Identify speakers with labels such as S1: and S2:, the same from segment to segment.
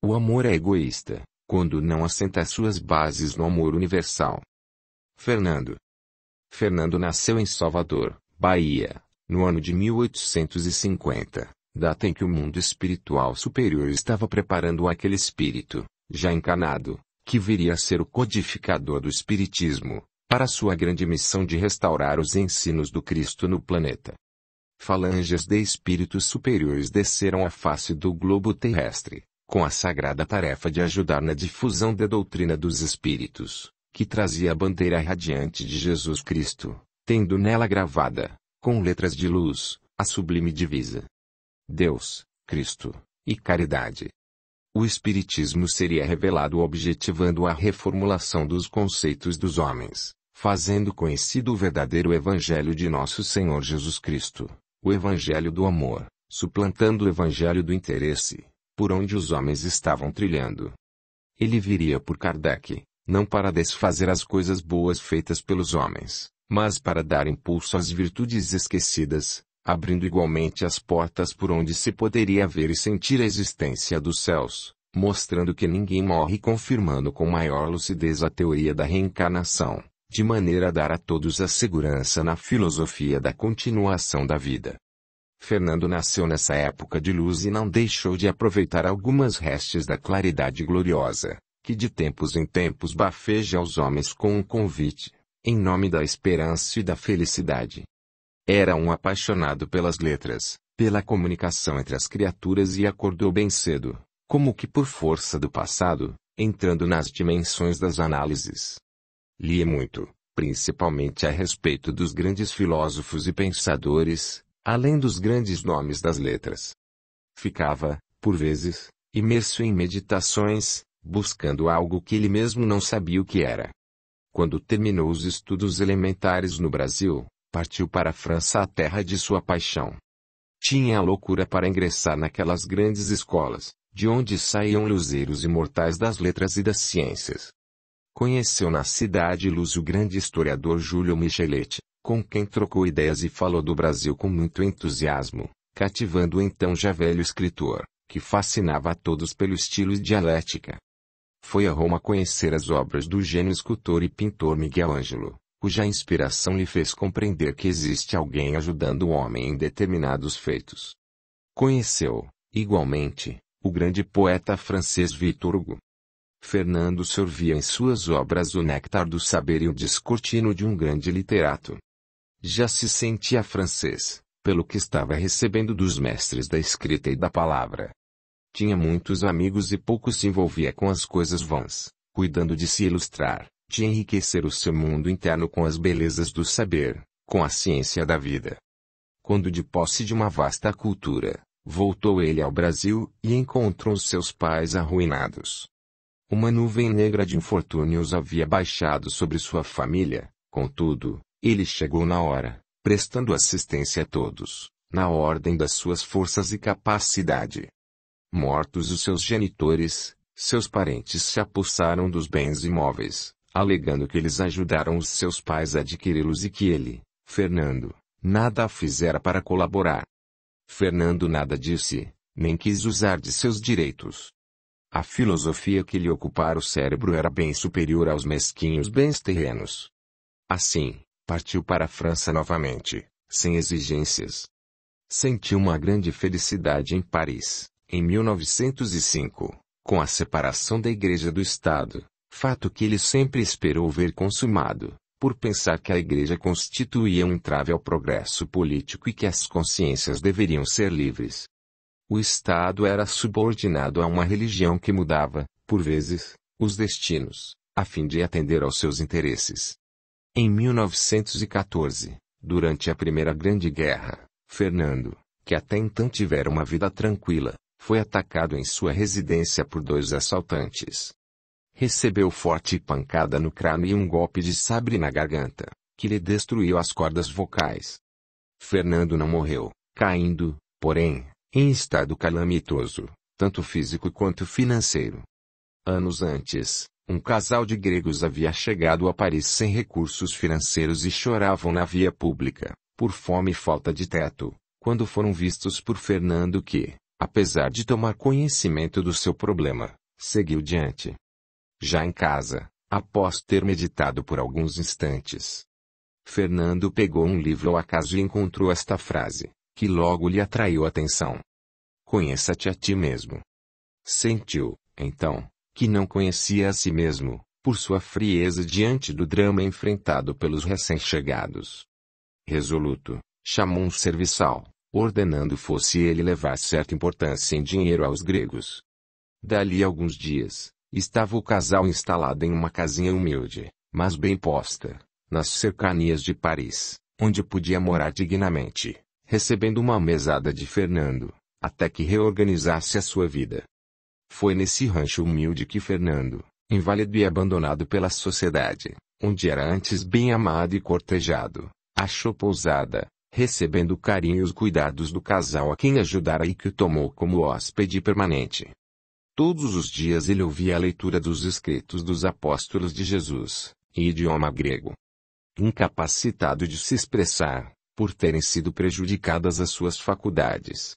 S1: O amor é egoísta, quando não assenta suas bases no amor universal. Fernando Fernando nasceu em Salvador, Bahia, no ano de 1850, data em que o mundo espiritual superior estava preparando aquele espírito, já encanado, que viria a ser o codificador do espiritismo, para sua grande missão de restaurar os ensinos do Cristo no planeta. Falanges de espíritos superiores desceram à face do globo terrestre, com a sagrada tarefa de ajudar na difusão da doutrina dos Espíritos, que trazia a bandeira radiante de Jesus Cristo, tendo nela gravada, com letras de luz, a sublime divisa: Deus, Cristo e Caridade. O Espiritismo seria revelado objetivando a reformulação dos conceitos dos homens, fazendo conhecido o verdadeiro Evangelho de Nosso Senhor Jesus Cristo, o Evangelho do Amor, suplantando o Evangelho do Interesse, por onde os homens estavam trilhando. Ele viria por Kardec, não para desfazer as coisas boas feitas pelos homens, mas para dar impulso às virtudes esquecidas, abrindo igualmente as portas por onde se poderia ver e sentir a existência dos céus, mostrando que ninguém morre confirmando com maior lucidez a teoria da reencarnação, de maneira a dar a todos a segurança na filosofia da continuação da vida. Fernando nasceu nessa época de luz e não deixou de aproveitar algumas restes da claridade gloriosa, que de tempos em tempos bafeja aos homens com um convite, em nome da esperança e da felicidade. Era um apaixonado pelas letras, pela comunicação entre as criaturas e acordou bem cedo, como que por força do passado, entrando nas dimensões das análises. Lia muito, principalmente a respeito dos grandes filósofos e pensadores, além dos grandes nomes das letras. Ficava, por vezes, imerso em meditações, buscando algo que ele mesmo não sabia o que era. Quando terminou os estudos elementares no Brasil, partiu para a França, a terra de sua paixão. Tinha a loucura para ingressar naquelas grandes escolas, de onde saíam luzeiros imortais das letras e das ciências. Conheceu na cidade luz o grande historiador Júlio Michelet, com quem trocou ideias e falou do Brasil com muito entusiasmo, cativando o então já velho escritor, que fascinava a todos pelo estilo e dialética. Foi a Roma conhecer as obras do gênio escultor e pintor Miguel Ângelo, cuja inspiração lhe fez compreender que existe alguém ajudando o homem em determinados feitos. Conheceu, igualmente, o grande poeta francês Victor Hugo. Fernando sorvia em suas obras o néctar do saber e o descortino de um grande literato já se sentia francês, pelo que estava recebendo dos mestres da escrita e da palavra. Tinha muitos amigos e pouco se envolvia com as coisas vãs, cuidando de se ilustrar, de enriquecer o seu mundo interno com as belezas do saber, com a ciência da vida. Quando de posse de uma vasta cultura, voltou ele ao Brasil e encontrou seus pais arruinados. Uma nuvem negra de infortúnios havia baixado sobre sua família, contudo, ele chegou na hora, prestando assistência a todos, na ordem das suas forças e capacidade. Mortos os seus genitores, seus parentes se apossaram dos bens imóveis, alegando que eles ajudaram os seus pais a adquiri-los e que ele, Fernando, nada fizera para colaborar. Fernando nada disse, nem quis usar de seus direitos. A filosofia que lhe ocupara o cérebro era bem superior aos mesquinhos bens terrenos. Assim, partiu para a França novamente, sem exigências. Sentiu uma grande felicidade em Paris, em 1905, com a separação da Igreja do Estado, fato que ele sempre esperou ver consumado, por pensar que a Igreja constituía um entrave ao progresso político e que as consciências deveriam ser livres. O Estado era subordinado a uma religião que mudava, por vezes, os destinos, a fim de atender aos seus interesses. Em 1914, durante a Primeira Grande Guerra, Fernando, que até então tivera uma vida tranquila, foi atacado em sua residência por dois assaltantes. Recebeu forte pancada no crânio e um golpe de sabre na garganta, que lhe destruiu as cordas vocais. Fernando não morreu, caindo, porém, em estado calamitoso, tanto físico quanto financeiro. Anos antes, um casal de gregos havia chegado a Paris sem recursos financeiros e choravam na via pública, por fome e falta de teto, quando foram vistos por Fernando que, apesar de tomar conhecimento do seu problema, seguiu diante. Já em casa, após ter meditado por alguns instantes, Fernando pegou um livro ao acaso e encontrou esta frase, que logo lhe atraiu a atenção. Conheça-te a ti mesmo. Sentiu, então, que não conhecia a si mesmo, por sua frieza diante do drama enfrentado pelos recém-chegados. Resoluto, chamou um serviçal, ordenando fosse ele levar certa importância em dinheiro aos gregos. Dali alguns dias, estava o casal instalado em uma casinha humilde, mas bem posta, nas cercanias de Paris, onde podia morar dignamente, recebendo uma mesada de Fernando, até que reorganizasse a sua vida. Foi nesse rancho humilde que Fernando, inválido e abandonado pela sociedade, onde era antes bem amado e cortejado, achou pousada, recebendo o carinho e os cuidados do casal a quem ajudara e que o tomou como hóspede permanente. Todos os dias ele ouvia a leitura dos escritos dos apóstolos de Jesus, em idioma grego. Incapacitado de se expressar, por terem sido prejudicadas as suas faculdades,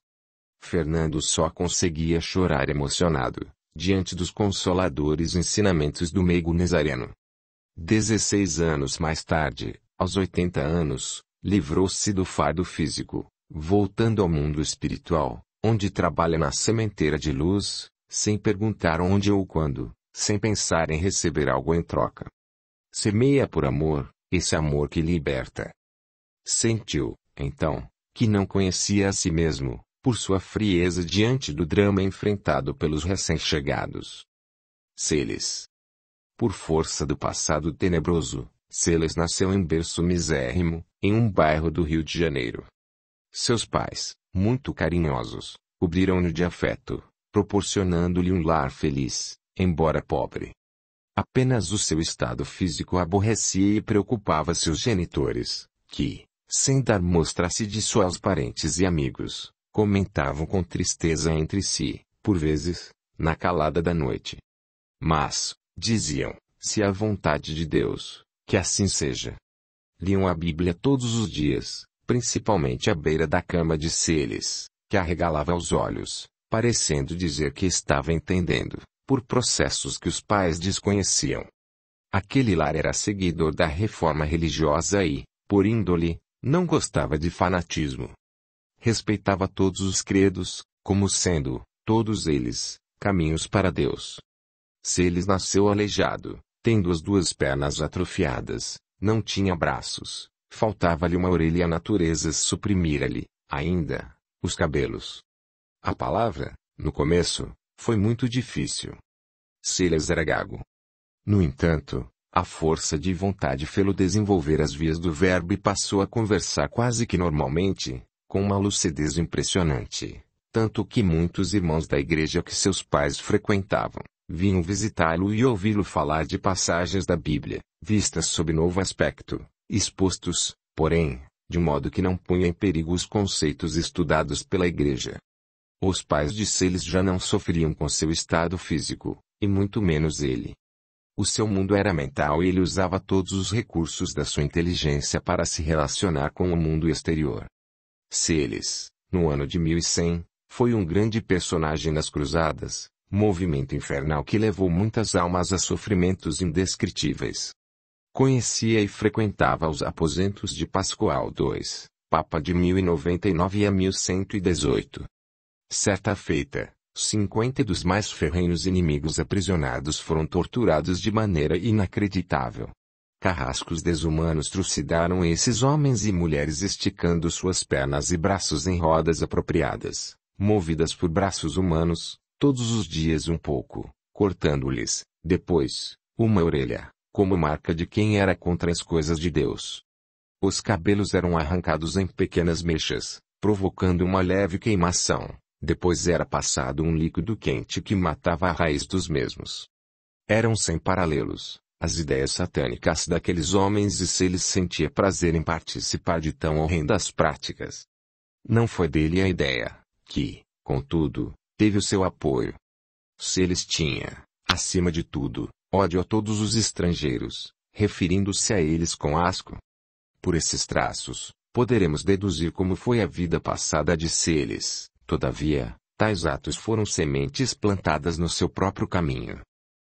S1: Fernando só conseguia chorar emocionado, diante dos consoladores ensinamentos do meigo nazareno. 16 anos mais tarde, aos 80 anos, livrou-se do fardo físico, voltando ao mundo espiritual, onde trabalha na sementeira de luz, sem perguntar onde ou quando, sem pensar em receber algo em troca. Semeia por amor, esse amor que liberta. Sentiu, então, que não conhecia a si mesmo, por sua frieza diante do drama enfrentado pelos recém-chegados. Seles, Por força do passado tenebroso, Seles nasceu em berço misérrimo, em um bairro do Rio de Janeiro. Seus pais, muito carinhosos, cobriram-no de afeto, proporcionando-lhe um lar feliz, embora pobre. Apenas o seu estado físico aborrecia e preocupava seus genitores, que, sem dar mostra-se disso aos parentes e amigos, comentavam com tristeza entre si, por vezes, na calada da noite. Mas, diziam, se a vontade de Deus, que assim seja. Liam a Bíblia todos os dias, principalmente à beira da cama de Celes, que arregalava os olhos, parecendo dizer que estava entendendo, por processos que os pais desconheciam. Aquele lar era seguidor da reforma religiosa e, por índole, não gostava de fanatismo respeitava todos os credos, como sendo, todos eles, caminhos para Deus. Se eles nasceu aleijado, tendo as duas pernas atrofiadas, não tinha braços, faltava-lhe uma orelha e a natureza suprimira-lhe, ainda, os cabelos. A palavra, no começo, foi muito difícil. Silas era gago. No entanto, a força de vontade fê-lo desenvolver as vias do verbo e passou a conversar quase que normalmente, com uma lucidez impressionante, tanto que muitos irmãos da igreja que seus pais frequentavam, vinham visitá-lo e ouvi-lo falar de passagens da Bíblia, vistas sob novo aspecto, expostos, porém, de modo que não punha em perigo os conceitos estudados pela igreja. Os pais de Celes já não sofriam com seu estado físico, e muito menos ele. O seu mundo era mental e ele usava todos os recursos da sua inteligência para se relacionar com o mundo exterior, Seles, no ano de 1100, foi um grande personagem nas Cruzadas, movimento infernal que levou muitas almas a sofrimentos indescritíveis. Conhecia e frequentava os aposentos de Pascoal II, Papa de 1099 a 1118. Certa feita, 50 dos mais ferrenhos inimigos aprisionados foram torturados de maneira inacreditável. Carrascos desumanos trucidaram esses homens e mulheres esticando suas pernas e braços em rodas apropriadas, movidas por braços humanos, todos os dias um pouco, cortando-lhes, depois, uma orelha, como marca de quem era contra as coisas de Deus. Os cabelos eram arrancados em pequenas mechas, provocando uma leve queimação, depois era passado um líquido quente que matava a raiz dos mesmos. Eram sem paralelos, as ideias satânicas daqueles homens e se eles sentia prazer em participar de tão horrendas práticas. Não foi dele a ideia, que, contudo, teve o seu apoio. Se eles tinha, acima de tudo, ódio a todos os estrangeiros, referindo-se a eles com asco. Por esses traços, poderemos deduzir como foi a vida passada de Seles. todavia, tais atos foram sementes plantadas no seu próprio caminho.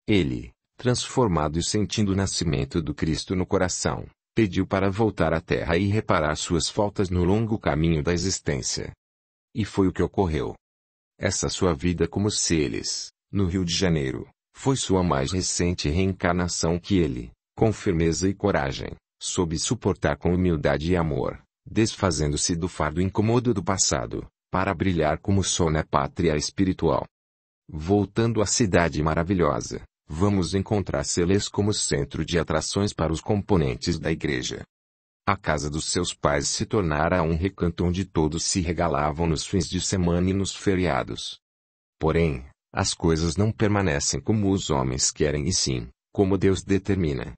S1: Ele, transformado e sentindo o nascimento do Cristo no coração, pediu para voltar à terra e reparar suas faltas no longo caminho da existência. E foi o que ocorreu. Essa sua vida como eles, no Rio de Janeiro, foi sua mais recente reencarnação que ele, com firmeza e coragem, soube suportar com humildade e amor, desfazendo-se do fardo incômodo do passado, para brilhar como sol na pátria espiritual. Voltando à cidade maravilhosa, vamos encontrar Celes como centro de atrações para os componentes da igreja. A casa dos seus pais se tornara um recanto onde todos se regalavam nos fins de semana e nos feriados. Porém, as coisas não permanecem como os homens querem e sim, como Deus determina.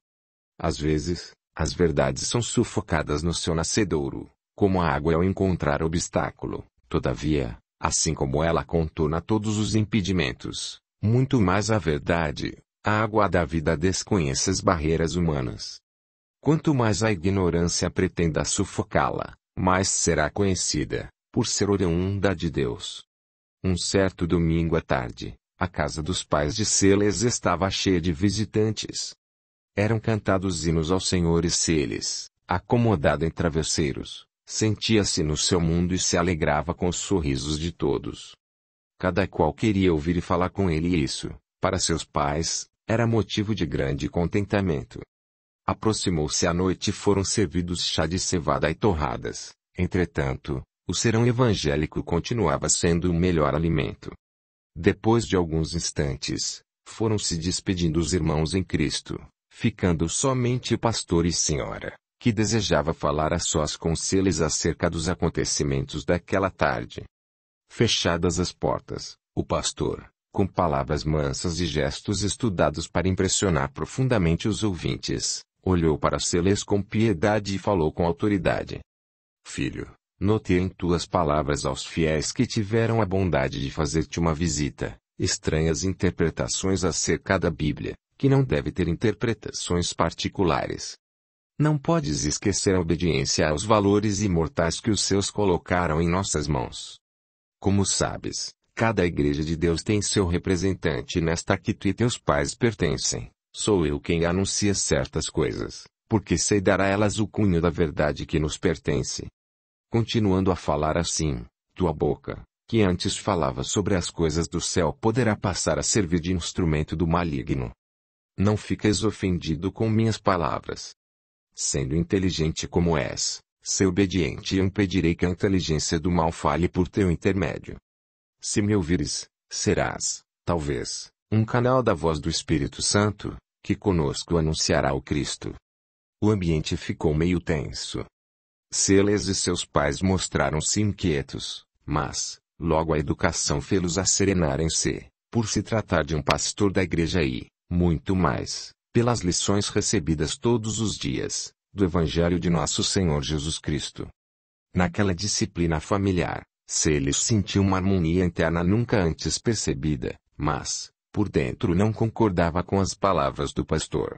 S1: Às vezes, as verdades são sufocadas no seu nascedouro, como a água ao encontrar obstáculo. Todavia, assim como ela contorna todos os impedimentos, muito mais a verdade, a água da vida desconhece as barreiras humanas. Quanto mais a ignorância pretenda sufocá-la, mais será conhecida, por ser oriunda de Deus. Um certo domingo à tarde, a casa dos pais de Seles estava cheia de visitantes. Eram cantados hinos ao Senhor e acomodado em travesseiros, sentia-se no seu mundo e se alegrava com os sorrisos de todos. Cada qual queria ouvir e falar com ele e isso, para seus pais, era motivo de grande contentamento. Aproximou-se a noite e foram servidos chá de cevada e torradas. Entretanto, o serão evangélico continuava sendo o melhor alimento. Depois de alguns instantes, foram se despedindo os irmãos em Cristo, ficando somente o pastor e senhora, que desejava falar a sós com eles acerca dos acontecimentos daquela tarde. Fechadas as portas, o pastor, com palavras mansas e gestos estudados para impressionar profundamente os ouvintes, olhou para Celes com piedade e falou com autoridade. Filho, notei em tuas palavras aos fiéis que tiveram a bondade de fazer-te uma visita, estranhas interpretações acerca da Bíblia, que não deve ter interpretações particulares. Não podes esquecer a obediência aos valores imortais que os seus colocaram em nossas mãos. Como sabes, cada igreja de Deus tem seu representante nesta que tu e teus pais pertencem. Sou eu quem anuncia certas coisas, porque sei dar a elas o cunho da verdade que nos pertence. Continuando a falar assim, tua boca, que antes falava sobre as coisas do céu, poderá passar a servir de instrumento do maligno. Não fiques ofendido com minhas palavras. Sendo inteligente como és, seu obediente e impedirei que a inteligência do mal fale por teu intermédio. Se me ouvires, serás, talvez, um canal da voz do Espírito Santo, que conosco anunciará o Cristo. O ambiente ficou meio tenso. Celes e seus pais mostraram-se inquietos, mas, logo a educação fê-los acerenarem-se, por se tratar de um pastor da igreja e, muito mais, pelas lições recebidas todos os dias do Evangelho de Nosso Senhor Jesus Cristo. Naquela disciplina familiar, Celis sentiu uma harmonia interna nunca antes percebida, mas, por dentro não concordava com as palavras do pastor.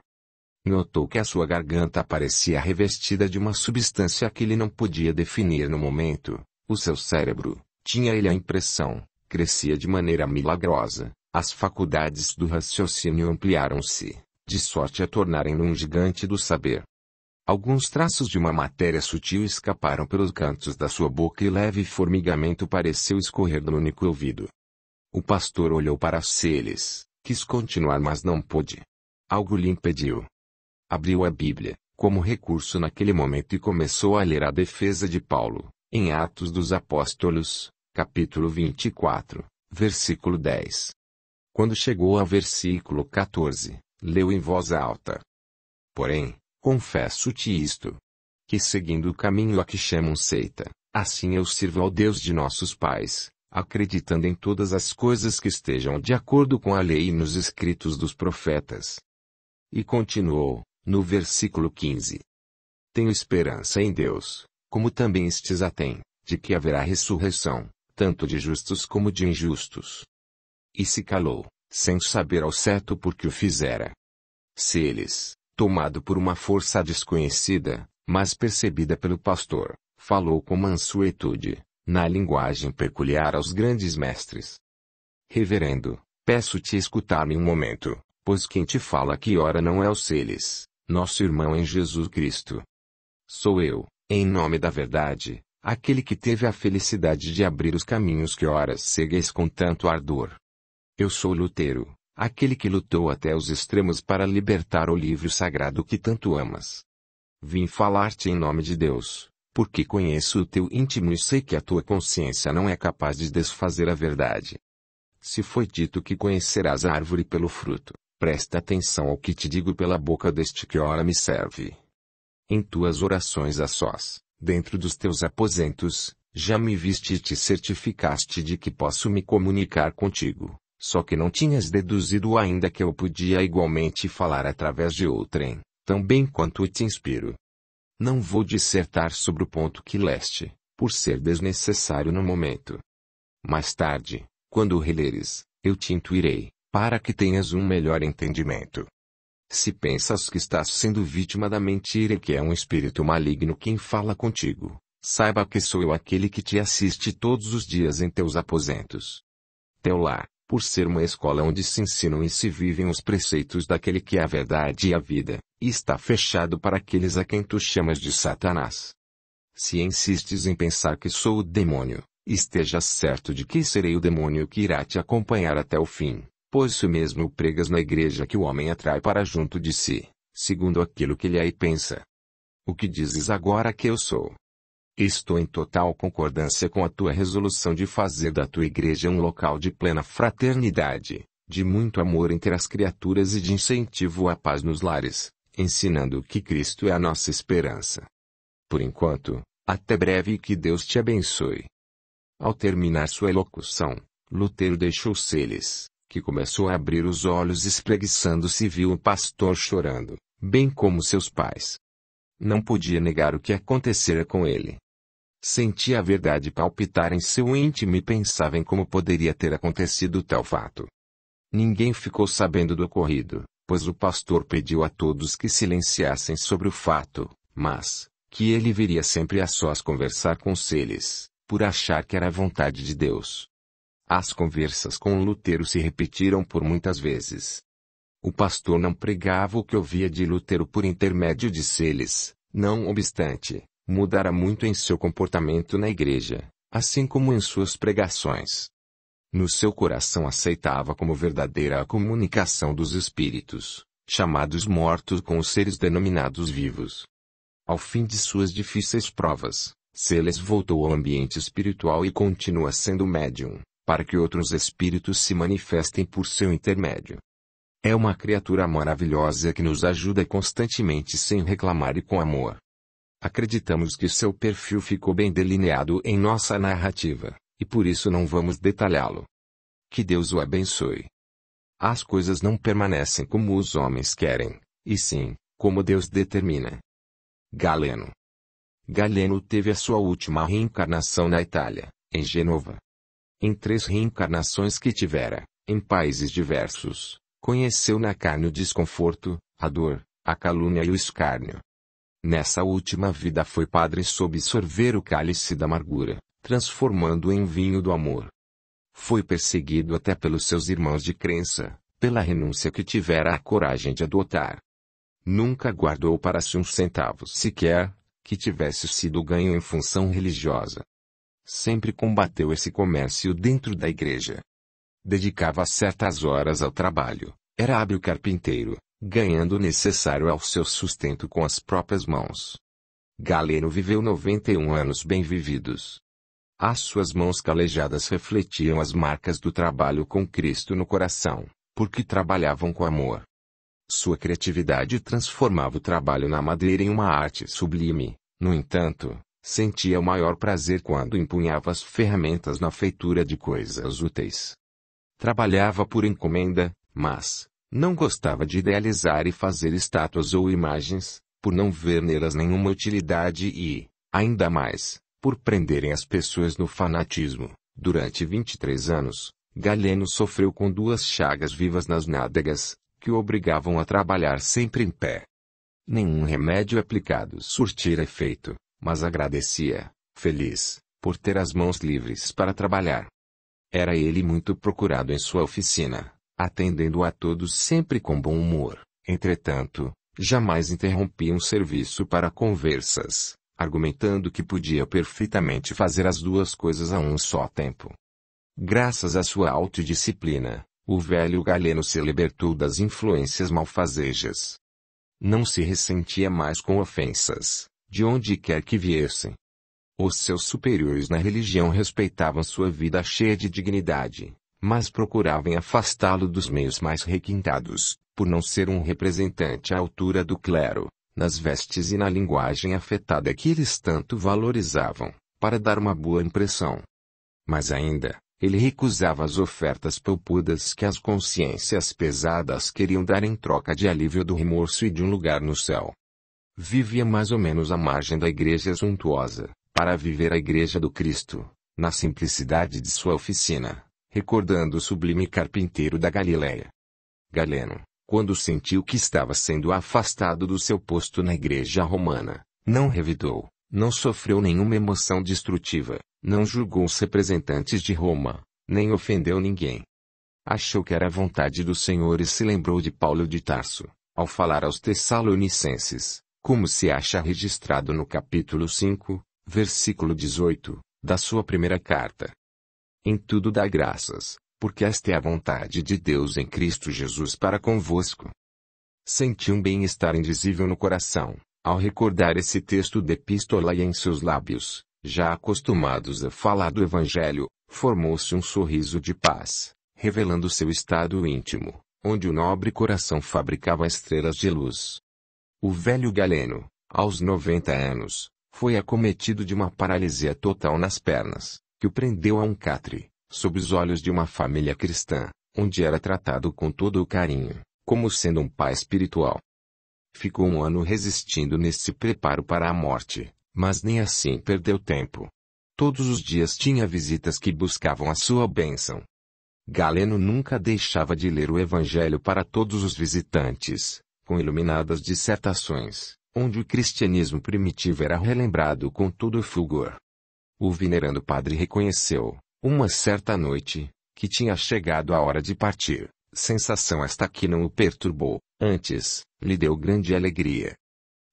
S1: Notou que a sua garganta parecia revestida de uma substância que ele não podia definir no momento. O seu cérebro, tinha ele a impressão, crescia de maneira milagrosa. As faculdades do raciocínio ampliaram-se, de sorte a tornarem-no um gigante do saber. Alguns traços de uma matéria sutil escaparam pelos cantos da sua boca e leve formigamento pareceu escorrer do único ouvido. O pastor olhou para Celes, quis continuar mas não pôde. Algo lhe impediu. Abriu a Bíblia, como recurso naquele momento e começou a ler a defesa de Paulo, em Atos dos Apóstolos, capítulo 24, versículo 10. Quando chegou ao versículo 14, leu em voz alta. Porém, Confesso-te isto. Que seguindo o caminho a que chamam seita, assim eu sirvo ao Deus de nossos pais, acreditando em todas as coisas que estejam de acordo com a lei e nos escritos dos profetas. E continuou, no versículo 15: Tenho esperança em Deus, como também estes a têm, de que haverá ressurreição, tanto de justos como de injustos. E se calou, sem saber ao certo por que o fizera. Se eles, tomado por uma força desconhecida, mas percebida pelo pastor, falou com mansuetude, na linguagem peculiar aos grandes mestres. Reverendo, peço-te escutar-me um momento, pois quem te fala que ora não é o Celes, nosso irmão em Jesus Cristo. Sou eu, em nome da verdade, aquele que teve a felicidade de abrir os caminhos que ora segues com tanto ardor. Eu sou Lutero, aquele que lutou até os extremos para libertar o livro sagrado que tanto amas. Vim falar-te em nome de Deus, porque conheço o teu íntimo e sei que a tua consciência não é capaz de desfazer a verdade. Se foi dito que conhecerás a árvore pelo fruto, presta atenção ao que te digo pela boca deste que ora me serve. Em tuas orações a sós, dentro dos teus aposentos, já me viste e te certificaste de que posso me comunicar contigo. Só que não tinhas deduzido ainda que eu podia igualmente falar através de outrem, tão bem quanto te inspiro. Não vou dissertar sobre o ponto que leste, por ser desnecessário no momento. Mais tarde, quando releres, eu te intuirei, para que tenhas um melhor entendimento. Se pensas que estás sendo vítima da mentira e que é um espírito maligno quem fala contigo, saiba que sou eu aquele que te assiste todos os dias em teus aposentos. Teu lar, por ser uma escola onde se ensinam e se vivem os preceitos daquele que é a verdade e a vida, e está fechado para aqueles a quem tu chamas de Satanás. Se insistes em pensar que sou o demônio, estejas certo de que serei o demônio que irá te acompanhar até o fim, pois se mesmo pregas na igreja que o homem atrai para junto de si, segundo aquilo que ele aí pensa. O que dizes agora que eu sou, Estou em total concordância com a tua resolução de fazer da tua igreja um local de plena fraternidade, de muito amor entre as criaturas e de incentivo à paz nos lares, ensinando que Cristo é a nossa esperança. Por enquanto, até breve e que Deus te abençoe. Ao terminar sua elocução, Lutero deixou Celes, que começou a abrir os olhos espreguiçando-se e viu o pastor chorando, bem como seus pais. Não podia negar o que acontecera com ele. Sentia a verdade palpitar em seu íntimo e pensava em como poderia ter acontecido tal fato. Ninguém ficou sabendo do ocorrido, pois o pastor pediu a todos que silenciassem sobre o fato, mas, que ele viria sempre a sós conversar com eles, por achar que era a vontade de Deus. As conversas com Lutero se repetiram por muitas vezes. O pastor não pregava o que ouvia de Lutero por intermédio de seles, não obstante, mudara muito em seu comportamento na igreja, assim como em suas pregações. No seu coração aceitava como verdadeira a comunicação dos espíritos, chamados mortos com os seres denominados vivos. Ao fim de suas difíceis provas, seles voltou ao ambiente espiritual e continua sendo médium, para que outros espíritos se manifestem por seu intermédio. É uma criatura maravilhosa que nos ajuda constantemente sem reclamar e com amor. Acreditamos que seu perfil ficou bem delineado em nossa narrativa, e por isso não vamos detalhá-lo. Que Deus o abençoe. As coisas não permanecem como os homens querem, e sim, como Deus determina. Galeno. Galeno teve a sua última reencarnação na Itália, em Genova. Em três reencarnações que tivera, em países diversos, conheceu na carne o desconforto, a dor, a calúnia e o escárnio. Nessa última vida foi padre sob sorver o cálice da amargura, transformando o em vinho do amor. Foi perseguido até pelos seus irmãos de crença, pela renúncia que tivera a coragem de adotar. Nunca guardou para si um centavo sequer, que tivesse sido ganho em função religiosa. Sempre combateu esse comércio dentro da igreja. Dedicava certas horas ao trabalho, era hábil carpinteiro, ganhando o necessário ao seu sustento com as próprias mãos. Galeno viveu 91 anos bem vividos. As suas mãos calejadas refletiam as marcas do trabalho com Cristo no coração, porque trabalhavam com amor. Sua criatividade transformava o trabalho na madeira em uma arte sublime, no entanto, sentia o maior prazer quando empunhava as ferramentas na feitura de coisas úteis. Trabalhava por encomenda, mas, não gostava de idealizar e fazer estátuas ou imagens, por não ver nelas nenhuma utilidade e, ainda mais, por prenderem as pessoas no fanatismo. Durante 23 anos, Galeno sofreu com duas chagas vivas nas nádegas, que o obrigavam a trabalhar sempre em pé. Nenhum remédio aplicado surtira efeito, mas agradecia, feliz, por ter as mãos livres para trabalhar. Era ele muito procurado em sua oficina, atendendo a todos sempre com bom humor. Entretanto, jamais interrompia um serviço para conversas, argumentando que podia perfeitamente fazer as duas coisas a um só tempo. Graças à sua autodisciplina, o velho galeno se libertou das influências malfazejas. Não se ressentia mais com ofensas, de onde quer que viessem. Os seus superiores na religião respeitavam sua vida cheia de dignidade, mas procuravam afastá-lo dos meios mais requintados, por não ser um representante à altura do clero, nas vestes e na linguagem afetada que eles tanto valorizavam, para dar uma boa impressão. Mas ainda, ele recusava as ofertas poupudas que as consciências pesadas queriam dar em troca de alívio do remorso e de um lugar no céu. Vivia mais ou menos à margem da igreja suntuosa, para viver a igreja do Cristo, na simplicidade de sua oficina recordando o sublime carpinteiro da Galiléia. Galeno, quando sentiu que estava sendo afastado do seu posto na igreja romana, não revidou, não sofreu nenhuma emoção destrutiva, não julgou os representantes de Roma, nem ofendeu ninguém. Achou que era a vontade do Senhor e se lembrou de Paulo de Tarso, ao falar aos Tessalonicenses, como se acha registrado no capítulo 5, versículo 18, da sua primeira carta. Em tudo dá graças, porque esta é a vontade de Deus em Cristo Jesus para convosco. Senti um bem-estar indizível no coração, ao recordar esse texto de epístola e em seus lábios, já acostumados a falar do Evangelho, formou-se um sorriso de paz, revelando seu estado íntimo, onde o nobre coração fabricava estrelas de luz. O velho galeno, aos 90 anos, foi acometido de uma paralisia total nas pernas, que o prendeu a um catre, sob os olhos de uma família cristã, onde era tratado com todo o carinho, como sendo um pai espiritual. Ficou um ano resistindo nesse preparo para a morte, mas nem assim perdeu tempo. Todos os dias tinha visitas que buscavam a sua bênção. Galeno nunca deixava de ler o Evangelho para todos os visitantes, com iluminadas dissertações, onde o cristianismo primitivo era relembrado com todo o fulgor. O venerando padre reconheceu, uma certa noite, que tinha chegado a hora de partir. Sensação esta que não o perturbou, antes, lhe deu grande alegria.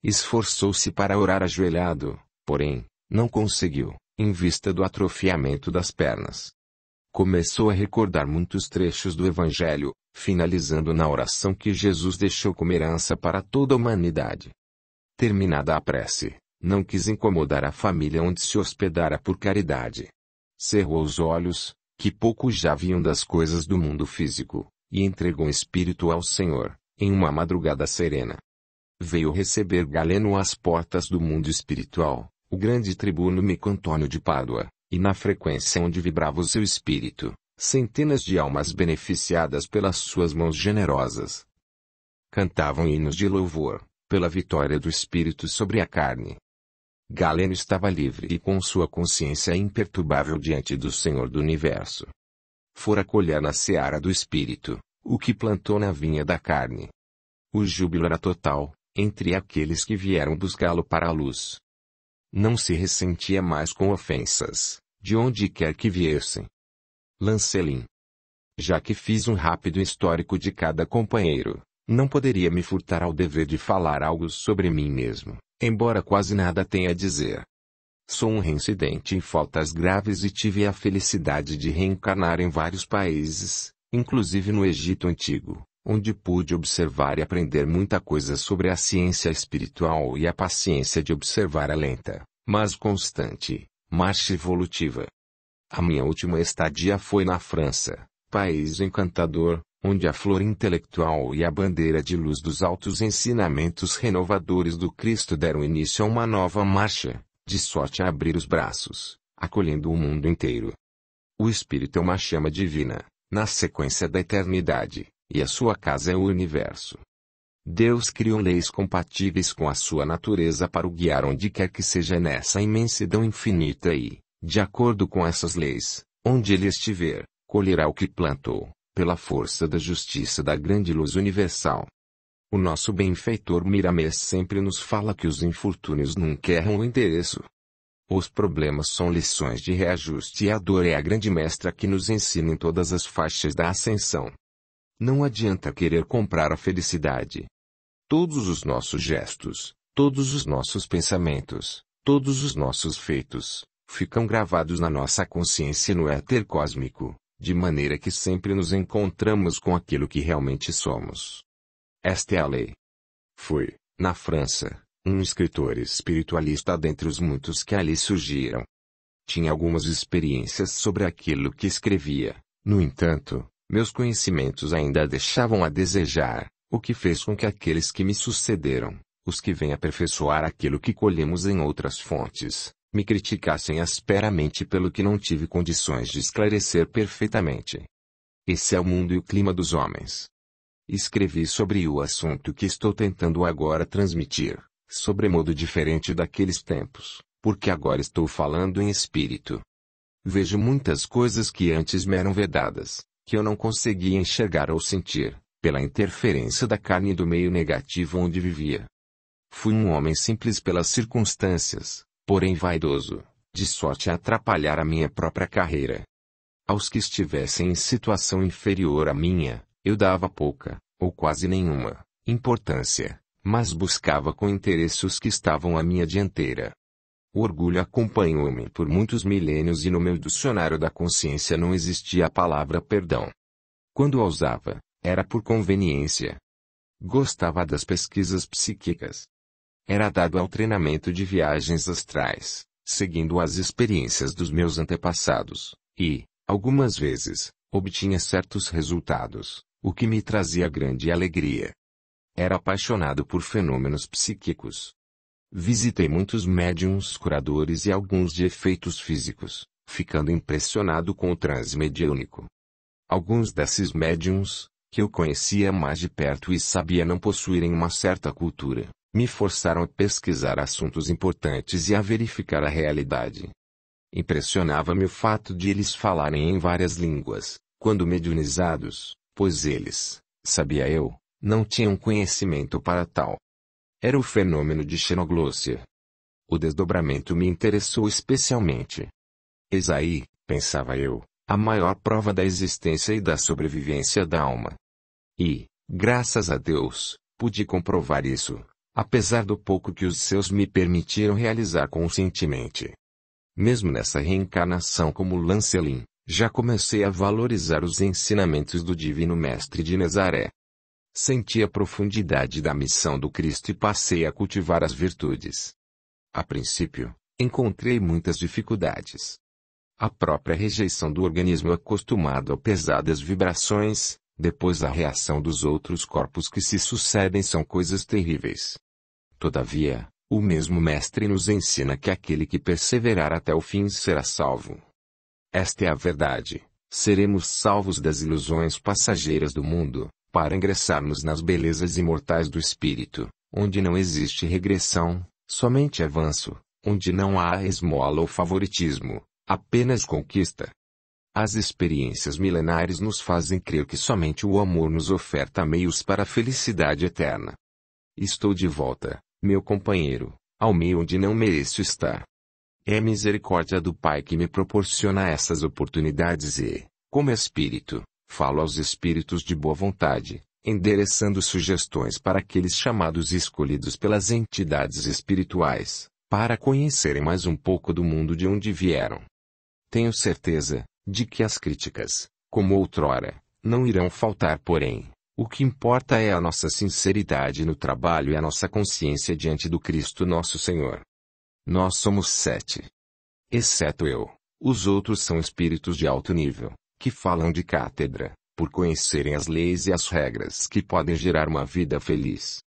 S1: Esforçou-se para orar ajoelhado, porém, não conseguiu, em vista do atrofiamento das pernas. Começou a recordar muitos trechos do Evangelho, finalizando na oração que Jesus deixou como herança para toda a humanidade. Terminada a prece, não quis incomodar a família onde se hospedara por caridade. Cerrou os olhos, que pouco já viam das coisas do mundo físico, e entregou o espírito ao Senhor, em uma madrugada serena. Veio receber Galeno às portas do mundo espiritual, o grande tribuno Mico Antônio de Pádua, e na frequência onde vibrava o seu espírito, centenas de almas beneficiadas pelas suas mãos generosas. Cantavam hinos de louvor, pela vitória do espírito sobre a carne, Galeno estava livre e com sua consciência imperturbável diante do Senhor do Universo. Fora colher na seara do espírito o que plantou na vinha da carne. O júbilo era total entre aqueles que vieram buscá-lo para a luz. Não se ressentia mais com ofensas, de onde quer que viessem. Lancelin. Já que fiz um rápido histórico de cada companheiro, não poderia me furtar ao dever de falar algo sobre mim mesmo embora quase nada tenha a dizer. Sou um reincidente em faltas graves e tive a felicidade de reencarnar em vários países, inclusive no Egito Antigo, onde pude observar e aprender muita coisa sobre a ciência espiritual e a paciência de observar a lenta, mas constante, marcha evolutiva. A minha última estadia foi na França, país encantador, onde a flor intelectual e a bandeira de luz dos altos ensinamentos renovadores do Cristo deram início a uma nova marcha, de sorte a abrir os braços, acolhendo o mundo inteiro. O Espírito é uma chama divina, na sequência da eternidade, e a sua casa é o universo. Deus criou leis compatíveis com a sua natureza para o guiar onde quer que seja nessa imensidão infinita e, de acordo com essas leis, onde ele estiver, colherá o que plantou pela força da justiça da grande luz universal. O nosso benfeitor Miramês sempre nos fala que os infortúnios nunca erram o endereço. Os problemas são lições de reajuste e a dor é a grande mestra que nos ensina em todas as faixas da ascensão. Não adianta querer comprar a felicidade. Todos os nossos gestos, todos os nossos pensamentos, todos os nossos feitos, ficam gravados na nossa consciência no éter cósmico, de maneira que sempre nos encontramos com aquilo que realmente somos. Esta é a lei. Fui, na França, um escritor espiritualista dentre os muitos que ali surgiram. Tinha algumas experiências sobre aquilo que escrevia, no entanto, meus conhecimentos ainda deixavam a desejar, o que fez com que aqueles que me sucederam, os que vêm aperfeiçoar aquilo que colhemos em outras fontes, me criticassem asperamente pelo que não tive condições de esclarecer perfeitamente. Esse é o mundo e o clima dos homens. Escrevi sobre o assunto que estou tentando agora transmitir, sobremodo diferente daqueles tempos, porque agora estou falando em espírito. Vejo muitas coisas que antes me eram vedadas, que eu não conseguia enxergar ou sentir, pela interferência da carne e do meio negativo onde vivia. Fui um homem simples pelas circunstâncias, porém vaidoso, de sorte a atrapalhar a minha própria carreira. Aos que estivessem em situação inferior à minha, eu dava pouca, ou quase nenhuma, importância, mas buscava com interesse os que estavam à minha dianteira. O orgulho acompanhou-me por muitos milênios e no meu dicionário da consciência não existia a palavra perdão. Quando a usava, era por conveniência. Gostava das pesquisas psíquicas, era dado ao treinamento de viagens astrais, seguindo as experiências dos meus antepassados, e, algumas vezes, obtinha certos resultados, o que me trazia grande alegria. Era apaixonado por fenômenos psíquicos. Visitei muitos médiums curadores e alguns de efeitos físicos, ficando impressionado com o transe mediúnico. Alguns desses médiums, que eu conhecia mais de perto e sabia não possuírem uma certa cultura, me forçaram a pesquisar assuntos importantes e a verificar a realidade. Impressionava-me o fato de eles falarem em várias línguas, quando mediunizados, pois eles, sabia eu, não tinham conhecimento para tal. Era o fenômeno de xenoglossia. O desdobramento me interessou especialmente. Eis aí, pensava eu, a maior prova da existência e da sobrevivência da alma. E, graças a Deus, pude comprovar isso apesar do pouco que os seus me permitiram realizar conscientemente. Mesmo nessa reencarnação como Lancelin, já comecei a valorizar os ensinamentos do Divino Mestre de Nazaré. Senti a profundidade da missão do Cristo e passei a cultivar as virtudes. A princípio, encontrei muitas dificuldades. A própria rejeição do organismo acostumado a pesadas vibrações, depois a reação dos outros corpos que se sucedem são coisas terríveis. Todavia, o mesmo Mestre nos ensina que aquele que perseverar até o fim será salvo. Esta é a verdade. Seremos salvos das ilusões passageiras do mundo, para ingressarmos nas belezas imortais do espírito, onde não existe regressão, somente avanço, onde não há esmola ou favoritismo, apenas conquista. As experiências milenares nos fazem crer que somente o amor nos oferta meios para a felicidade eterna. Estou de volta meu companheiro, ao meio onde não mereço estar. É a misericórdia do Pai que me proporciona essas oportunidades e, como espírito, falo aos espíritos de boa vontade, endereçando sugestões para aqueles chamados e escolhidos pelas entidades espirituais, para conhecerem mais um pouco do mundo de onde vieram. Tenho certeza de que as críticas, como outrora, não irão faltar, porém, o que importa é a nossa sinceridade no trabalho e a nossa consciência diante do Cristo nosso Senhor. Nós somos sete. Exceto eu, os outros são espíritos de alto nível, que falam de cátedra, por conhecerem as leis e as regras que podem gerar uma vida feliz.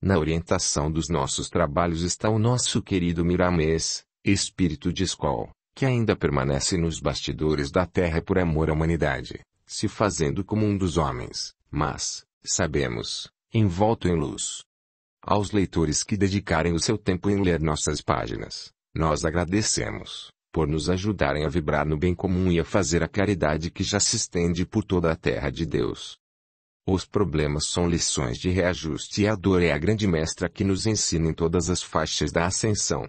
S1: Na orientação dos nossos trabalhos está o nosso querido Miramês, espírito de escola, que ainda permanece nos bastidores da terra por amor à humanidade, se fazendo como um dos homens, mas, sabemos, envolto em luz. Aos leitores que dedicarem o seu tempo em ler nossas páginas, nós agradecemos, por nos ajudarem a vibrar no bem comum e a fazer a caridade que já se estende por toda a terra de Deus. Os problemas são lições de reajuste e a dor é a grande mestra que nos ensina em todas as faixas da ascensão.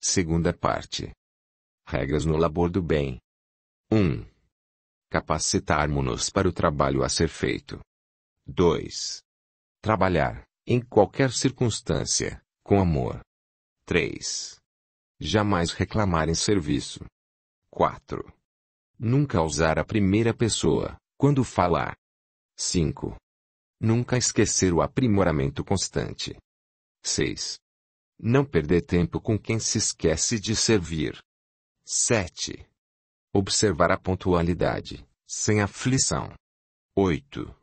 S1: Segunda parte. Regras no labor do bem. 1 capacitarmo-nos para o trabalho a ser feito. 2. Trabalhar, em qualquer circunstância, com amor. 3. Jamais reclamar em serviço. 4. Nunca usar a primeira pessoa, quando falar. 5. Nunca esquecer o aprimoramento constante. 6. Não perder tempo com quem se esquece de servir. 7. Observar a pontualidade, sem aflição. 8.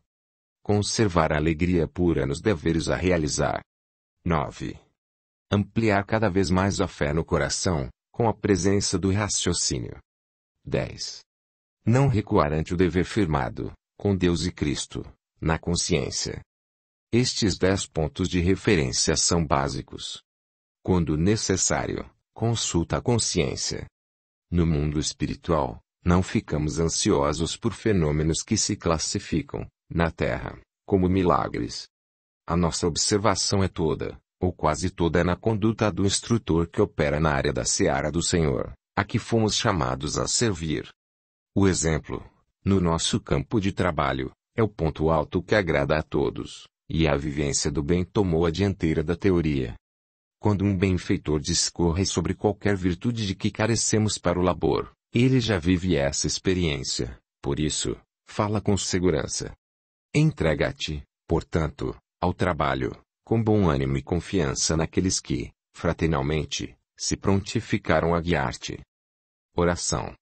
S1: Conservar a alegria pura nos deveres a realizar. 9. Ampliar cada vez mais a fé no coração, com a presença do raciocínio. 10. Não recuar ante o dever firmado, com Deus e Cristo, na consciência. Estes dez pontos de referência são básicos. Quando necessário, consulta a consciência, no mundo espiritual, não ficamos ansiosos por fenômenos que se classificam, na Terra, como milagres. A nossa observação é toda, ou quase toda, na conduta do instrutor que opera na área da seara do Senhor, a que fomos chamados a servir. O exemplo, no nosso campo de trabalho, é o ponto alto que agrada a todos, e a vivência do bem tomou a dianteira da teoria. Quando um benfeitor discorre sobre qualquer virtude de que carecemos para o labor, ele já vive essa experiência, por isso, fala com segurança. Entrega-te, portanto, ao trabalho, com bom ânimo e confiança naqueles que, fraternalmente, se prontificaram a guiar-te. Oração.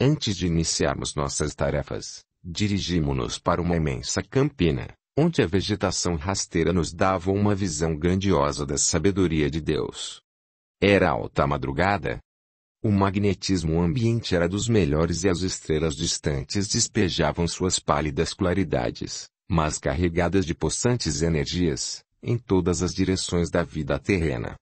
S1: Antes de iniciarmos nossas tarefas, dirigimo-nos para uma imensa campina, onde a vegetação rasteira nos dava uma visão grandiosa da sabedoria de Deus. Era alta madrugada. O magnetismo ambiente era dos melhores e as estrelas distantes despejavam suas pálidas claridades, mas carregadas de possantes energias, em todas as direções da vida terrena.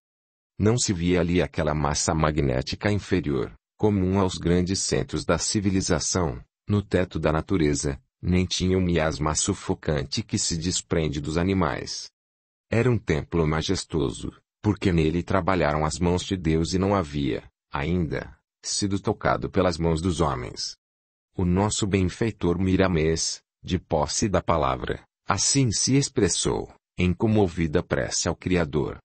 S1: Não se via ali aquela massa magnética inferior, comum aos grandes centros da civilização, no teto da natureza, nem tinha o miasma sufocante que se desprende dos animais. Era um templo majestoso, porque nele trabalharam as mãos de Deus e não havia, ainda, sido tocado pelas mãos dos homens. O nosso benfeitor Miramês, de posse da palavra, assim se expressou, em comovida prece ao Criador.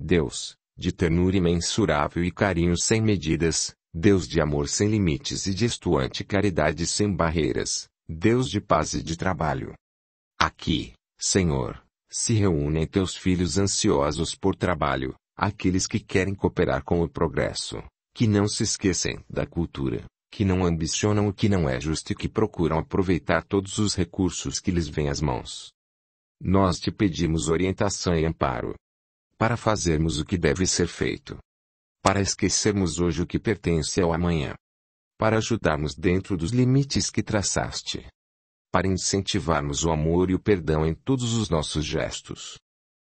S1: Deus, de ternura imensurável e carinho sem medidas, Deus de amor sem limites e de estuante caridade sem barreiras, Deus de paz e de trabalho. Aqui, Senhor, se reúnem teus filhos ansiosos por trabalho, aqueles que querem cooperar com o progresso, que não se esquecem da cultura, que não ambicionam o que não é justo e que procuram aproveitar todos os recursos que lhes vêm às mãos. Nós te pedimos orientação e amparo para fazermos o que deve ser feito. Para esquecermos hoje o que pertence ao amanhã para ajudarmos dentro dos limites que traçaste. Para incentivarmos o amor e o perdão em todos os nossos gestos.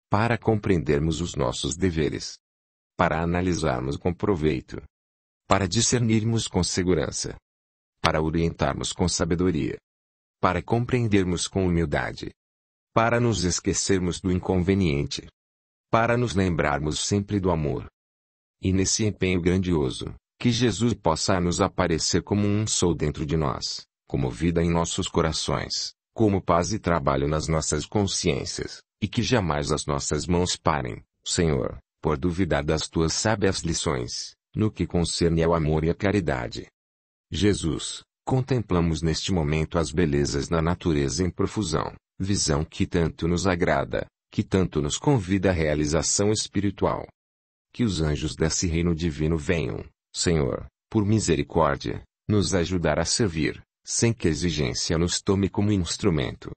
S1: Para compreendermos os nossos deveres. Para analisarmos com proveito. Para discernirmos com segurança. Para orientarmos com sabedoria. Para compreendermos com humildade. Para nos esquecermos do inconveniente. Para nos lembrarmos sempre do amor. E nesse empenho grandioso, que Jesus possa nos aparecer como um sol dentro de nós, como vida em nossos corações, como paz e trabalho nas nossas consciências, e que jamais as nossas mãos parem, Senhor, por duvidar das tuas sábias lições, no que concerne ao amor e à caridade. Jesus, contemplamos neste momento as belezas da natureza em profusão, visão que tanto nos agrada, que tanto nos convida à realização espiritual. Que os anjos desse reino divino venham, Senhor, por misericórdia, nos ajudar a servir, sem que a exigência nos tome como instrumento.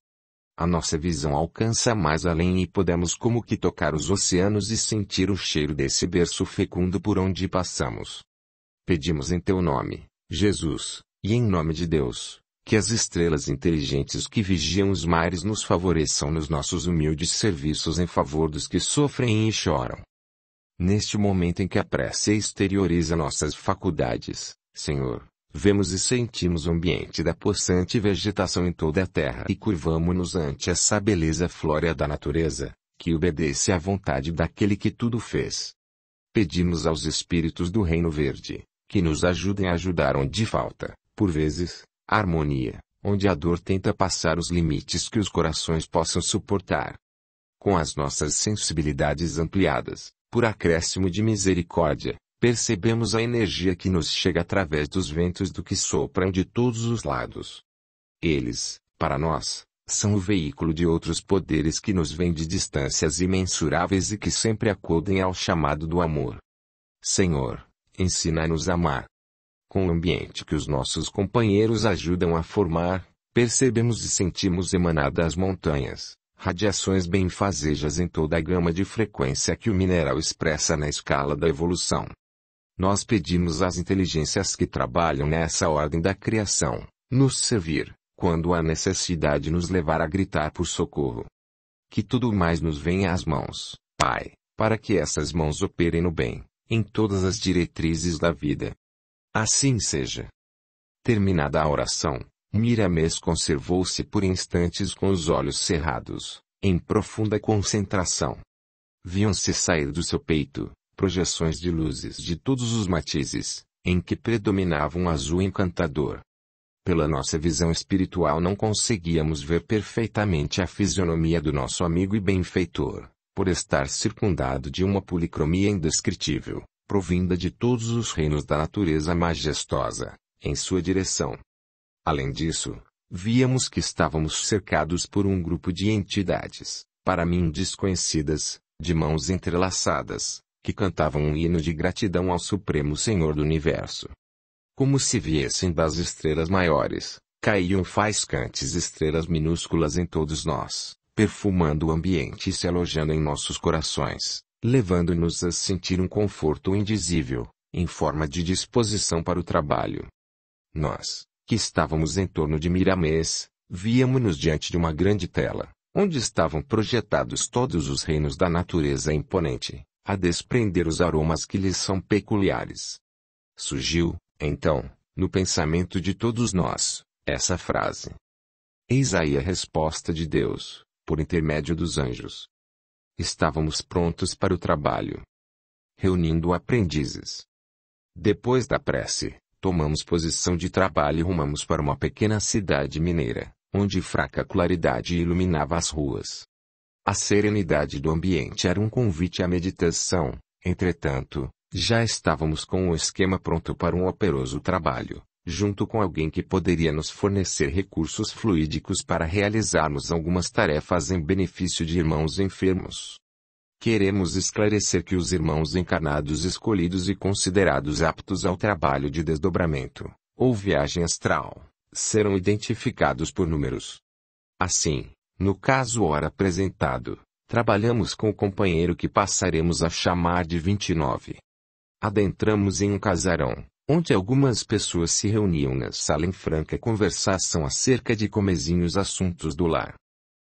S1: A nossa visão alcança mais além e podemos como que tocar os oceanos e sentir o cheiro desse berço fecundo por onde passamos. Pedimos em teu nome, Jesus, e em nome de Deus, que as estrelas inteligentes que vigiam os mares nos favoreçam nos nossos humildes serviços em favor dos que sofrem e choram. Neste momento em que a prece exterioriza nossas faculdades, Senhor, vemos e sentimos o ambiente da possante vegetação em toda a terra e curvamo-nos ante essa beleza flórea da natureza, que obedece à vontade daquele que tudo fez. Pedimos aos espíritos do Reino Verde, que nos ajudem a ajudar onde falta, por vezes, harmonia, onde a dor tenta passar os limites que os corações possam suportar. Com as nossas sensibilidades ampliadas, por acréscimo de misericórdia, percebemos a energia que nos chega através dos ventos do que sopram de todos os lados. Eles, para nós, são o veículo de outros poderes que nos vêm de distâncias imensuráveis e que sempre acudem ao chamado do amor. Senhor, ensina-nos a amar. Com o ambiente que os nossos companheiros ajudam a formar, percebemos e sentimos emanar das montanhas, radiações benfazejas em toda a gama de frequência que o mineral expressa na escala da evolução. Nós pedimos às inteligências que trabalham nessa ordem da criação, nos servir, quando a necessidade nos levar a gritar por socorro. Que tudo mais nos venha às mãos, Pai, para que essas mãos operem no bem, em todas as diretrizes da vida. Assim seja. Terminada a oração, Miramês conservou-se por instantes com os olhos cerrados, em profunda concentração. Viam-se sair do seu peito, projeções de luzes de todos os matizes, em que predominava um azul encantador. Pela nossa visão espiritual não conseguíamos ver perfeitamente a fisionomia do nosso amigo e benfeitor, por estar circundado de uma policromia indescritível, provinda de todos os reinos da natureza majestosa, em sua direção. Além disso, víamos que estávamos cercados por um grupo de entidades, para mim desconhecidas, de mãos entrelaçadas, que cantavam um hino de gratidão ao Supremo Senhor do Universo. Como se viessem das estrelas maiores, caíam faiscantes estrelas minúsculas em todos nós, perfumando o ambiente e se alojando em nossos corações, levando-nos a sentir um conforto indizível, em forma de disposição para o trabalho. Nós, que estávamos em torno de Miramês, víamos-nos diante de uma grande tela, onde estavam projetados todos os reinos da natureza imponente, a desprender os aromas que lhes são peculiares. Surgiu, então, no pensamento de todos nós, essa frase. Eis aí a resposta de Deus, por intermédio dos anjos. Estávamos prontos para o trabalho. Reunindo aprendizes. Depois da prece, Tomamos posição de trabalho e rumamos para uma pequena cidade mineira, onde fraca claridade iluminava as ruas. A serenidade do ambiente era um convite à meditação, entretanto, já estávamos com o esquema pronto para um operoso trabalho, junto com alguém que poderia nos fornecer recursos fluídicos para realizarmos algumas tarefas em benefício de irmãos enfermos. Queremos esclarecer que os irmãos encarnados escolhidos e considerados aptos ao trabalho de desdobramento, ou viagem astral, serão identificados por números. Assim, no caso ora apresentado, trabalhamos com o companheiro que passaremos a chamar de 29. Adentramos em um casarão, onde algumas pessoas se reuniam na sala em franca conversação acerca de comezinhos assuntos do lar.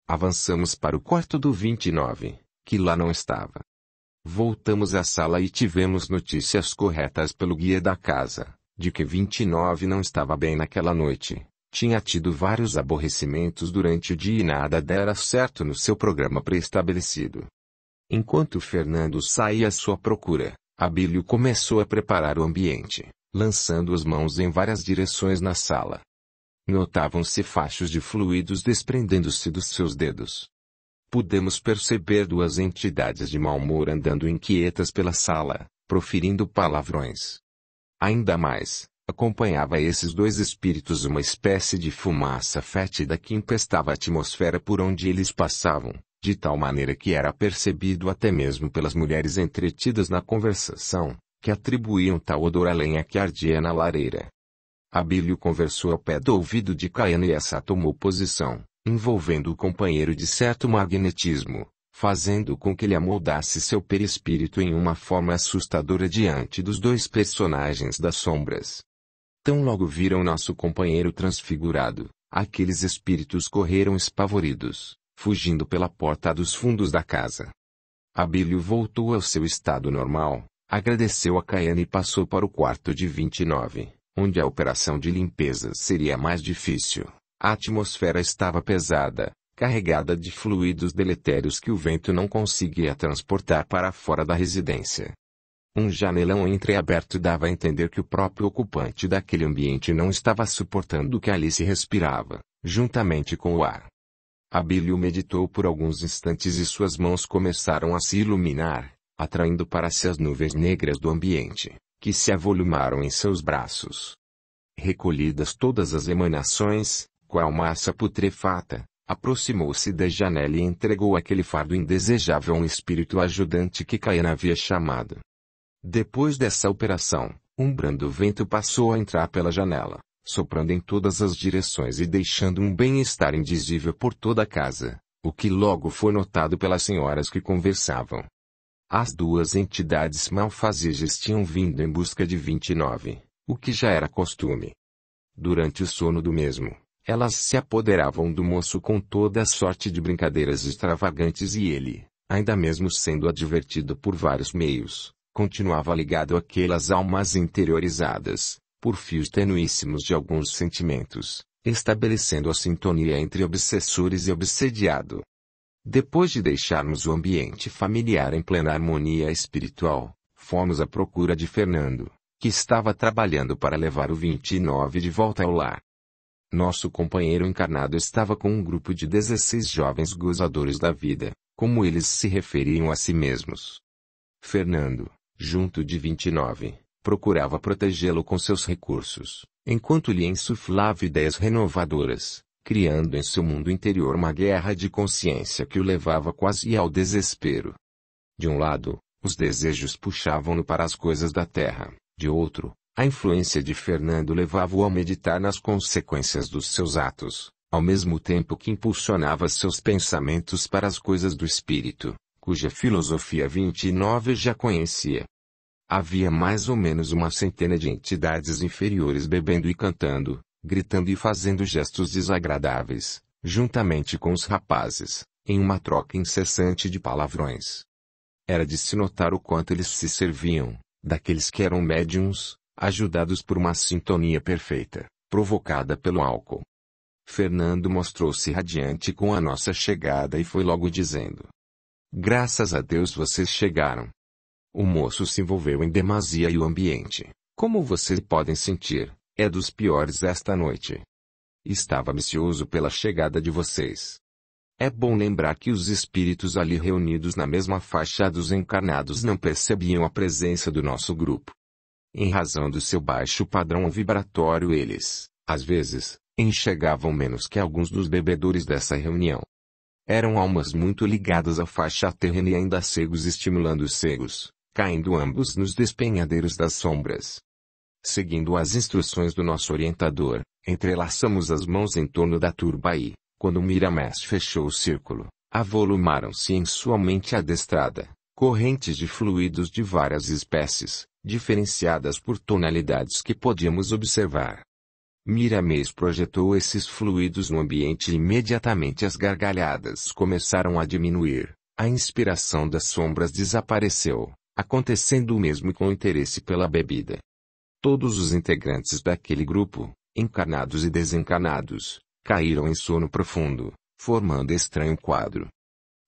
S1: Avançamos para o quarto do 29 que lá não estava. Voltamos à sala e tivemos notícias corretas pelo guia da casa, de que 29 não estava bem naquela noite. Tinha tido vários aborrecimentos durante o dia e nada dera certo no seu programa pré-estabelecido. Enquanto Fernando saía à sua procura, Abílio começou a preparar o ambiente, lançando as mãos em várias direções na sala. Notavam-se fachos de fluidos desprendendo-se dos seus dedos. Podemos perceber duas entidades de mau humor andando inquietas pela sala, proferindo palavrões. Ainda mais, acompanhava esses dois espíritos uma espécie de fumaça fétida que empestava a atmosfera por onde eles passavam, de tal maneira que era percebido até mesmo pelas mulheres entretidas na conversação, que atribuíam tal odor à lenha que ardia na lareira. Abílio conversou ao pé do ouvido de Caiano e essa tomou posição, envolvendo o companheiro de certo magnetismo, fazendo com que ele amoldasse seu perispírito em uma forma assustadora diante dos dois personagens das sombras. Tão logo viram nosso companheiro transfigurado, aqueles espíritos correram espavoridos, fugindo pela porta dos fundos da casa. Abílio voltou ao seu estado normal, agradeceu a Caiane e passou para o quarto de 29, onde a operação de limpeza seria mais difícil. A atmosfera estava pesada, carregada de fluidos deletérios que o vento não conseguia transportar para fora da residência. Um janelão entreaberto dava a entender que o próprio ocupante daquele ambiente não estava suportando o que ali se respirava, juntamente com o ar. Abílio meditou por alguns instantes e suas mãos começaram a se iluminar, atraindo para si as nuvens negras do ambiente, que se avolumaram em seus braços. Recolhidas todas as emanações, qual massa putrefata, aproximou-se da janela e entregou aquele fardo indesejável a um espírito ajudante que Caena havia chamado. Depois dessa operação, um brando vento passou a entrar pela janela, soprando em todas as direções e deixando um bem-estar indizível por toda a casa, o que logo foi notado pelas senhoras que conversavam. As duas entidades malfazejas tinham vindo em busca de 29, o que já era costume. Durante o sono do mesmo, elas se apoderavam do moço com toda a sorte de brincadeiras extravagantes e ele, ainda mesmo sendo advertido por vários meios, continuava ligado àquelas almas interiorizadas, por fios tenuíssimos de alguns sentimentos, estabelecendo a sintonia entre obsessores e obsediado. Depois de deixarmos o ambiente familiar em plena harmonia espiritual, fomos à procura de Fernando, que estava trabalhando para levar o 29 de volta ao lar. Nosso companheiro encarnado estava com um grupo de 16 jovens gozadores da vida, como eles se referiam a si mesmos. Fernando, junto de 29, procurava protegê-lo com seus recursos, enquanto lhe insuflava ideias renovadoras, criando em seu mundo interior uma guerra de consciência que o levava quase ao desespero. De um lado, os desejos puxavam-no para as coisas da terra, de outro, a influência de Fernando levava-o a meditar nas consequências dos seus atos, ao mesmo tempo que impulsionava seus pensamentos para as coisas do espírito, cuja filosofia 29 já conhecia. Havia mais ou menos uma centena de entidades inferiores bebendo e cantando, gritando e fazendo gestos desagradáveis, juntamente com os rapazes, em uma troca incessante de palavrões. Era de se notar o quanto eles se serviam, daqueles que eram médiums, ajudados por uma sintonia perfeita, provocada pelo álcool. Fernando mostrou-se radiante com a nossa chegada e foi logo dizendo: Graças a Deus vocês chegaram. O moço se envolveu em demasia e o ambiente, como vocês podem sentir, é dos piores esta noite. Estava ansioso pela chegada de vocês. É bom lembrar que os espíritos ali reunidos na mesma faixa dos encarnados não percebiam a presença do nosso grupo. Em razão do seu baixo padrão vibratório, eles, às vezes, enxergavam menos que alguns dos bebedores dessa reunião. Eram almas muito ligadas à faixa terrena e ainda cegos estimulando os cegos, caindo ambos nos despenhadeiros das sombras. Seguindo as instruções do nosso orientador, entrelaçamos as mãos em torno da turba e, quando Miramés fechou o círculo, avolumaram-se em sua mente adestrada, correntes de fluidos de várias espécies, diferenciadas por tonalidades que podíamos observar. Miramês projetou esses fluidos no ambiente e imediatamente as gargalhadas começaram a diminuir, a inspiração das sombras desapareceu, acontecendo o mesmo com o interesse pela bebida. Todos os integrantes daquele grupo, encarnados e desencarnados, caíram em sono profundo, formando estranho quadro.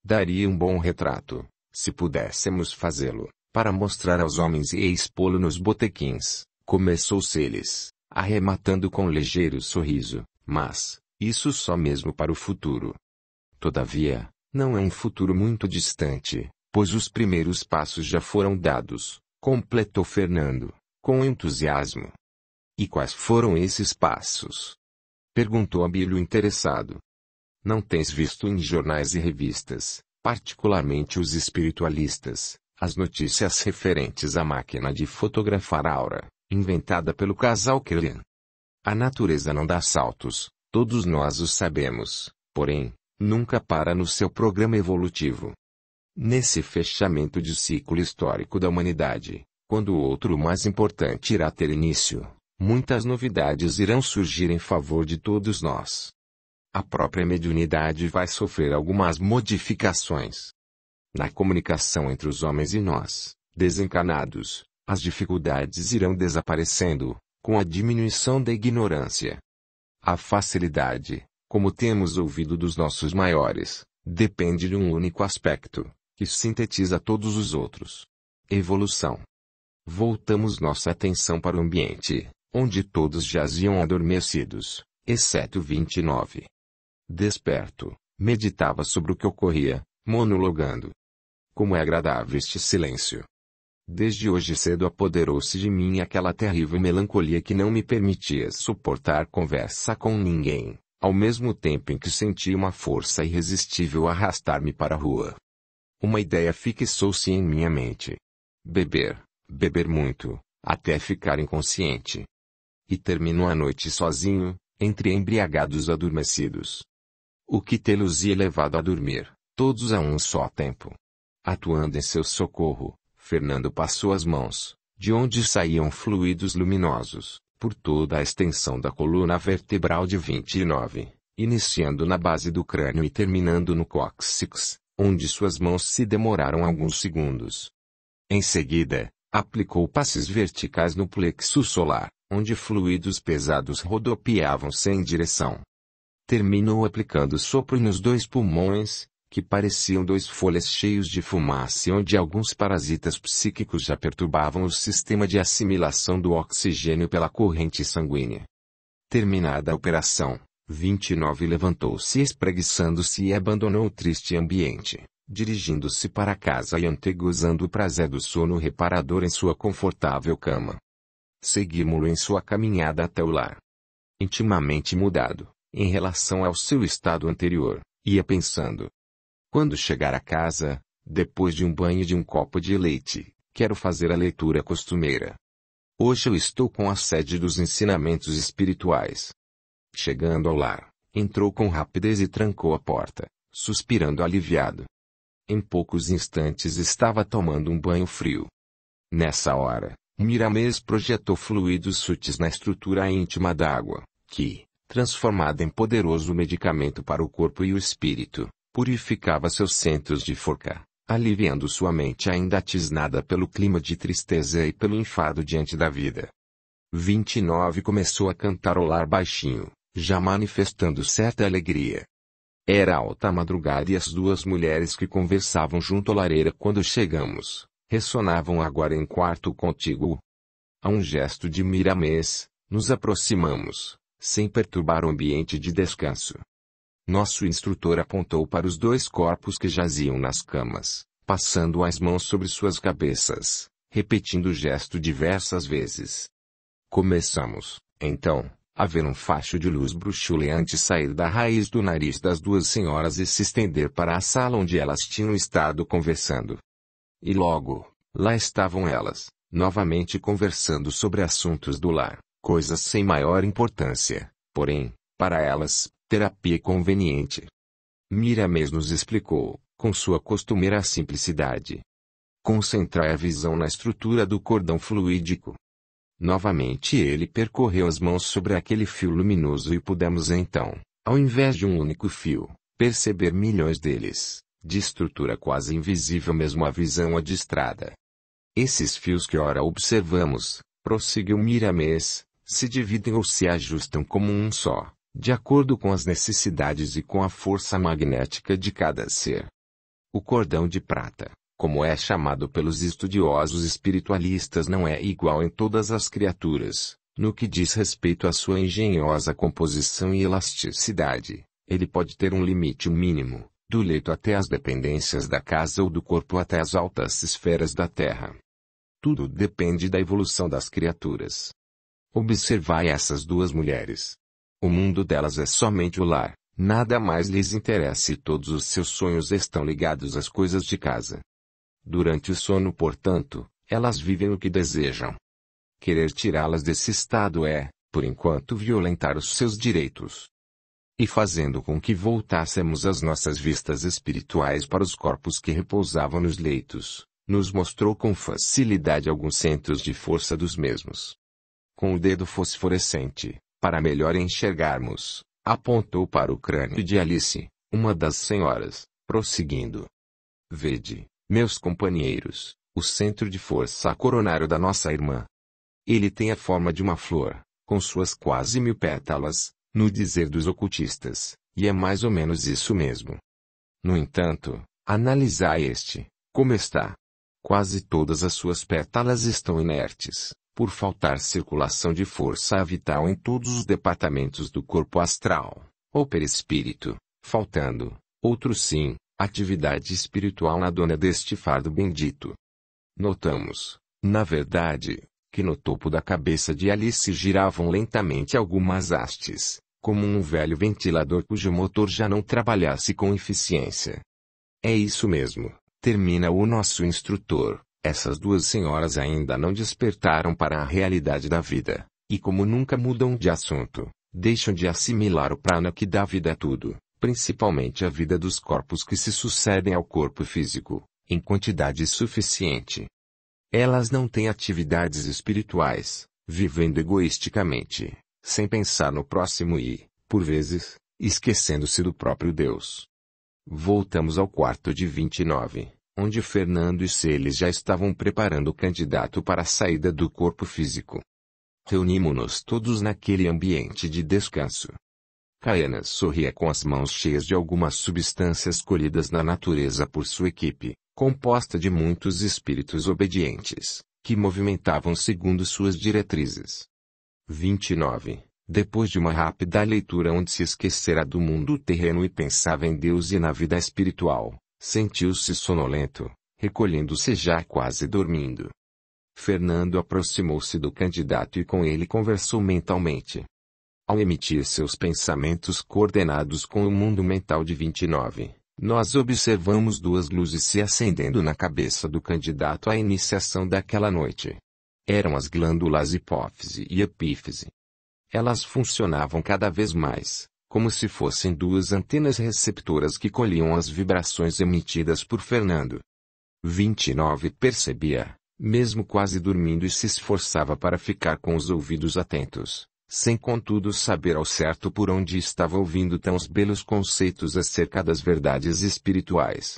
S1: Daria um bom retrato, se pudéssemos fazê-lo, para mostrar aos homens e expô-lo nos botequins, começou-se eles, arrematando com ligeiro sorriso, mas, isso só mesmo para o futuro. Todavia, não é um futuro muito distante, pois os primeiros passos já foram dados, completou Fernando, com entusiasmo. E quais foram esses passos? Perguntou Abílio interessado. Não tens visto em jornais e revistas, particularmente os espiritualistas, as notícias referentes à máquina de fotografar aura, inventada pelo casal Kirlian. A natureza não dá saltos, todos nós o sabemos, porém, nunca para no seu programa evolutivo. Nesse fechamento de ciclo histórico da humanidade, quando o outro mais importante irá ter início, muitas novidades irão surgir em favor de todos nós. A própria mediunidade vai sofrer algumas modificações na comunicação entre os homens e nós, desencarnados, as dificuldades irão desaparecendo, com a diminuição da ignorância. A facilidade, como temos ouvido dos nossos maiores, depende de um único aspecto, que sintetiza todos os outros: evolução. Voltamos nossa atenção para o ambiente, onde todos jaziam adormecidos, exceto 29. Desperto, meditava sobre o que ocorria, monologando, como é agradável este silêncio. Desde hoje cedo apoderou-se de mim aquela terrível melancolia que não me permitia suportar conversa com ninguém, ao mesmo tempo em que senti uma força irresistível arrastar-me para a rua. Uma ideia fixou-se em minha mente. Beber, beber muito, até ficar inconsciente. E termino a noite sozinho, entre embriagados adormecidos. O que tê-los ia levado a dormir, todos a um só tempo. Atuando em seu socorro, Fernando passou as mãos, de onde saíam fluidos luminosos, por toda a extensão da coluna vertebral de 29, iniciando na base do crânio e terminando no cóccix, onde suas mãos se demoraram alguns segundos. Em seguida, aplicou passes verticais no plexo solar, onde fluidos pesados rodopiavam sem direção. Terminou aplicando sopro nos dois pulmões, que pareciam dois folhas cheios de fumaça e onde alguns parasitas psíquicos já perturbavam o sistema de assimilação do oxigênio pela corrente sanguínea. Terminada a operação, 29 levantou-se espreguiçando-se e abandonou o triste ambiente, dirigindo-se para casa e antegozando o prazer do sono reparador em sua confortável cama. Seguimos-lo em sua caminhada até o lar. Intimamente mudado, em relação ao seu estado anterior, ia pensando, quando chegar a casa, depois de um banho e de um copo de leite, quero fazer a leitura costumeira. Hoje eu estou com a sede dos ensinamentos espirituais. Chegando ao lar, entrou com rapidez e trancou a porta, suspirando aliviado. Em poucos instantes estava tomando um banho frio. Nessa hora, Miramês projetou fluidos sutis na estrutura íntima da água, que, transformada em poderoso medicamento para o corpo e o espírito, purificava seus centros de forca, aliviando sua mente ainda atisnada pelo clima de tristeza e pelo enfado diante da vida. 29 começou a cantarolar baixinho, já manifestando certa alegria. Era alta madrugada e as duas mulheres que conversavam junto à lareira quando chegamos, ressonavam agora em quarto contíguo. A um gesto de Miramês, nos aproximamos, sem perturbar o ambiente de descanso. Nosso instrutor apontou para os dois corpos que jaziam nas camas, passando as mãos sobre suas cabeças, repetindo o gesto diversas vezes. Começamos, então, a ver um facho de luz bruxuleante sair da raiz do nariz das duas senhoras e se estender para a sala onde elas tinham estado conversando. E logo, lá estavam elas, novamente conversando sobre assuntos do lar, coisas sem maior importância, porém, para elas, terapia conveniente. Miramés nos explicou, com sua costumeira simplicidade. Concentrar a visão na estrutura do cordão fluídico. Novamente ele percorreu as mãos sobre aquele fio luminoso e pudemos então, ao invés de um único fio, perceber milhões deles, de estrutura quase invisível mesmo à visão adistrada. Esses fios que ora observamos, prosseguiu Miramês, se dividem ou se ajustam como um só, de acordo com as necessidades e com a força magnética de cada ser. O cordão de prata, como é chamado pelos estudiosos espiritualistas, não é igual em todas as criaturas, no que diz respeito à sua engenhosa composição e elasticidade. Ele pode ter um limite mínimo, do leito até as dependências da casa ou do corpo até as altas esferas da terra. Tudo depende da evolução das criaturas. Observai essas duas mulheres, o mundo delas é somente o lar, nada mais lhes interessa e todos os seus sonhos estão ligados às coisas de casa. Durante o sono, portanto, elas vivem o que desejam. Querer tirá-las desse estado é, por enquanto, violentar os seus direitos. E fazendo com que voltássemos as nossas vistas espirituais para os corpos que repousavam nos leitos, nos mostrou com facilidade alguns centros de força dos mesmos. Com o dedo fosforescente, para melhor enxergarmos, apontou para o crânio de Alice, uma das senhoras, prosseguindo. Vede, meus companheiros, o centro de força coronário da nossa irmã. Ele tem a forma de uma flor, com suas quase mil pétalas, no dizer dos ocultistas, e é mais ou menos isso mesmo. No entanto, analisai este, como está. Quase todas as suas pétalas estão inertes, por faltar circulação de força vital em todos os departamentos do corpo astral, ou perispírito, faltando, outro sim, atividade espiritual na dona deste fardo bendito. Notamos, na verdade, que no topo da cabeça de Alice giravam lentamente algumas hastes, como um velho ventilador cujo motor já não trabalhasse com eficiência. É isso mesmo, termina o nosso instrutor, essas duas senhoras ainda não despertaram para a realidade da vida, e como nunca mudam de assunto, deixam de assimilar o prana que dá vida a tudo, principalmente a vida dos corpos que se sucedem ao corpo físico, em quantidade suficiente. Elas não têm atividades espirituais, vivendo egoisticamente, sem pensar no próximo e, por vezes, esquecendo-se do próprio Deus. Voltamos ao quarto de 29 onde Fernando e Celes já estavam preparando o candidato para a saída do corpo físico. Reunimos-nos todos naquele ambiente de descanso. Caenas sorria com as mãos cheias de algumas substâncias colhidas na natureza por sua equipe, composta de muitos espíritos obedientes, que movimentavam segundo suas diretrizes. 29. Depois de uma rápida leitura onde se esquecera do mundo terreno e pensava em Deus e na vida espiritual, Sentiu-se sonolento, recolhendo-se já quase dormindo. Fernando aproximou-se do candidato e com ele conversou mentalmente. Ao emitir seus pensamentos coordenados com o mundo mental de 29, nós observamos duas luzes se acendendo na cabeça do candidato à iniciação daquela noite. Eram as glândulas hipófise e epífise. Elas funcionavam cada vez mais, como se fossem duas antenas receptoras que colhiam as vibrações emitidas por Fernando. 29 percebia, mesmo quase dormindo e se esforçava para ficar com os ouvidos atentos, sem contudo saber ao certo por onde estava ouvindo tão belos conceitos acerca das verdades espirituais.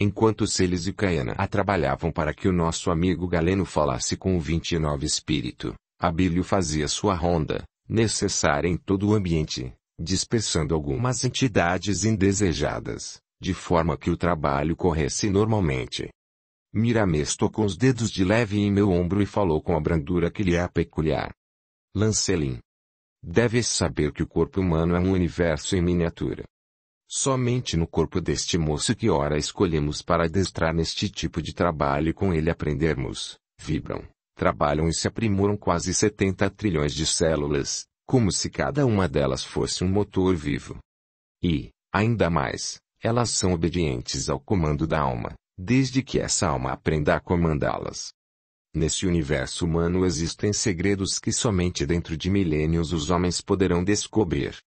S1: Enquanto Celes e Caena trabalhavam para que o nosso amigo Galeno falasse com o 29 espírito, Abílio fazia sua ronda, necessária em todo o ambiente, dispersando algumas entidades indesejadas, de forma que o trabalho corresse normalmente. Miramês tocou os dedos de leve em meu ombro e falou com a brandura que lhe é peculiar. Lancelin. Deves saber que o corpo humano é um universo em miniatura. Somente no corpo deste moço que ora escolhemos para adestrar neste tipo de trabalho e com ele aprendermos, vibram, trabalham e se aprimoram quase 70 trilhões de células, como se cada uma delas fosse um motor vivo. E, ainda mais, elas são obedientes ao comando da alma, desde que essa alma aprenda a comandá-las. Nesse universo humano existem segredos que somente dentro de milênios os homens poderão descobrir.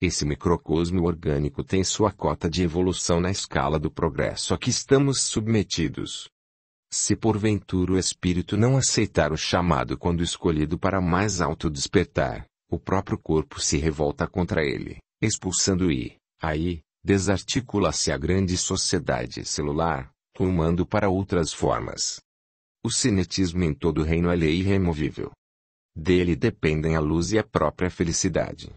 S1: Esse microcosmo orgânico tem sua cota de evolução na escala do progresso a que estamos submetidos. Se porventura o espírito não aceitar o chamado quando escolhido para mais alto despertar, o próprio corpo se revolta contra ele, expulsando e, aí, desarticula-se a grande sociedade celular, rumando para outras formas. O cinetismo em todo o reino é lei irremovível. Dele dependem a luz e a própria felicidade.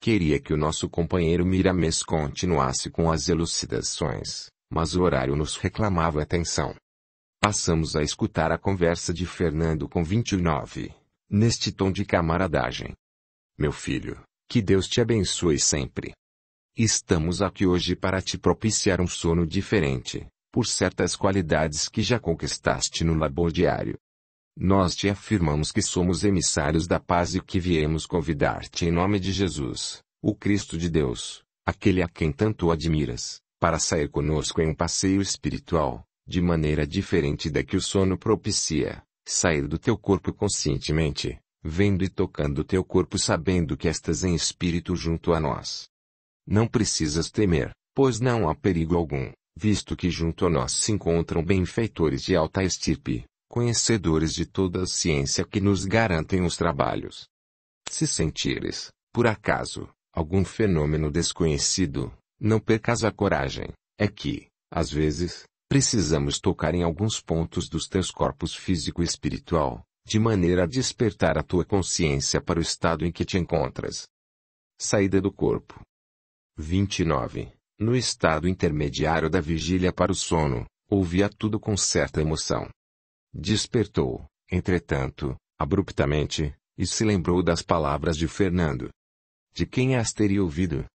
S1: Queria que o nosso companheiro Miramês continuasse com as elucidações, mas o horário nos reclamava atenção. Passamos a escutar a conversa de Fernando com 29, neste tom de camaradagem, meu filho, que Deus te abençoe sempre. Estamos aqui hoje para te propiciar um sono diferente, por certas qualidades que já conquistaste no labor diário. Nós te afirmamos que somos emissários da paz e que viemos convidar-te em nome de Jesus, o Cristo de Deus, aquele a quem tanto admiras, para sair conosco em um passeio espiritual, de maneira diferente da que o sono propicia, sair do teu corpo conscientemente, vendo e tocando teu corpo sabendo que estás em espírito junto a nós. Não precisas temer, pois não há perigo algum, visto que junto a nós se encontram benfeitores de alta estirpe, conhecedores de toda a ciência que nos garantem os trabalhos. Se sentires, por acaso, algum fenômeno desconhecido, não percas a coragem, é que, às vezes, precisamos tocar em alguns pontos dos teus corpos físico e espiritual, de maneira a despertar a tua consciência para o estado em que te encontras. Saída do corpo. 29. No estado intermediário da vigília para o sono, ouvia tudo com certa emoção. Despertou, entretanto, abruptamente, e se lembrou das palavras de Fernando. De quem as teria ouvido?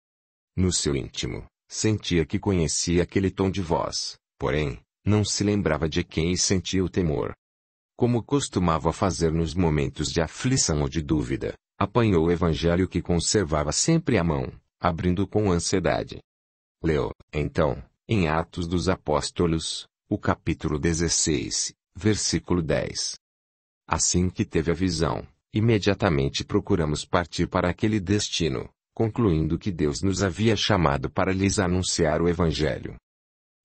S1: No seu íntimo, sentia que conhecia aquele tom de voz, porém, não se lembrava de quem e sentia o temor como costumava fazer nos momentos de aflição ou de dúvida, apanhou o evangelho que conservava sempre à mão, abrindo com ansiedade. Leu, então, em Atos dos Apóstolos, o capítulo 16, versículo 10. Assim que teve a visão, imediatamente procuramos partir para aquele destino, concluindo que Deus nos havia chamado para lhes anunciar o Evangelho.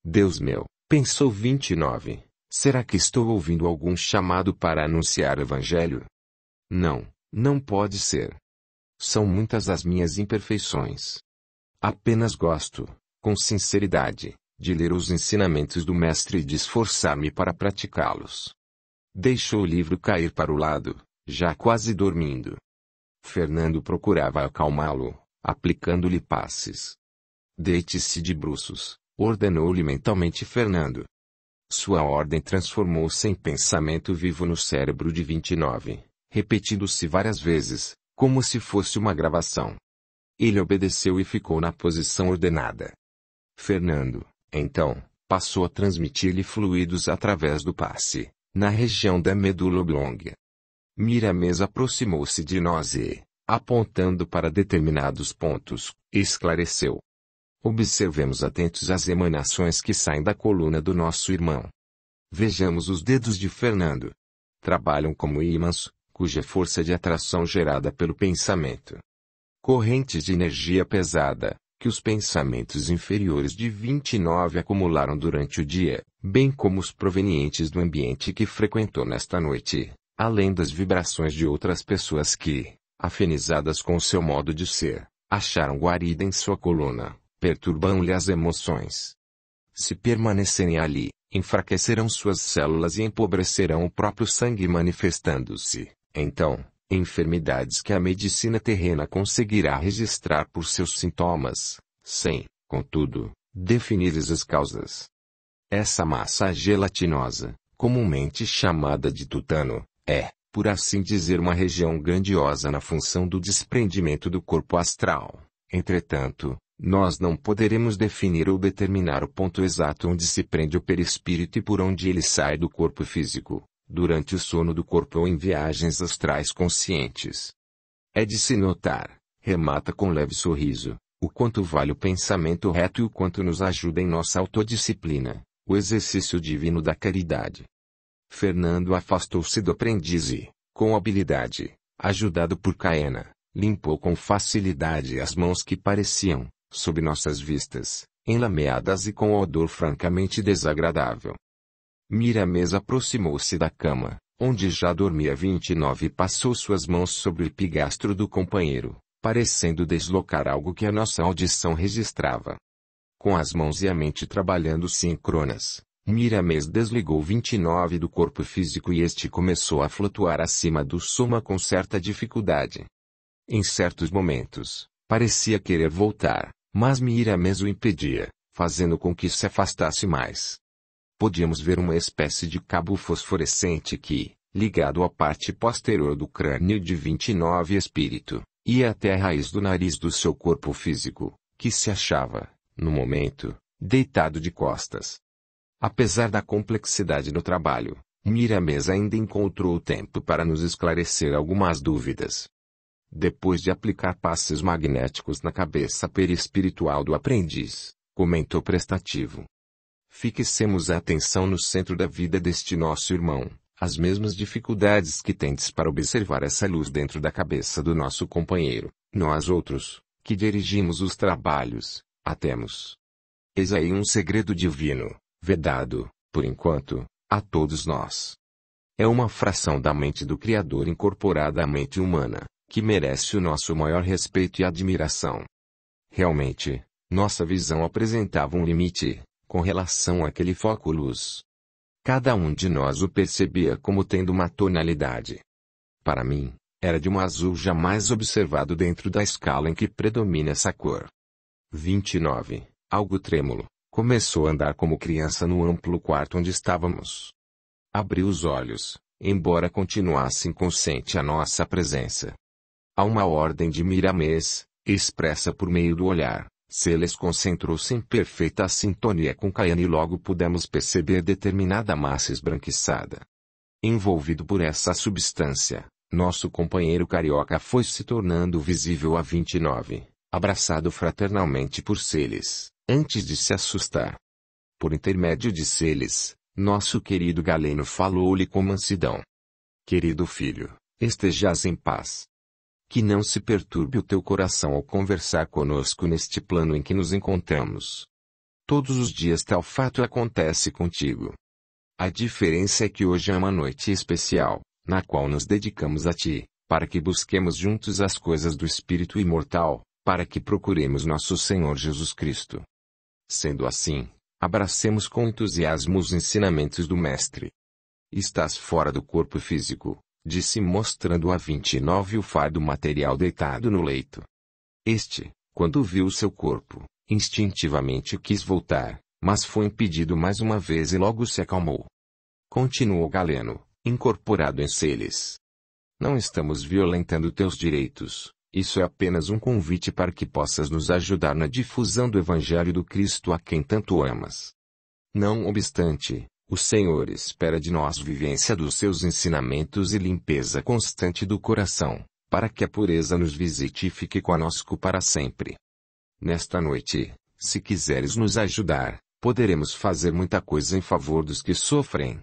S1: Deus meu, pensou 29, Será que estou ouvindo algum chamado para anunciar o Evangelho? Não, não pode ser. São muitas as minhas imperfeições. Apenas gosto, com sinceridade, de ler os ensinamentos do Mestre e de esforçar-me para praticá-los. Deixou o livro cair para o lado, já quase dormindo. Fernando procurava acalmá-lo, aplicando-lhe passes. Deite-se de bruços, ordenou-lhe mentalmente Fernando. Sua ordem transformou-se em pensamento vivo no cérebro de 29, repetindo-se várias vezes, como se fosse uma gravação. Ele obedeceu e ficou na posição ordenada. Fernando, então, passou a transmitir-lhe fluidos através do passe, na região da medula oblonga. Miramês aproximou-se de nós e, apontando para determinados pontos, esclareceu: Observemos atentos as emanações que saem da coluna do nosso irmão. Vejamos os dedos de Fernando. Trabalham como ímãs, cuja força de atração gerada pelo pensamento. Correntes de energia pesada, que os pensamentos inferiores de 29 acumularam durante o dia, bem como os provenientes do ambiente que frequentou nesta noite, além das vibrações de outras pessoas que, afinizadas com seu modo de ser, acharam guarida em sua coluna perturbam-lhe as emoções. Se permanecerem ali, enfraquecerão suas células e empobrecerão o próprio sangue manifestando-se, então, enfermidades que a medicina terrena conseguirá registrar por seus sintomas, sem, contudo, definir lhes as causas. Essa massa gelatinosa, comumente chamada de tutano, é, por assim dizer, uma região grandiosa na função do desprendimento do corpo astral. Entretanto, nós não poderemos definir ou determinar o ponto exato onde se prende o perispírito e por onde ele sai do corpo físico, durante o sono do corpo ou em viagens astrais conscientes. É de se notar, remata com leve sorriso, o quanto vale o pensamento reto e o quanto nos ajuda em nossa autodisciplina, o exercício divino da caridade. Fernando afastou-se do aprendiz e, com habilidade, ajudado por Caena, limpou com facilidade as mãos que pareciam, sob nossas vistas, enlameadas e com odor francamente desagradável. Mirames aproximou-se da cama, onde já dormia 29 e passou suas mãos sobre o pigastro do companheiro, parecendo deslocar algo que a nossa audição registrava. Com as mãos e a mente trabalhando síncronas, Mirames desligou 29 do corpo físico e este começou a flutuar acima do soma com certa dificuldade. Em certos momentos, parecia querer voltar, mas Mirames o impedia, fazendo com que se afastasse mais. Podíamos ver uma espécie de cabo fosforescente que, ligado à parte posterior do crânio de 29 espírito, ia até a raiz do nariz do seu corpo físico, que se achava, no momento, deitado de costas. Apesar da complexidade do trabalho, Mirames ainda encontrou tempo para nos esclarecer algumas dúvidas depois de aplicar passes magnéticos na cabeça perispiritual do aprendiz, comentou prestativo. Fixemos a atenção no centro da vida deste nosso irmão, as mesmas dificuldades que tentes para observar essa luz dentro da cabeça do nosso companheiro, nós outros, que dirigimos os trabalhos, a temos. Eis aí um segredo divino, vedado, por enquanto, a todos nós. É uma fração da mente do Criador incorporada à mente humana que merece o nosso maior respeito e admiração. Realmente, nossa visão apresentava um limite, com relação àquele foco luz. Cada um de nós o percebia como tendo uma tonalidade. Para mim, era de um azul jamais observado dentro da escala em que predomina essa cor. 29. Algo trêmulo, começou a andar como criança no amplo quarto onde estávamos. Abriu os olhos, embora continuasse inconsciente a nossa presença. Há uma ordem de Miramês, expressa por meio do olhar. Seles concentrou-se em perfeita sintonia com Caiane e logo pudemos perceber determinada massa esbranquiçada. Envolvido por essa substância, nosso companheiro carioca foi se tornando visível a 29, abraçado fraternalmente por Seles, antes de se assustar. Por intermédio de Seles, nosso querido Galeno falou-lhe com mansidão. Querido filho, estejas em paz que não se perturbe o teu coração ao conversar conosco neste plano em que nos encontramos. Todos os dias tal fato acontece contigo. A diferença é que hoje é uma noite especial, na qual nos dedicamos a ti, para que busquemos juntos as coisas do Espírito imortal, para que procuremos nosso Senhor Jesus Cristo. Sendo assim, abracemos com entusiasmo os ensinamentos do Mestre. Estás fora do corpo físico, disse mostrando a 29 o fardo material deitado no leito. Este, quando viu seu corpo, instintivamente quis voltar, mas foi impedido mais uma vez e logo se acalmou. Continuou Galeno, incorporado em Celes. Não estamos violentando teus direitos, isso é apenas um convite para que possas nos ajudar na difusão do Evangelho do Cristo a quem tanto amas. Não obstante, o Senhor espera de nós vivência dos seus ensinamentos e limpeza constante do coração, para que a pureza nos visite e fique conosco para sempre. Nesta noite, se quiseres nos ajudar, poderemos fazer muita coisa em favor dos que sofrem.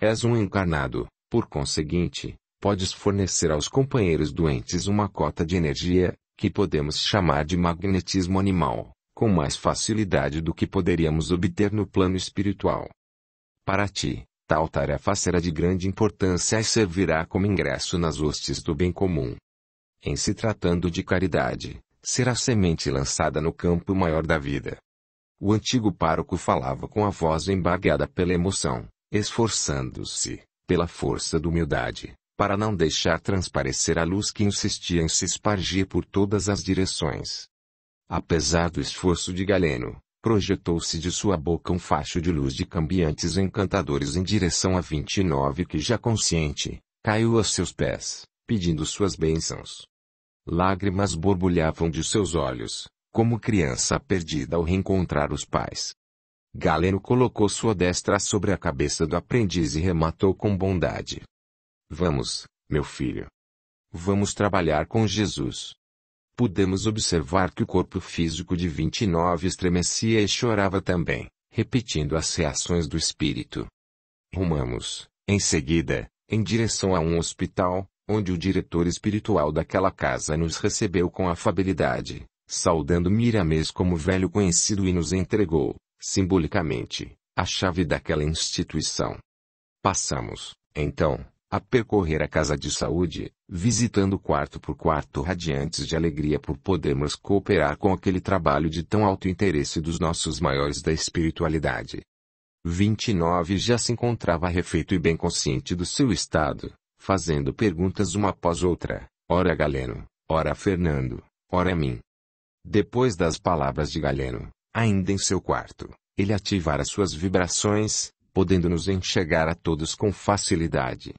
S1: És um encarnado, por conseguinte, podes fornecer aos companheiros doentes uma cota de energia, que podemos chamar de magnetismo animal, com mais facilidade do que poderíamos obter no plano espiritual para ti. Tal tarefa será de grande importância e servirá como ingresso nas hostes do bem comum. Em se tratando de caridade, será semente lançada no campo maior da vida. O antigo pároco falava com a voz embargada pela emoção, esforçando-se, pela força da humildade, para não deixar transparecer a luz que insistia em se espargir por todas as direções. Apesar do esforço de Galeno, projetou-se de sua boca um facho de luz de cambiantes encantadores em direção a 29 que já consciente, caiu a seus pés, pedindo suas bênçãos. Lágrimas borbulhavam de seus olhos, como criança perdida ao reencontrar os pais. Galeno colocou sua destra sobre a cabeça do aprendiz e rematou com bondade. Vamos, meu filho. Vamos trabalhar com Jesus. Pudemos observar que o corpo físico de 29 estremecia e chorava também, repetindo as reações do espírito. Rumamos, em seguida, em direção a um hospital, onde o diretor espiritual daquela casa nos recebeu com afabilidade, saudando Miramês como velho conhecido e nos entregou, simbolicamente, a chave daquela instituição. Passamos, então, a percorrer a casa de saúde, visitando quarto por quarto radiantes de alegria por podermos cooperar com aquele trabalho de tão alto interesse dos nossos maiores da espiritualidade. 29 já se encontrava refeito e bem consciente do seu estado, fazendo perguntas uma após outra, ora a Galeno, ora a Fernando, ora a mim. Depois das palavras de Galeno, ainda em seu quarto, ele ativara suas vibrações, podendo nos enxergar a todos com facilidade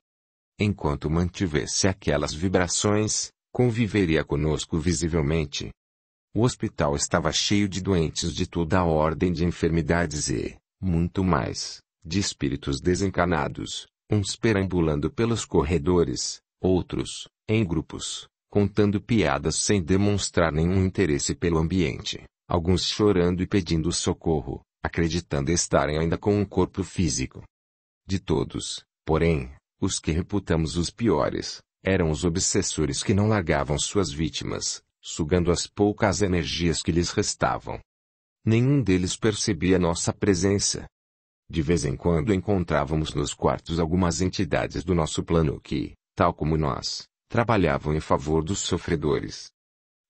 S1: enquanto mantivesse aquelas vibrações, conviveria conosco visivelmente. O hospital estava cheio de doentes de toda a ordem de enfermidades e, muito mais, de espíritos desencarnados, uns perambulando pelos corredores, outros, em grupos, contando piadas sem demonstrar nenhum interesse pelo ambiente, alguns chorando e pedindo socorro, acreditando estarem ainda com um corpo físico. De todos, porém, os que reputamos os piores eram os obsessores que não largavam suas vítimas, sugando as poucas energias que lhes restavam. Nenhum deles percebia nossa presença. De vez em quando encontrávamos nos quartos algumas entidades do nosso plano que, tal como nós, trabalhavam em favor dos sofredores.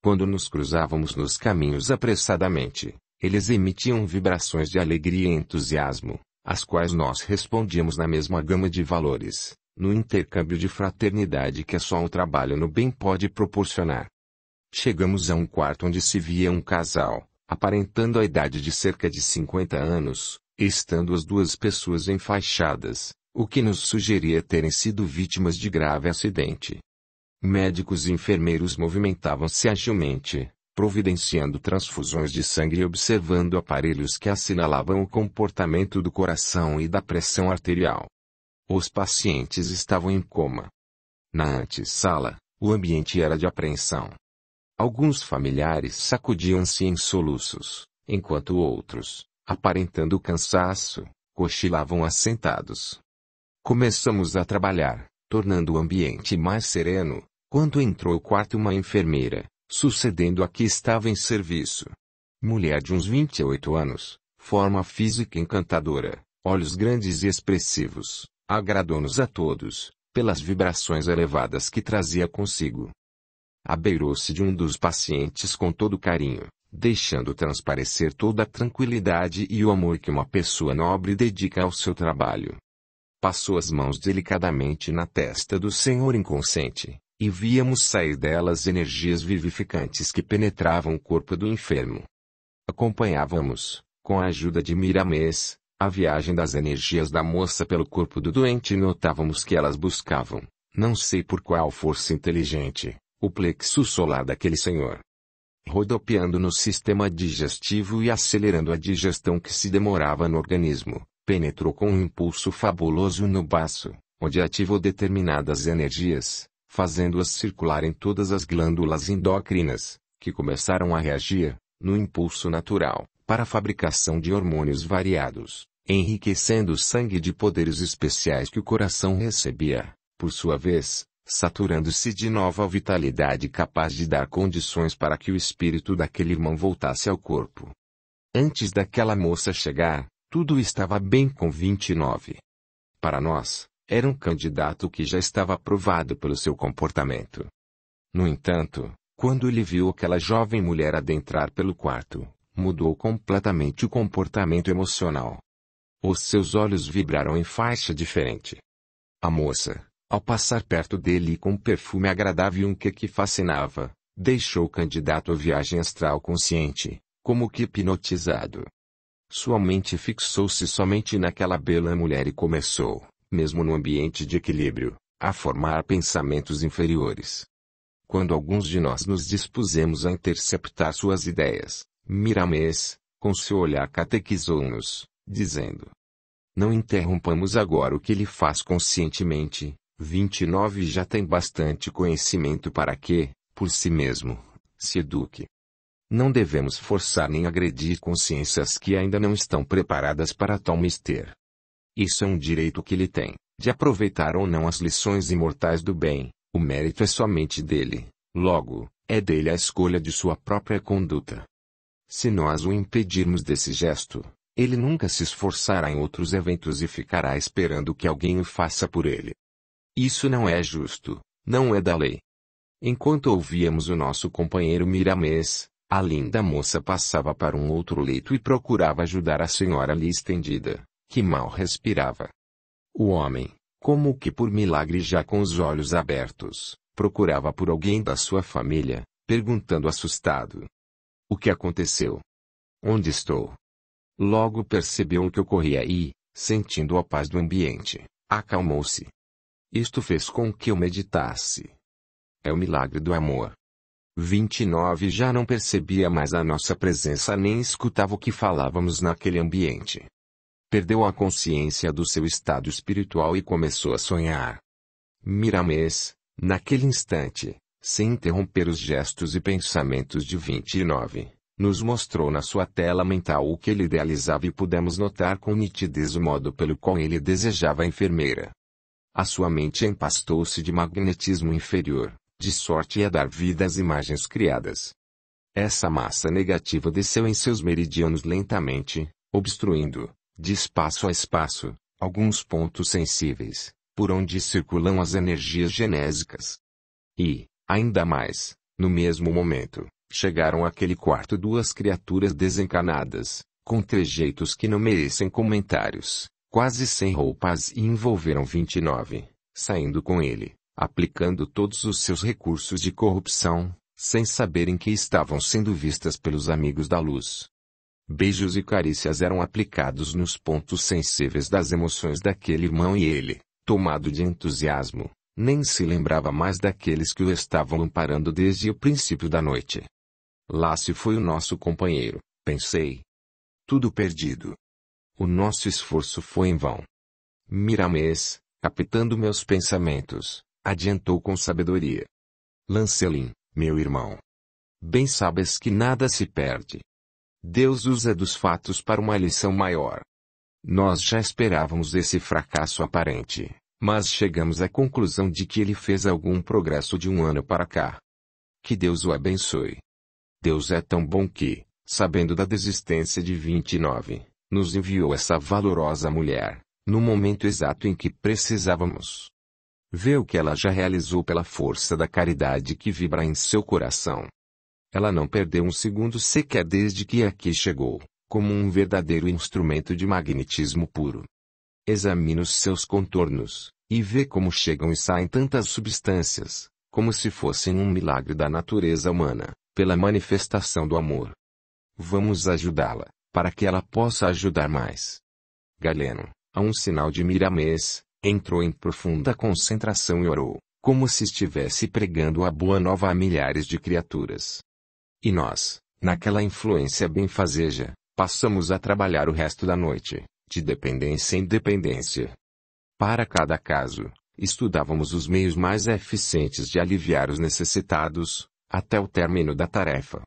S1: Quando nos cruzávamos nos caminhos apressadamente, eles emitiam vibrações de alegria e entusiasmo, às quais nós respondíamos na mesma gama de valores no intercâmbio de fraternidade que é só um trabalho no bem pode proporcionar. Chegamos a um quarto onde se via um casal, aparentando a idade de cerca de 50 anos, estando as duas pessoas enfaixadas, o que nos sugeria terem sido vítimas de grave acidente. Médicos e enfermeiros movimentavam-se agilmente, providenciando transfusões de sangue e observando aparelhos que assinalavam o comportamento do coração e da pressão arterial. Os pacientes estavam em coma. Na antessala, o ambiente era de apreensão. Alguns familiares sacudiam-se em soluços, enquanto outros, aparentando cansaço, cochilavam assentados. Começamos a trabalhar, tornando o ambiente mais sereno, quando entrou o quarto uma enfermeira, sucedendo a que estava em serviço. Mulher de uns 28 anos, forma física encantadora, olhos grandes e expressivos, Agradou-nos a todos, pelas vibrações elevadas que trazia consigo. Abeirou-se de um dos pacientes com todo carinho, deixando transparecer toda a tranquilidade e o amor que uma pessoa nobre dedica ao seu trabalho. Passou as mãos delicadamente na testa do senhor inconsciente, e víamos sair delas energias vivificantes que penetravam o corpo do enfermo. Acompanhávamos, com a ajuda de Miramês, a viagem das energias da moça pelo corpo do doente e notávamos que elas buscavam, não sei por qual força inteligente, o plexo solar daquele senhor. Rodopiando no sistema digestivo e acelerando a digestão que se demorava no organismo, penetrou com um impulso fabuloso no baço, onde ativou determinadas energias, fazendo-as circular em todas as glândulas endócrinas, que começaram a reagir, no impulso natural, para a fabricação de hormônios variados enriquecendo o sangue de poderes especiais que o coração recebia, por sua vez, saturando-se de nova vitalidade capaz de dar condições para que o espírito daquele irmão voltasse ao corpo. Antes daquela moça chegar, tudo estava bem com 29. Para nós, era um candidato que já estava aprovado pelo seu comportamento. No entanto, quando ele viu aquela jovem mulher adentrar pelo quarto, mudou completamente o comportamento emocional, os seus olhos vibraram em faixa diferente. A moça, ao passar perto dele com um perfume agradável e um que que fascinava, deixou o candidato à viagem astral consciente, como que hipnotizado. Sua mente fixou-se somente naquela bela mulher e começou, mesmo no ambiente de equilíbrio, a formar pensamentos inferiores. Quando alguns de nós nos dispusemos a interceptar suas ideias, Miramês, com seu olhar catequizou-nos, dizendo: Não interrompamos agora o que ele faz conscientemente. 29 Já tem bastante conhecimento para que, por si mesmo, se eduque. Não devemos forçar nem agredir consciências que ainda não estão preparadas para tal mister. Isso é um direito que ele tem, de aproveitar ou não as lições imortais do bem, o mérito é somente dele, logo, é dele a escolha de sua própria conduta. Se nós o impedirmos desse gesto, ele nunca se esforçará em outros eventos e ficará esperando que alguém o faça por ele. Isso não é justo, não é da lei. Enquanto ouvíamos o nosso companheiro Miramês, a linda moça passava para um outro leito e procurava ajudar a senhora ali estendida, que mal respirava. O homem, como que por milagre já com os olhos abertos, procurava por alguém da sua família, perguntando assustado: O que aconteceu? Onde estou? Logo percebeu o que ocorria e, sentindo a paz do ambiente, acalmou-se. Isto fez com que eu meditasse. É o milagre do amor. 29 Já não percebia mais a nossa presença nem escutava o que falávamos naquele ambiente. Perdeu a consciência do seu estado espiritual e começou a sonhar. Miramês, naquele instante, sem interromper os gestos e pensamentos de 29, nos mostrou na sua tela mental o que ele idealizava e pudemos notar com nitidez o modo pelo qual ele desejava a enfermeira. A sua mente empastou-se de magnetismo inferior, de sorte a dar vida às imagens criadas. Essa massa negativa desceu em seus meridianos lentamente, obstruindo, de espaço a espaço, alguns pontos sensíveis, por onde circulam as energias genésicas. E, ainda mais, no mesmo momento, Chegaram àquele quarto duas criaturas desencanadas, com trejeitos que não merecem comentários, quase sem roupas e envolveram 29, saindo com ele, aplicando todos os seus recursos de corrupção, sem saberem que estavam sendo vistas pelos amigos da luz. Beijos e carícias eram aplicados nos pontos sensíveis das emoções daquele irmão e ele, tomado de entusiasmo, nem se lembrava mais daqueles que o estavam amparando desde o princípio da noite. Lá se foi o nosso companheiro, pensei. Tudo perdido. O nosso esforço foi em vão. Miramês, captando meus pensamentos, adiantou com sabedoria. Lancelin, meu irmão. Bem sabes que nada se perde. Deus usa dos fatos para uma lição maior. Nós já esperávamos esse fracasso aparente, mas chegamos à conclusão de que ele fez algum progresso de um ano para cá. Que Deus o abençoe. Deus é tão bom que, sabendo da desistência de 29, nos enviou essa valorosa mulher, no momento exato em que precisávamos. Vê o que ela já realizou pela força da caridade que vibra em seu coração. Ela não perdeu um segundo sequer desde que aqui chegou, como um verdadeiro instrumento de magnetismo puro. Examine os seus contornos, e vê como chegam e saem tantas substâncias, como se fossem um milagre da natureza humana pela manifestação do amor. Vamos ajudá-la, para que ela possa ajudar mais. Galeno, a um sinal de Miramês, entrou em profunda concentração e orou, como se estivesse pregando a boa nova a milhares de criaturas. E nós, naquela influência benfazeja, passamos a trabalhar o resto da noite, de dependência em dependência. Para cada caso, estudávamos os meios mais eficientes de aliviar os necessitados, até o término da tarefa.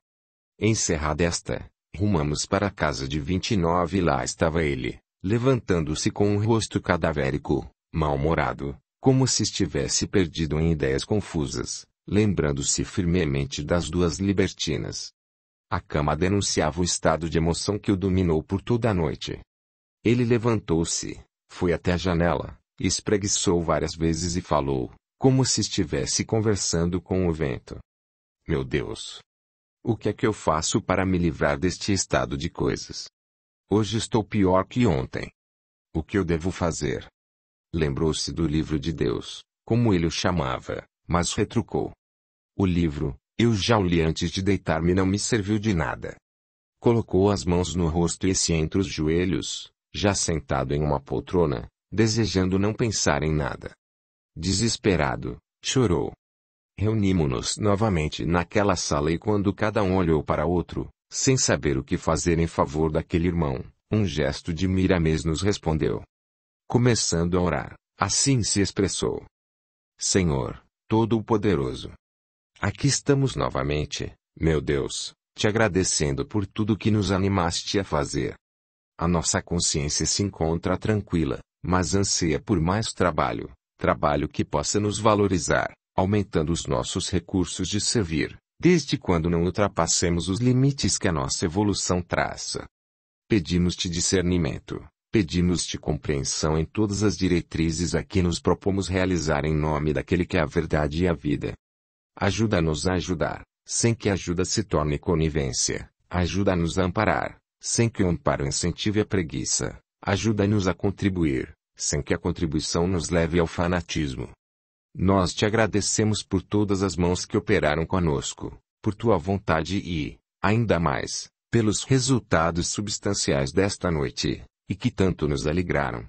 S1: Encerrada esta, rumamos para a casa de 29 e lá estava ele, levantando-se com um rosto cadavérico, mal-humorado, como se estivesse perdido em ideias confusas, lembrando-se firmemente das duas libertinas. A cama denunciava o estado de emoção que o dominou por toda a noite. Ele levantou-se, foi até a janela, espreguiçou várias vezes e falou, como se estivesse conversando com o vento. Meu Deus! O que é que eu faço para me livrar deste estado de coisas? Hoje estou pior que ontem. O que eu devo fazer? Lembrou-se do livro de Deus, como ele o chamava, mas retrucou. O livro, eu já o li antes de deitar-me, não me serviu de nada. Colocou as mãos no rosto e se entre os joelhos, já sentado em uma poltrona, desejando não pensar em nada. Desesperado, chorou. Reunimo-nos novamente naquela sala e quando cada um olhou para outro, sem saber o que fazer em favor daquele irmão, um gesto de Miramês nos respondeu. Começando a orar, assim se expressou: Senhor, Todo-Poderoso, aqui estamos novamente, meu Deus, te agradecendo por tudo que nos animaste a fazer. A nossa consciência se encontra tranquila, mas anseia por mais trabalho, trabalho que possa nos valorizar, aumentando os nossos recursos de servir, desde quando não ultrapassemos os limites que a nossa evolução traça. Pedimos-te discernimento, pedimos-te compreensão em todas as diretrizes a que nos propomos realizar em nome daquele que é a verdade e a vida. Ajuda-nos a ajudar, sem que a ajuda se torne conivência, ajuda-nos a amparar, sem que o amparo incentive a preguiça, ajuda-nos a contribuir, sem que a contribuição nos leve ao fanatismo, nós te agradecemos por todas as mãos que operaram conosco, por tua vontade e, ainda mais, pelos resultados substanciais desta noite, e que tanto nos alegraram.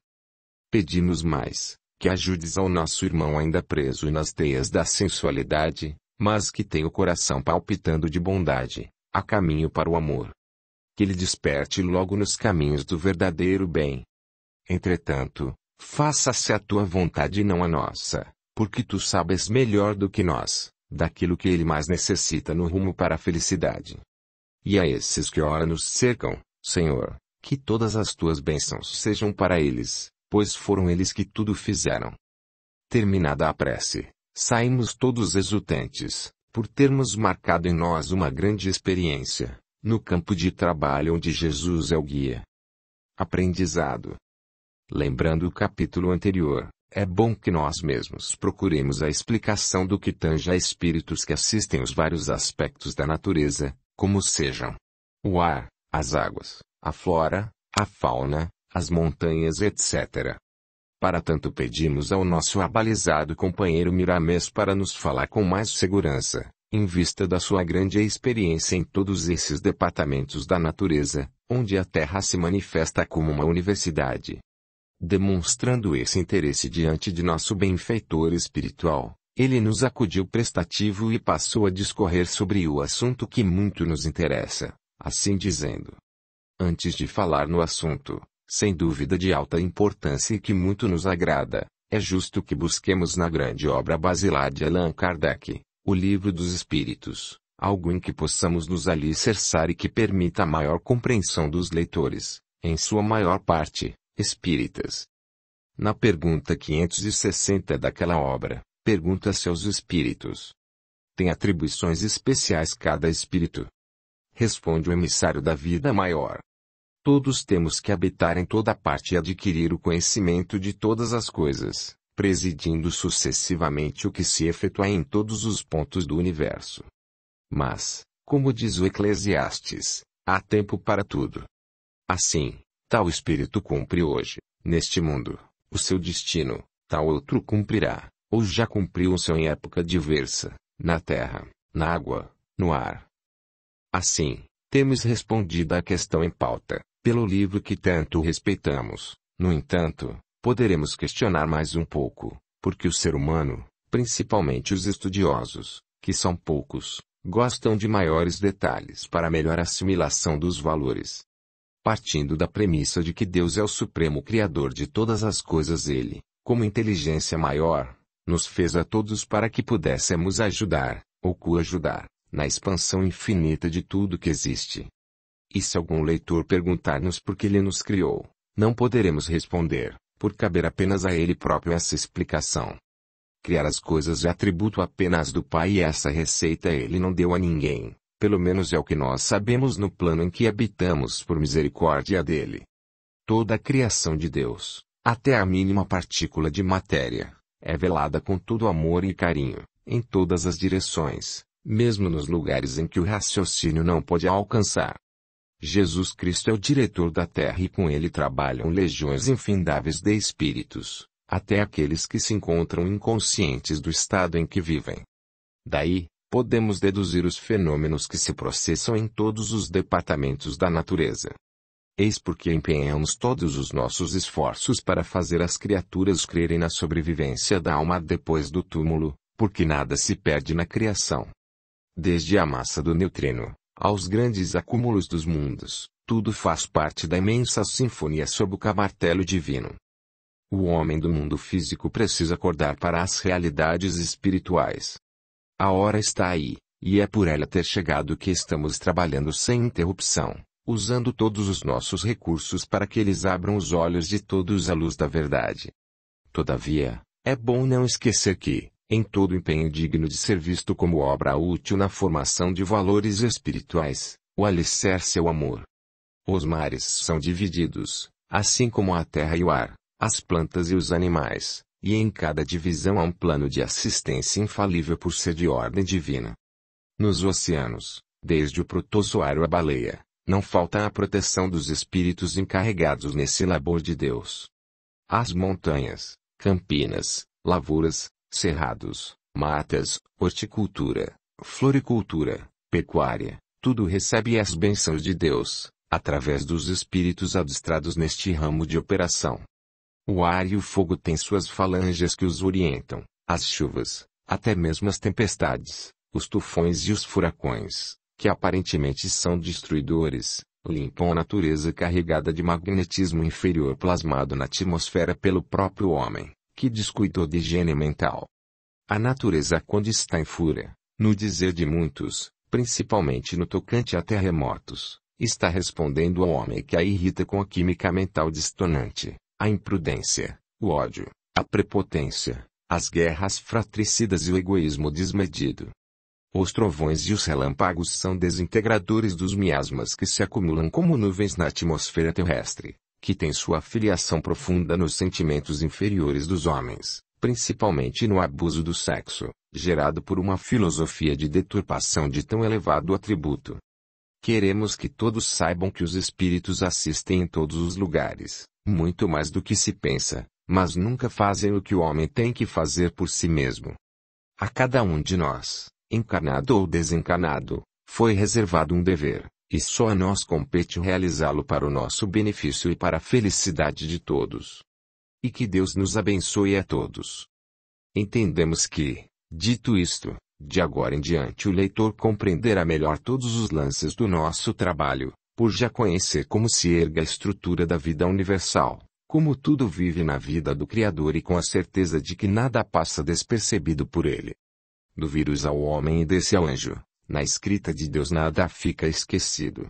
S1: Pedimos mais, que ajudes ao nosso irmão ainda preso nas teias da sensualidade, mas que tem o coração palpitando de bondade, a caminho para o amor. Que ele desperte logo nos caminhos do verdadeiro bem. Entretanto, faça-se a tua vontade e não a nossa porque tu sabes melhor do que nós, daquilo que ele mais necessita no rumo para a felicidade. E a esses que ora nos cercam, Senhor, que todas as tuas bênçãos sejam para eles, pois foram eles que tudo fizeram. Terminada a prece, saímos todos exultantes, por termos marcado em nós uma grande experiência, no campo de trabalho onde Jesus é o guia. Aprendizado. Lembrando o capítulo anterior, é bom que nós mesmos procuremos a explicação do que tange a espíritos que assistem os vários aspectos da natureza, como sejam o ar, as águas, a flora, a fauna, as montanhas, etc. Para tanto pedimos ao nosso abalizado companheiro Miramés para nos falar com mais segurança, em vista da sua grande experiência em todos esses departamentos da natureza, onde a Terra se manifesta como uma universidade. Demonstrando esse interesse diante de nosso benfeitor espiritual, ele nos acudiu prestativo e passou a discorrer sobre o assunto que muito nos interessa, assim dizendo. Antes de falar no assunto, sem dúvida de alta importância e que muito nos agrada, é justo que busquemos na grande obra basilar de Allan Kardec, o Livro dos Espíritos, algo em que possamos nos alicerçar e que permita a maior compreensão dos leitores, em sua maior parte, Espíritas. Na pergunta 560 daquela obra, pergunta-se aos espíritos. Tem atribuições especiais cada espírito? Responde o emissário da vida maior. Todos temos que habitar em toda parte e adquirir o conhecimento de todas as coisas, presidindo sucessivamente o que se efetua em todos os pontos do universo. Mas, como diz o Eclesiastes, há tempo para tudo. Assim, Tal espírito cumpre hoje, neste mundo, o seu destino, tal outro cumprirá, ou já cumpriu o seu em época diversa, na terra, na água, no ar. Assim, temos respondido à questão em pauta, pelo livro que tanto respeitamos. No entanto, poderemos questionar mais um pouco, porque o ser humano, principalmente os estudiosos, que são poucos, gostam de maiores detalhes para melhor assimilação dos valores, partindo da premissa de que Deus é o supremo criador de todas as coisas, ele, como inteligência maior, nos fez a todos para que pudéssemos ajudar, ou coajudar, na expansão infinita de tudo que existe. E se algum leitor perguntar-nos por que ele nos criou, não poderemos responder, por caber apenas a ele próprio essa explicação. Criar as coisas é atributo apenas do Pai e essa receita ele não deu a ninguém, pelo menos é o que nós sabemos no plano em que habitamos por misericórdia dele. Toda a criação de Deus, até a mínima partícula de matéria, é velada com todo amor e carinho, em todas as direções, mesmo nos lugares em que o raciocínio não pode alcançar. Jesus Cristo é o diretor da terra e com ele trabalham legiões infindáveis de espíritos, até aqueles que se encontram inconscientes do estado em que vivem. Daí, podemos deduzir os fenômenos que se processam em todos os departamentos da natureza. Eis porque empenhamos todos os nossos esforços para fazer as criaturas crerem na sobrevivência da alma depois do túmulo, porque nada se perde na criação. Desde a massa do neutrino, aos grandes acúmulos dos mundos, tudo faz parte da imensa sinfonia sob o camartelo divino. O homem do mundo físico precisa acordar para as realidades espirituais. A hora está aí, e é por ela ter chegado que estamos trabalhando sem interrupção, usando todos os nossos recursos para que eles abram os olhos de todos à luz da verdade. Todavia, é bom não esquecer que, em todo empenho digno de ser visto como obra útil na formação de valores espirituais, o alicerce é o amor. Os mares são divididos, assim como a terra e o ar, as plantas e os animais, e em cada divisão há um plano de assistência infalível por ser de ordem divina. Nos oceanos, desde o protozoário à baleia, não falta a proteção dos espíritos encarregados nesse labor de Deus. As montanhas, campinas, lavouras, cerrados, matas, horticultura, floricultura, pecuária, tudo recebe as bênçãos de Deus, através dos espíritos adestrados neste ramo de operação. O ar e o fogo têm suas falanges que os orientam, as chuvas, até mesmo as tempestades, os tufões e os furacões, que aparentemente são destruidores, limpam a natureza carregada de magnetismo inferior plasmado na atmosfera pelo próprio homem, que descuidou de higiene mental. A natureza quando está em fúria, no dizer de muitos, principalmente no tocante a terremotos, está respondendo ao homem que a irrita com a química mental distonante, a imprudência, o ódio, a prepotência, as guerras fratricidas e o egoísmo desmedido. Os trovões e os relâmpagos são desintegradores dos miasmas que se acumulam como nuvens na atmosfera terrestre, que tem sua filiação profunda nos sentimentos inferiores dos homens, principalmente no abuso do sexo, gerado por uma filosofia de deturpação de tão elevado atributo. Queremos que todos saibam que os espíritos assistem em todos os lugares, muito mais do que se pensa, mas nunca fazem o que o homem tem que fazer por si mesmo. A cada um de nós, encarnado ou desencarnado, foi reservado um dever, e só a nós compete realizá-lo para o nosso benefício e para a felicidade de todos. E que Deus nos abençoe a todos. Entendemos que, dito isto, de agora em diante o leitor compreenderá melhor todos os lances do nosso trabalho, por já conhecer como se erga a estrutura da vida universal, como tudo vive na vida do Criador e com a certeza de que nada passa despercebido por ele. Do vírus ao homem e desse ao anjo, na escrita de Deus nada fica esquecido.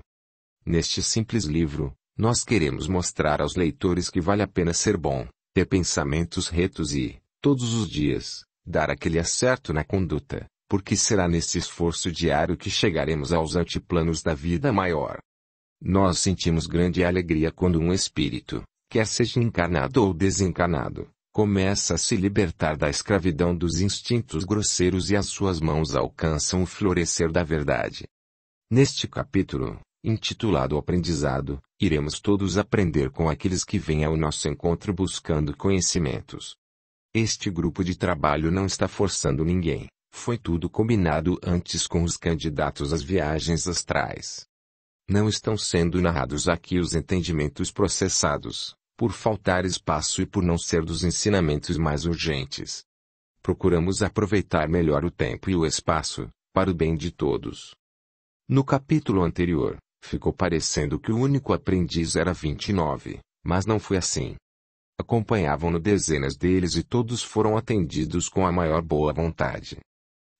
S1: Neste simples livro, nós queremos mostrar aos leitores que vale a pena ser bom, ter pensamentos retos e, todos os dias, dar aquele acerto na conduta, porque será nesse esforço diário que chegaremos aos antiplanos da vida maior. Nós sentimos grande alegria quando um espírito, quer seja encarnado ou desencarnado, começa a se libertar da escravidão dos instintos grosseiros e as suas mãos alcançam o florescer da verdade. Neste capítulo, intitulado Aprendizado, iremos todos aprender com aqueles que vêm ao nosso encontro buscando conhecimentos. Este grupo de trabalho não está forçando ninguém, foi tudo combinado antes com os candidatos às viagens astrais. Não estão sendo narrados aqui os entendimentos processados, por faltar espaço e por não ser dos ensinamentos mais urgentes. Procuramos aproveitar melhor o tempo e o espaço, para o bem de todos. No capítulo anterior, ficou parecendo que o único aprendiz era 29, mas não foi assim. Acompanhavam-no dezenas deles e todos foram atendidos com a maior boa vontade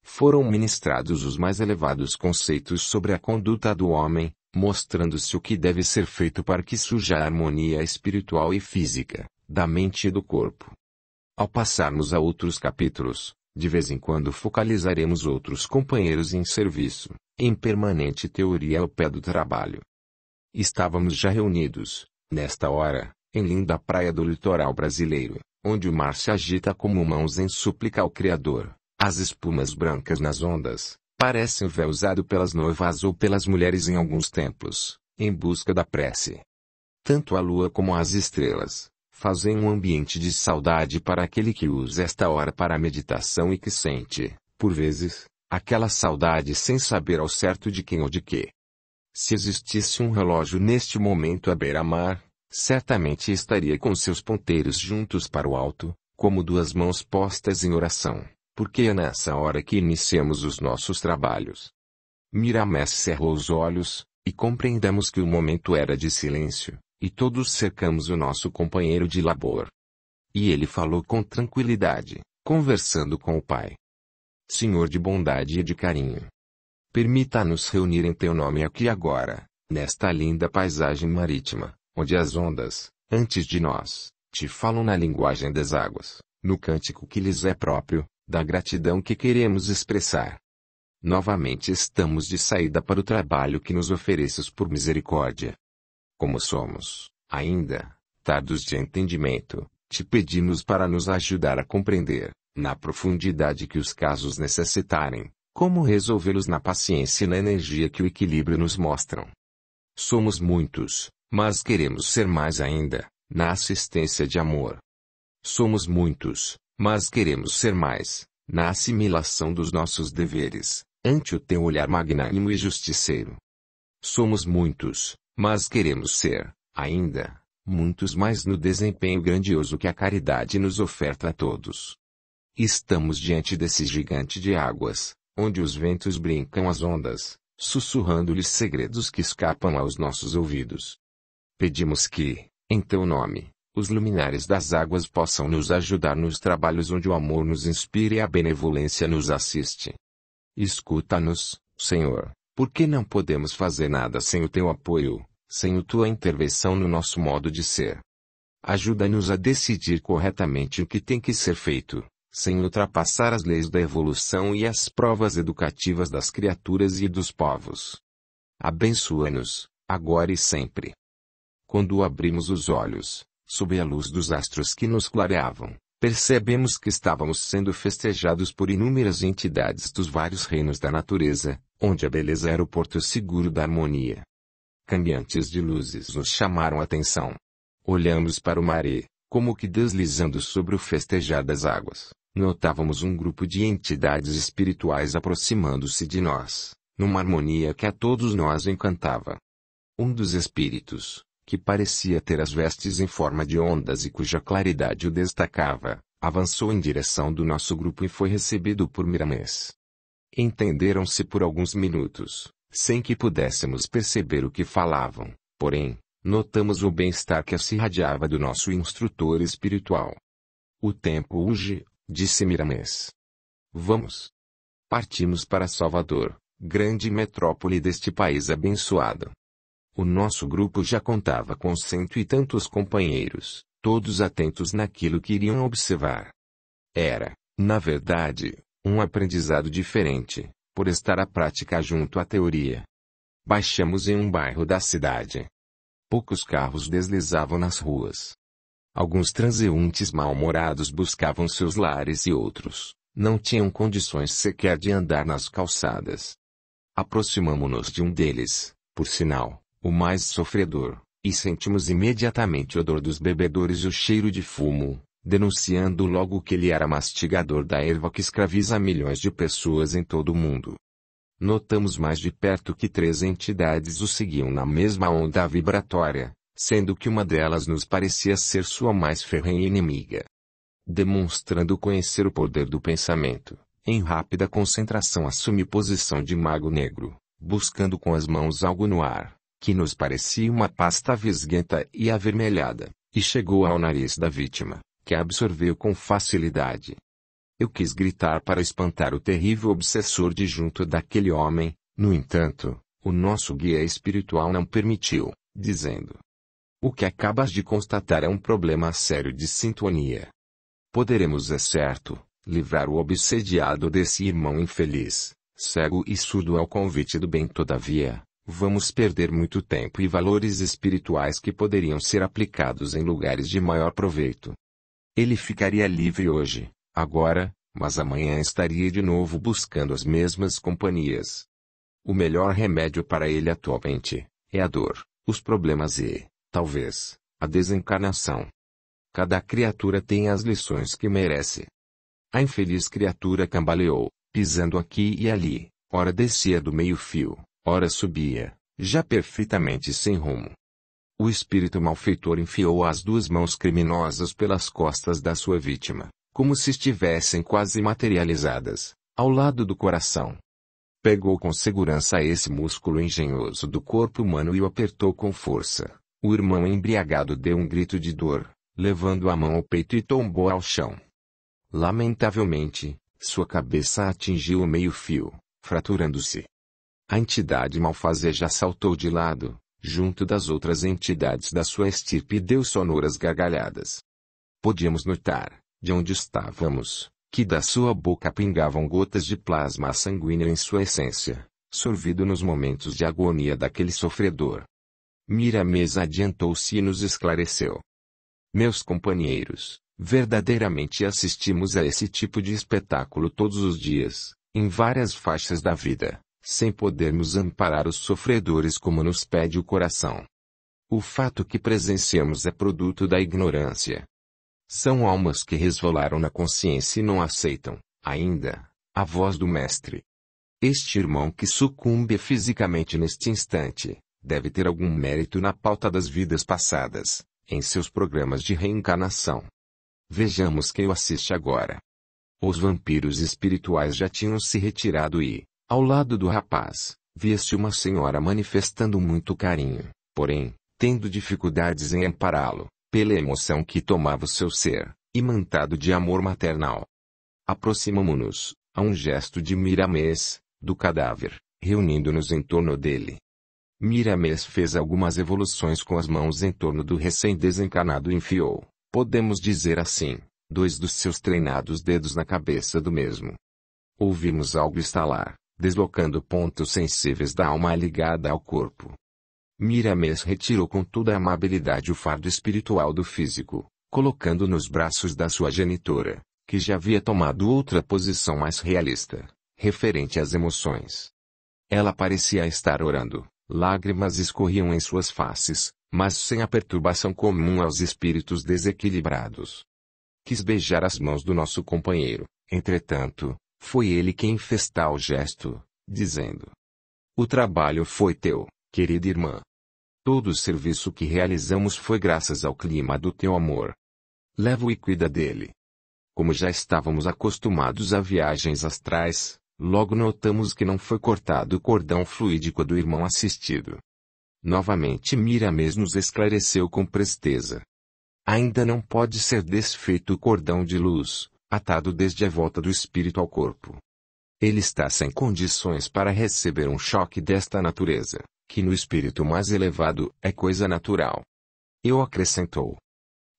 S1: foram ministrados os mais elevados conceitos sobre a conduta do homem, mostrando-se o que deve ser feito para que surja a harmonia espiritual e física, da mente e do corpo. Ao passarmos a outros capítulos, de vez em quando focalizaremos outros companheiros em serviço, em permanente teoria ao pé do trabalho. Estávamos já reunidos, nesta hora, em linda praia do litoral brasileiro, onde o mar se agita como mãos em súplica ao Criador, as espumas brancas nas ondas, Parece um véu usado pelas noivas ou pelas mulheres em alguns templos, em busca da prece. Tanto a lua como as estrelas fazem um ambiente de saudade para aquele que usa esta hora para a meditação e que sente, por vezes, aquela saudade sem saber ao certo de quem ou de que. Se existisse um relógio neste momento à beira-mar, certamente estaria com seus ponteiros juntos para o alto, como duas mãos postas em oração porque é nessa hora que iniciamos os nossos trabalhos. Miramés cerrou os olhos, e compreendemos que o momento era de silêncio, e todos cercamos o nosso companheiro de labor. E ele falou com tranquilidade, conversando com o pai. Senhor de bondade e de carinho. Permita-nos reunir em teu nome aqui agora, nesta linda paisagem marítima, onde as ondas, antes de nós, te falam na linguagem das águas, no cântico que lhes é próprio, da gratidão que queremos expressar. Novamente estamos de saída para o trabalho que nos ofereces por misericórdia. Como somos, ainda, tardos de entendimento, te pedimos para nos ajudar a compreender, na profundidade que os casos necessitarem, como resolvê-los na paciência e na energia que o equilíbrio nos mostram. Somos muitos, mas queremos ser mais ainda, na assistência de amor. Somos muitos, mas queremos ser mais, na assimilação dos nossos deveres, ante o teu olhar magnânimo e justiceiro. Somos muitos, mas queremos ser, ainda, muitos mais no desempenho grandioso que a caridade nos oferta a todos. Estamos diante desse gigante de águas, onde os ventos brincam as ondas, sussurrando-lhes segredos que escapam aos nossos ouvidos. Pedimos que, em teu nome, os luminares das águas possam nos ajudar nos trabalhos onde o amor nos inspira e a benevolência nos assiste. Escuta-nos, Senhor, porque não podemos fazer nada sem o teu apoio, sem a tua intervenção no nosso modo de ser. Ajuda-nos a decidir corretamente o que tem que ser feito, sem ultrapassar as leis da evolução e as provas educativas das criaturas e dos povos. Abençoa-nos, agora e sempre. Quando abrimos os olhos, sob a luz dos astros que nos clareavam, percebemos que estávamos sendo festejados por inúmeras entidades dos vários reinos da natureza, onde a beleza era o porto seguro da harmonia. Cambiantes de luzes nos chamaram a atenção. Olhamos para o maré, como que deslizando sobre o festejar das águas, notávamos um grupo de entidades espirituais aproximando-se de nós, numa harmonia que a todos nós encantava. Um dos espíritos, que parecia ter as vestes em forma de ondas e cuja claridade o destacava, avançou em direção do nosso grupo e foi recebido por Miramés. Entenderam-se por alguns minutos, sem que pudéssemos perceber o que falavam, porém, notamos o bem-estar que se irradiava do nosso instrutor espiritual. O tempo urge, disse Miramés. Vamos. Partimos para Salvador, grande metrópole deste país abençoado. O nosso grupo já contava com cento e tantos companheiros, todos atentos naquilo que iriam observar. Era, na verdade, um aprendizado diferente, por estar a prática junto à teoria. Baixamos em um bairro da cidade. Poucos carros deslizavam nas ruas. Alguns transeuntes mal-humorados buscavam seus lares e outros, não tinham condições sequer de andar nas calçadas. Aproximamo-nos de um deles, por sinal, o mais sofredor, e sentimos imediatamente o odor dos bebedores e o cheiro de fumo, denunciando logo que ele era mastigador da erva que escraviza milhões de pessoas em todo o mundo. Notamos mais de perto que três entidades o seguiam na mesma onda vibratória, sendo que uma delas nos parecia ser sua mais ferrenha inimiga. Demonstrando conhecer o poder do pensamento, em rápida concentração assume posição de mago negro, buscando com as mãos algo no ar que nos parecia uma pasta visguenta e avermelhada, e chegou ao nariz da vítima, que a absorveu com facilidade. Eu quis gritar para espantar o terrível obsessor de junto daquele homem, no entanto, o nosso guia espiritual não permitiu, dizendo: O que acabas de constatar é um problema sério de sintonia. Poderemos, é certo, livrar o obsediado desse irmão infeliz, cego e surdo ao convite do bem, todavia, vamos perder muito tempo e valores espirituais que poderiam ser aplicados em lugares de maior proveito. Ele ficaria livre hoje, agora, mas amanhã estaria de novo buscando as mesmas companhias. O melhor remédio para ele atualmente é a dor, os problemas e, talvez, a desencarnação. Cada criatura tem as lições que merece. A infeliz criatura cambaleou, pisando aqui e ali, ora descia do meio-fio, Ora subia, já perfeitamente sem rumo. O espírito malfeitor enfiou as duas mãos criminosas pelas costas da sua vítima, como se estivessem quase materializadas, ao lado do coração. Pegou com segurança esse músculo engenhoso do corpo humano e o apertou com força. O irmão embriagado deu um grito de dor, levando a mão ao peito e tombou ao chão. Lamentavelmente, sua cabeça atingiu o meio-fio, fraturando-se. A entidade malfazeja saltou de lado, junto das outras entidades da sua estirpe e deu sonoras gargalhadas. Podíamos notar, de onde estávamos, que da sua boca pingavam gotas de plasma sanguíneo em sua essência, sorvido nos momentos de agonia daquele sofredor. Mira Mesa adiantou-se e nos esclareceu. Meus companheiros, verdadeiramente assistimos a esse tipo de espetáculo todos os dias, em várias faixas da vida sem podermos amparar os sofredores como nos pede o coração. O fato que presenciamos é produto da ignorância. São almas que resvalaram na consciência e não aceitam, ainda, a voz do Mestre. Este irmão que sucumbe fisicamente neste instante, deve ter algum mérito na pauta das vidas passadas, em seus programas de reencarnação. Vejamos quem o assiste agora. Os vampiros espirituais já tinham se retirado e, ao lado do rapaz, via-se uma senhora manifestando muito carinho, porém, tendo dificuldades em ampará-lo, pela emoção que tomava o seu ser, imantado de amor maternal. Aproximamo-nos, a um gesto de Miramês, do cadáver, reunindo-nos em torno dele. Miramês fez algumas evoluções com as mãos em torno do recém-desencarnado e enfiou, podemos dizer assim, dois dos seus treinados dedos na cabeça do mesmo. Ouvimos algo estalar, deslocando pontos sensíveis da alma ligada ao corpo. Miramês retirou com toda a amabilidade o fardo espiritual do físico, colocando nos braços da sua genitora, que já havia tomado outra posição mais realista, referente às emoções. Ela parecia estar orando, lágrimas escorriam em suas faces, mas sem a perturbação comum aos espíritos desequilibrados. Quis beijar as mãos do nosso companheiro, entretanto, foi ele quem fez tal gesto, dizendo: O trabalho foi teu, querida irmã. Todo o serviço que realizamos foi graças ao clima do teu amor. Leva-o e cuida dele. Como já estávamos acostumados a viagens astrais, logo notamos que não foi cortado o cordão fluídico do irmão assistido. Novamente Mirames nos esclareceu com presteza. Ainda não pode ser desfeito o cordão de luz, atado desde a volta do espírito ao corpo. Ele está sem condições para receber um choque desta natureza, que no espírito mais elevado é coisa natural. Eu acrescentou.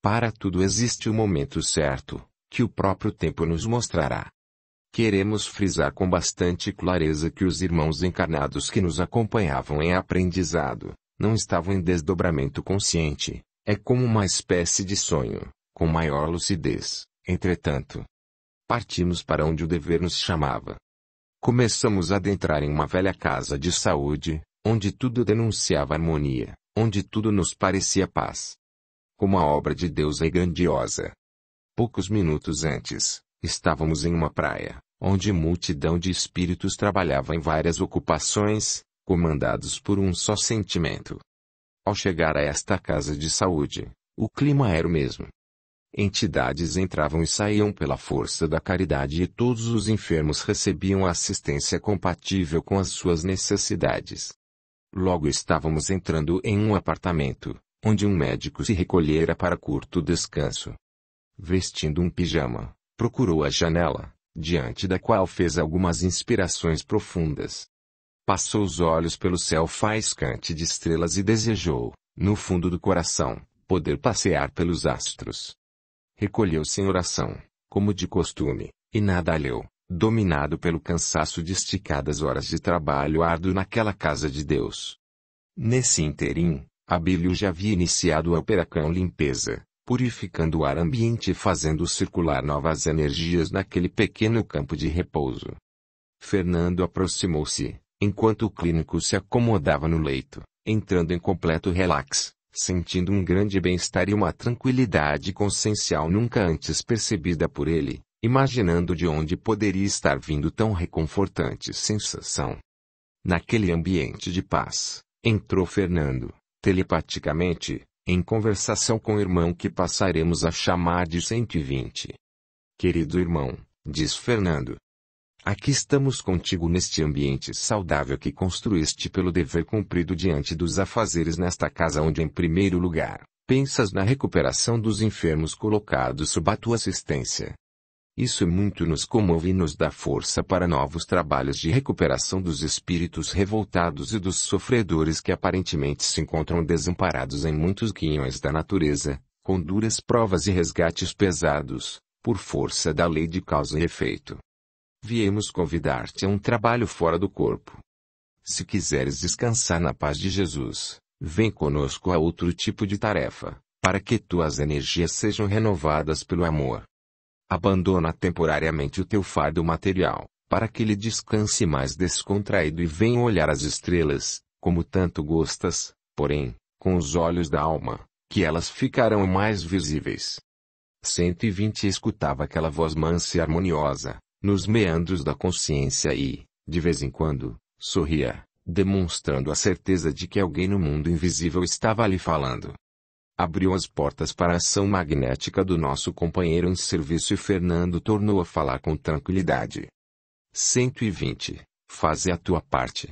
S1: Para tudo existe o momento certo, que o próprio tempo nos mostrará. Queremos frisar com bastante clareza que os irmãos encarnados que nos acompanhavam em aprendizado, não estavam em desdobramento consciente, é como uma espécie de sonho, com maior lucidez, Entretanto, partimos para onde o dever nos chamava. Começamos a adentrar em uma velha casa de saúde, onde tudo denunciava harmonia, onde tudo nos parecia paz. Como a obra de Deus é grandiosa. Poucos minutos antes, estávamos em uma praia, onde multidão de espíritos trabalhava em várias ocupações, comandados por um só sentimento. Ao chegar a esta casa de saúde, o clima era o mesmo entidades entravam e saíam pela força da caridade e todos os enfermos recebiam assistência compatível com as suas necessidades. Logo estávamos entrando em um apartamento, onde um médico se recolhera para curto descanso. Vestindo um pijama, procurou a janela, diante da qual fez algumas inspirações profundas. Passou os olhos pelo céu faiscante de estrelas e desejou, no fundo do coração, poder passear pelos astros recolheu-se em oração, como de costume, e nada leu, dominado pelo cansaço de esticadas horas de trabalho árduo naquela casa de Deus. Nesse interim, Abílio já havia iniciado a operação limpeza, purificando o ar ambiente e fazendo circular novas energias naquele pequeno campo de repouso. Fernando aproximou-se, enquanto o clínico se acomodava no leito, entrando em completo relax, sentindo um grande bem-estar e uma tranquilidade consciencial nunca antes percebida por ele, imaginando de onde poderia estar vindo tão reconfortante sensação. Naquele ambiente de paz, entrou Fernando, telepaticamente, em conversação com o irmão que passaremos a chamar de 120. Querido irmão, diz Fernando, Aqui estamos contigo neste ambiente saudável que construíste pelo dever cumprido diante dos afazeres nesta casa onde em primeiro lugar, pensas na recuperação dos enfermos colocados sob a tua assistência. Isso muito nos comove e nos dá força para novos trabalhos de recuperação dos espíritos revoltados e dos sofredores que aparentemente se encontram desamparados em muitos quinhões da natureza, com duras provas e resgates pesados, por força da lei de causa e efeito viemos convidar-te a um trabalho fora do corpo. Se quiseres descansar na paz de Jesus, vem conosco a outro tipo de tarefa, para que tuas energias sejam renovadas pelo amor. Abandona temporariamente o teu fardo material, para que ele descanse mais descontraído e venha olhar as estrelas, como tanto gostas, porém, com os olhos da alma, que elas ficarão mais visíveis. 120 Escutava aquela voz mansa e harmoniosa, nos meandros da consciência e, de vez em quando, sorria, demonstrando a certeza de que alguém no mundo invisível estava lhe falando. Abriu as portas para a ação magnética do nosso companheiro em serviço e Fernando tornou a falar com tranquilidade. 120. Faze a tua parte.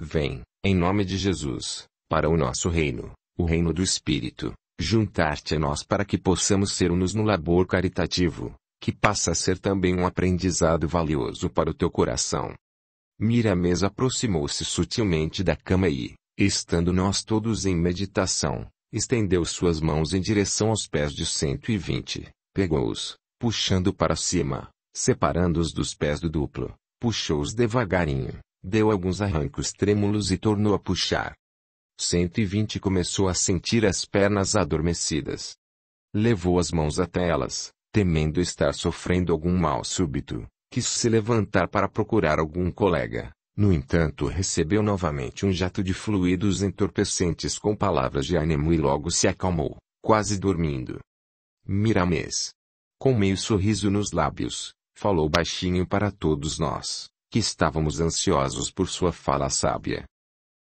S1: Vem, em nome de Jesus, para o nosso reino, o reino do Espírito, juntar-te a nós para que possamos ser unos no labor caritativo, que passa a ser também um aprendizado valioso para o teu coração. Mirames aproximou-se sutilmente da cama e, estando nós todos em meditação, estendeu suas mãos em direção aos pés de 120, pegou-os, puxando para cima, separando-os dos pés do duplo, puxou-os devagarinho, deu alguns arrancos trêmulos e tornou a puxar. 120 começou a sentir as pernas adormecidas. Levou as mãos até elas, temendo estar sofrendo algum mal súbito, quis se levantar para procurar algum colega. No entanto, recebeu novamente um jato de fluidos entorpecentes com palavras de ânimo e logo se acalmou, quase dormindo. Miramês, com meio sorriso nos lábios, falou baixinho para todos nós, que estávamos ansiosos por sua fala sábia.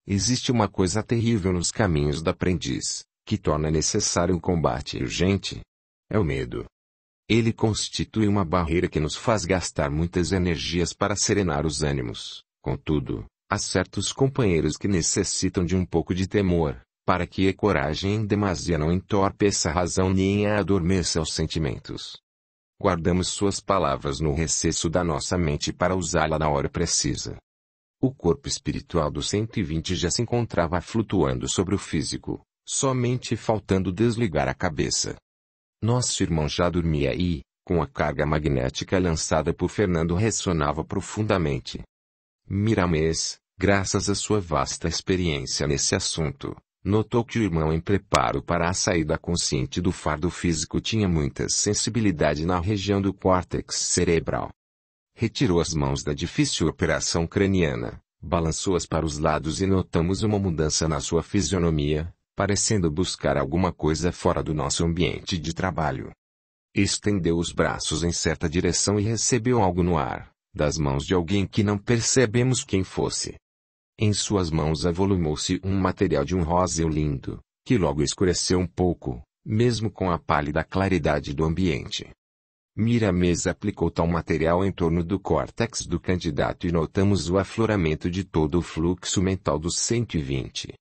S1: Existe uma coisa terrível nos caminhos da aprendiz, que torna necessário um combate urgente. É o medo. Ele constitui uma barreira que nos faz gastar muitas energias para serenar os ânimos. Contudo, há certos companheiros que necessitam de um pouco de temor, para que a coragem em demasia não entorpeça a razão nem a adormeça os sentimentos. Guardamos suas palavras no recesso da nossa mente para usá-la na hora precisa. O corpo espiritual do 120 já se encontrava flutuando sobre o físico, somente faltando desligar a cabeça. Nosso irmão já dormia e, com a carga magnética lançada por Fernando ressonava profundamente. Miramês, graças à sua vasta experiência nesse assunto, notou que o irmão em preparo para a saída consciente do fardo físico tinha muita sensibilidade na região do córtex cerebral. Retirou as mãos da difícil operação craniana, balançou-as para os lados e notamos uma mudança na sua fisionomia, parecendo buscar alguma coisa fora do nosso ambiente de trabalho. Estendeu os braços em certa direção e recebeu algo no ar, das mãos de alguém que não percebemos quem fosse. Em suas mãos avolumou-se um material de um róseo lindo, que logo escureceu um pouco, mesmo com a pálida claridade do ambiente. Mira Mesa aplicou tal material em torno do córtex do candidato e notamos o afloramento de todo o fluxo mental dos 120.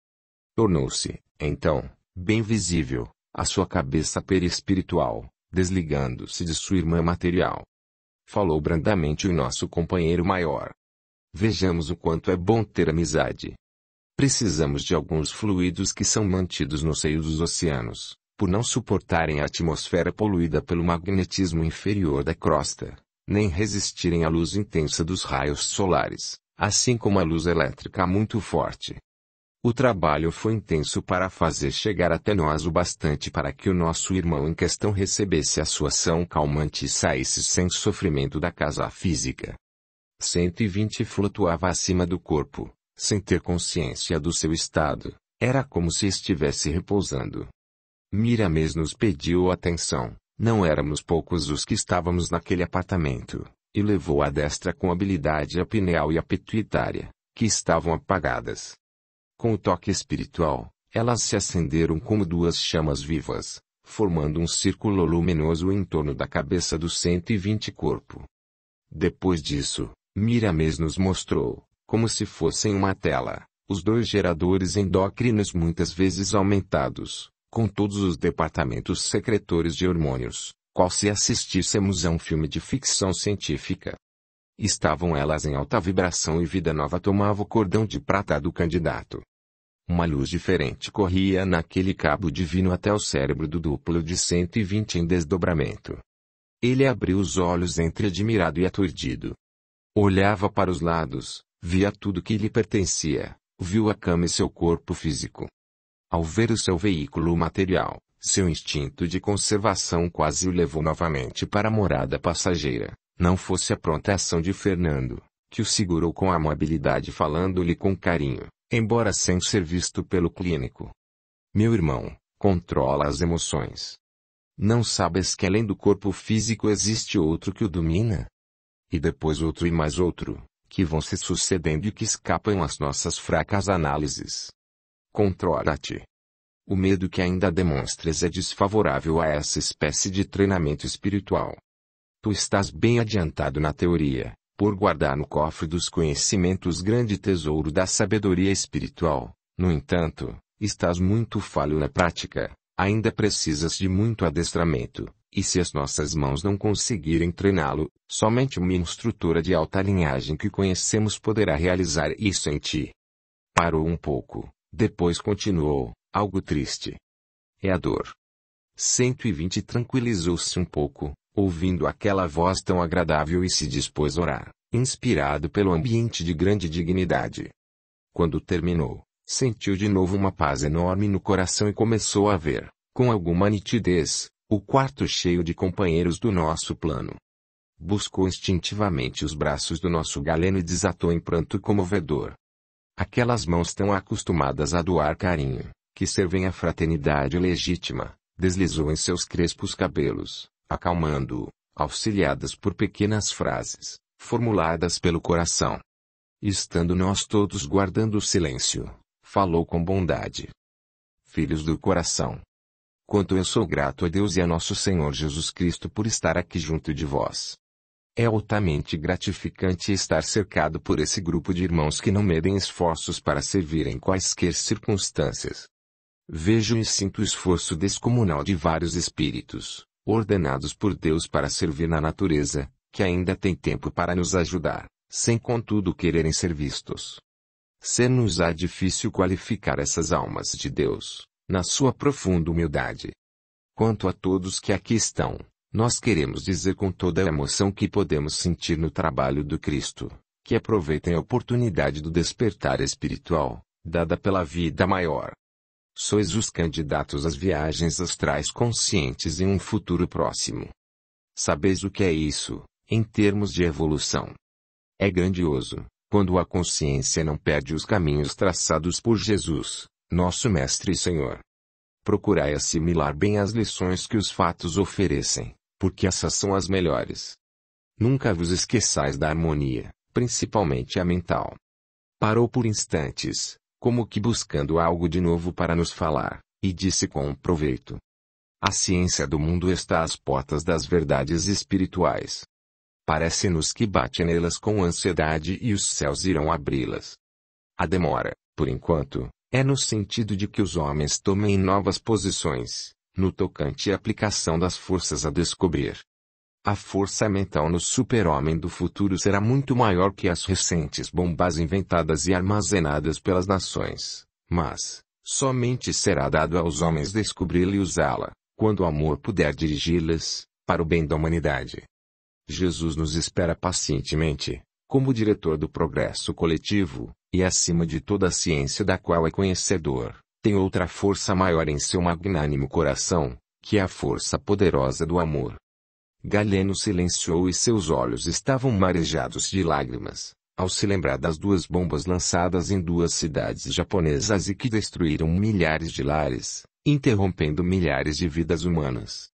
S1: Tornou-se, então, bem visível, a sua cabeça perispiritual, desligando-se de sua irmã material. Falou brandamente o nosso companheiro maior. Vejamos o quanto é bom ter amizade. Precisamos de alguns fluidos que são mantidos no seio dos oceanos, por não suportarem a atmosfera poluída pelo magnetismo inferior da crosta, nem resistirem à luz intensa dos raios solares, assim como à luz elétrica muito forte. O trabalho foi intenso para fazer chegar até nós o bastante para que o nosso irmão em questão recebesse a sua ação calmante e saísse sem sofrimento da casa física. 120 flutuava acima do corpo, sem ter consciência do seu estado, era como se estivesse repousando. Miramês nos pediu atenção, não éramos poucos os que estávamos naquele apartamento, e levou a destra com habilidade a pineal e a pituitária, que estavam apagadas, com o toque espiritual, elas se acenderam como duas chamas vivas, formando um círculo luminoso em torno da cabeça do 120 corpo. Depois disso, Mirames nos mostrou, como se fossem uma tela, os dois geradores endócrinos muitas vezes aumentados, com todos os departamentos secretores de hormônios, qual se assistíssemos a um filme de ficção científica. Estavam elas em alta vibração e Vida Nova tomava o cordão de prata do candidato. Uma luz diferente corria naquele cabo divino até o cérebro do duplo de 120 em desdobramento. Ele abriu os olhos entre admirado e aturdido. Olhava para os lados, via tudo que lhe pertencia, viu a cama e seu corpo físico. Ao ver o seu veículo material, seu instinto de conservação quase o levou novamente para a morada passageira, não fosse a pronta ação de Fernando, que o segurou com amabilidade falando-lhe com carinho embora sem ser visto pelo clínico. Meu irmão, controla as emoções. Não sabes que além do corpo físico existe outro que o domina? E depois outro e mais outro, que vão se sucedendo e que escapam às nossas fracas análises. Controla-te. O medo que ainda demonstras é desfavorável a essa espécie de treinamento espiritual. Tu estás bem adiantado na teoria, por guardar no cofre dos conhecimentos grande tesouro da sabedoria espiritual. No entanto, estás muito falho na prática, ainda precisas de muito adestramento, e se as nossas mãos não conseguirem treiná-lo, somente uma instrutora de alta linhagem que conhecemos poderá realizar isso em ti. Parou um pouco, depois continuou, algo triste. É a dor. 120 tranquilizou-se um pouco, ouvindo aquela voz tão agradável e se dispôs a orar, inspirado pelo ambiente de grande dignidade. Quando terminou, sentiu de novo uma paz enorme no coração e começou a ver, com alguma nitidez, o quarto cheio de companheiros do nosso plano. Buscou instintivamente os braços do nosso galeno e desatou em pranto comovedor. Aquelas mãos tão acostumadas a doar carinho, que servem à fraternidade legítima, deslizou em seus crespos cabelos, acalmando-o, auxiliadas por pequenas frases, formuladas pelo coração. Estando nós todos guardando silêncio, falou com bondade. Filhos do coração. Quanto eu sou grato a Deus e a nosso Senhor Jesus Cristo por estar aqui junto de vós. É altamente gratificante estar cercado por esse grupo de irmãos que não medem esforços para servir em quaisquer circunstâncias. Vejo e sinto o esforço descomunal de vários espíritos, ordenados por Deus para servir na natureza, que ainda tem tempo para nos ajudar, sem contudo quererem ser vistos. Ser-nos-á difícil qualificar essas almas de Deus, na sua profunda humildade. Quanto a todos que aqui estão, nós queremos dizer com toda a emoção que podemos sentir no trabalho do Cristo, que aproveitem a oportunidade do despertar espiritual, dada pela vida maior, Sois os candidatos às viagens astrais conscientes em um futuro próximo. Sabeis o que é isso, em termos de evolução. É grandioso, quando a consciência não perde os caminhos traçados por Jesus, nosso Mestre e Senhor. Procurai assimilar bem as lições que os fatos oferecem, porque essas são as melhores. Nunca vos esqueçais da harmonia, principalmente a mental. Parou por instantes, como que buscando algo de novo para nos falar, e disse com um proveito. A ciência do mundo está às portas das verdades espirituais. Parece-nos que bate nelas com ansiedade e os céus irão abri-las. A demora, por enquanto, é no sentido de que os homens tomem novas posições, no tocante à aplicação das forças a descobrir, a força mental no super-homem do futuro será muito maior que as recentes bombas inventadas e armazenadas pelas nações, mas somente será dado aos homens descobri-la e usá-la, quando o amor puder dirigi-las, para o bem da humanidade. Jesus nos espera pacientemente, como diretor do progresso coletivo, e acima de toda a ciência da qual é conhecedor, tem outra força maior em seu magnânimo coração, que é a força poderosa do amor. Galeno silenciou e seus olhos estavam marejados de lágrimas, ao se lembrar das duas bombas lançadas em duas cidades japonesas e que destruíram milhares de lares, interrompendo milhares de vidas humanas.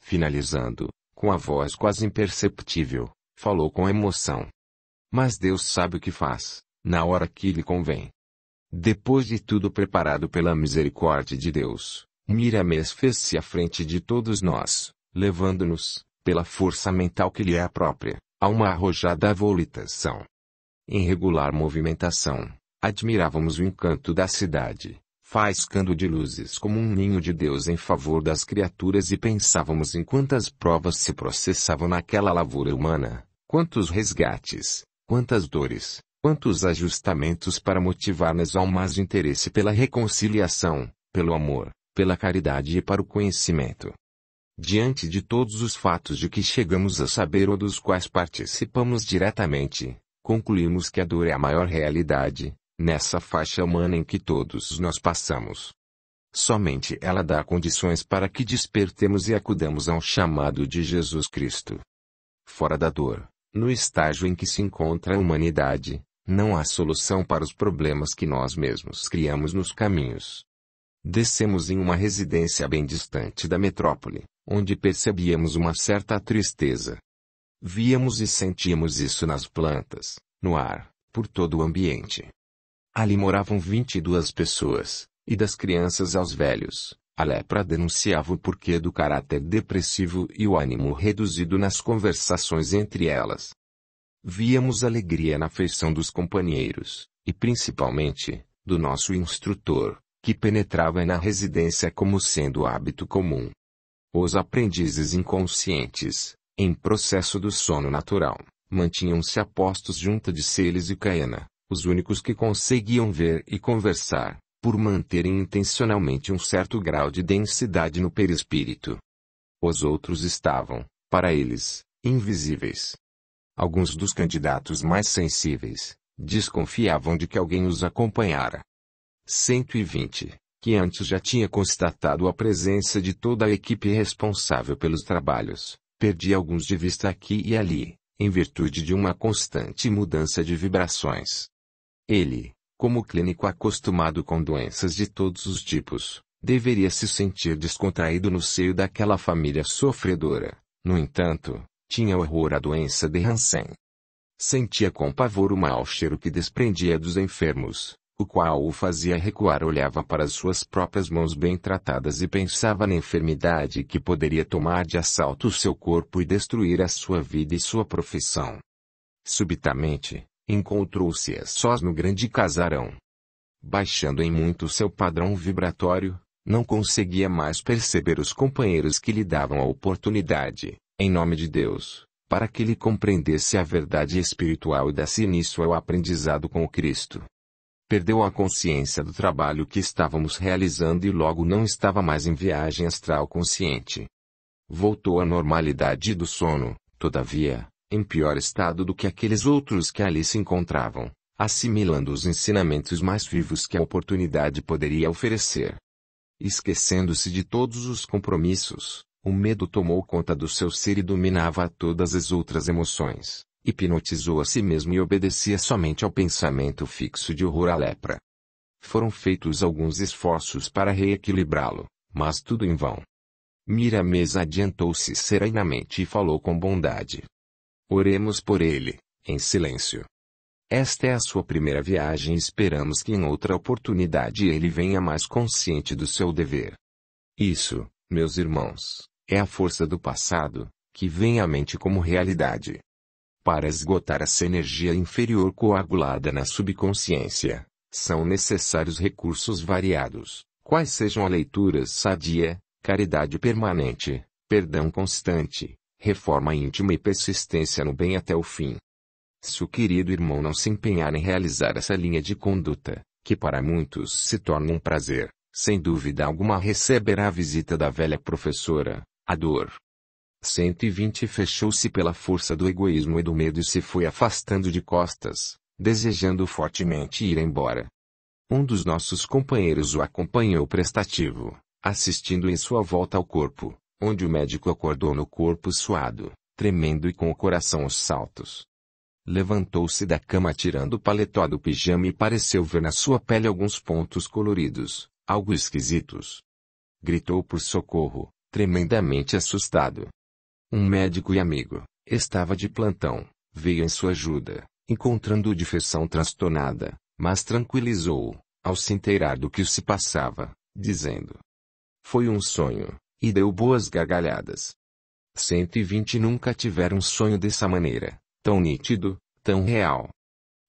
S1: Finalizando, com a voz quase imperceptível, falou com emoção. Mas Deus sabe o que faz, na hora que lhe convém. Depois de tudo preparado pela misericórdia de Deus, Miramés fez-se à frente de todos nós, levando-nos, pela força mental que lhe é própria, a uma arrojada volitação. Em regular movimentação, admirávamos o encanto da cidade, faiscando de luzes como um ninho de Deus em favor das criaturas e pensávamos em quantas provas se processavam naquela lavoura humana, quantos resgates, quantas dores, quantos ajustamentos para motivar-nos almas mais interesse pela reconciliação, pelo amor, pela caridade e para o conhecimento diante de todos os fatos de que chegamos a saber ou dos quais participamos diretamente, concluímos que a dor é a maior realidade, nessa faixa humana em que todos nós passamos. Somente ela dá condições para que despertemos e acudamos ao chamado de Jesus Cristo. Fora da dor, no estágio em que se encontra a humanidade, não há solução para os problemas que nós mesmos criamos nos caminhos. Descemos em uma residência bem distante da metrópole, onde percebíamos uma certa tristeza. Víamos e sentíamos isso nas plantas, no ar, por todo o ambiente. Ali moravam 22 pessoas, e das crianças aos velhos. A lepra denunciava o porquê do caráter depressivo e o ânimo reduzido nas conversações entre elas. Víamos alegria na feição dos companheiros, e principalmente, do nosso instrutor, que penetrava na residência como sendo hábito comum. Os aprendizes inconscientes, em processo do sono natural, mantinham-se apostos junto de Celes e Caena, os únicos que conseguiam ver e conversar, por manterem intencionalmente um certo grau de densidade no perispírito. Os outros estavam, para eles, invisíveis. Alguns dos candidatos mais sensíveis desconfiavam de que alguém os acompanhara. 120 que antes já tinha constatado a presença de toda a equipe responsável pelos trabalhos, perdi alguns de vista aqui e ali, em virtude de uma constante mudança de vibrações. Ele, como clínico acostumado com doenças de todos os tipos, deveria se sentir descontraído no seio daquela família sofredora. No entanto, tinha horror à doença de Hansen. Sentia com pavor o mau cheiro que desprendia dos enfermos, o qual o fazia recuar olhava para suas próprias mãos bem tratadas e pensava na enfermidade que poderia tomar de assalto o seu corpo e destruir a sua vida e sua profissão. Subitamente, encontrou-se a sós no grande casarão. Baixando em muito seu padrão vibratório, não conseguia mais perceber os companheiros que lhe davam a oportunidade, em nome de Deus, para que ele compreendesse a verdade espiritual e desse início ao aprendizado com o Cristo. Perdeu a consciência do trabalho que estávamos realizando e logo não estava mais em viagem astral consciente. Voltou à normalidade do sono, todavia, em pior estado do que aqueles outros que ali se encontravam, assimilando os ensinamentos mais vivos que a oportunidade poderia oferecer. Esquecendo-se de todos os compromissos, o medo tomou conta do seu ser e dominava todas as outras emoções hipnotizou a si mesmo e obedecia somente ao pensamento fixo de horror à lepra. Foram feitos alguns esforços para reequilibrá-lo, mas tudo em vão. Mesa adiantou-se serenamente e falou com bondade. Oremos por ele, em silêncio. Esta é a sua primeira viagem e esperamos que em outra oportunidade ele venha mais consciente do seu dever. Isso, meus irmãos, é a força do passado, que vem à mente como realidade para esgotar essa energia inferior coagulada na subconsciência, são necessários recursos variados, quais sejam a leitura sadia, caridade permanente, perdão constante, reforma íntima e persistência no bem até o fim. Se o querido irmão não se empenhar em realizar essa linha de conduta, que para muitos se torna um prazer, sem dúvida alguma receberá a visita da velha professora, a dor, 120 fechou-se pela força do egoísmo e do medo e se foi afastando de costas, desejando fortemente ir embora. Um dos nossos companheiros o acompanhou prestativo, assistindo em sua volta ao corpo, onde o médico acordou no corpo suado, tremendo e com o coração aos saltos. Levantou-se da cama tirando o paletó do pijama e pareceu ver na sua pele alguns pontos coloridos, algo esquisitos. Gritou por socorro, tremendamente assustado. Um médico e amigo, estava de plantão, veio em sua ajuda, encontrando-o de feição transtornada, mas tranquilizou-o, ao se inteirar do que se passava, dizendo: Foi um sonho, e deu boas gargalhadas. 120 nunca tiveram um sonho dessa maneira, tão nítido, tão real.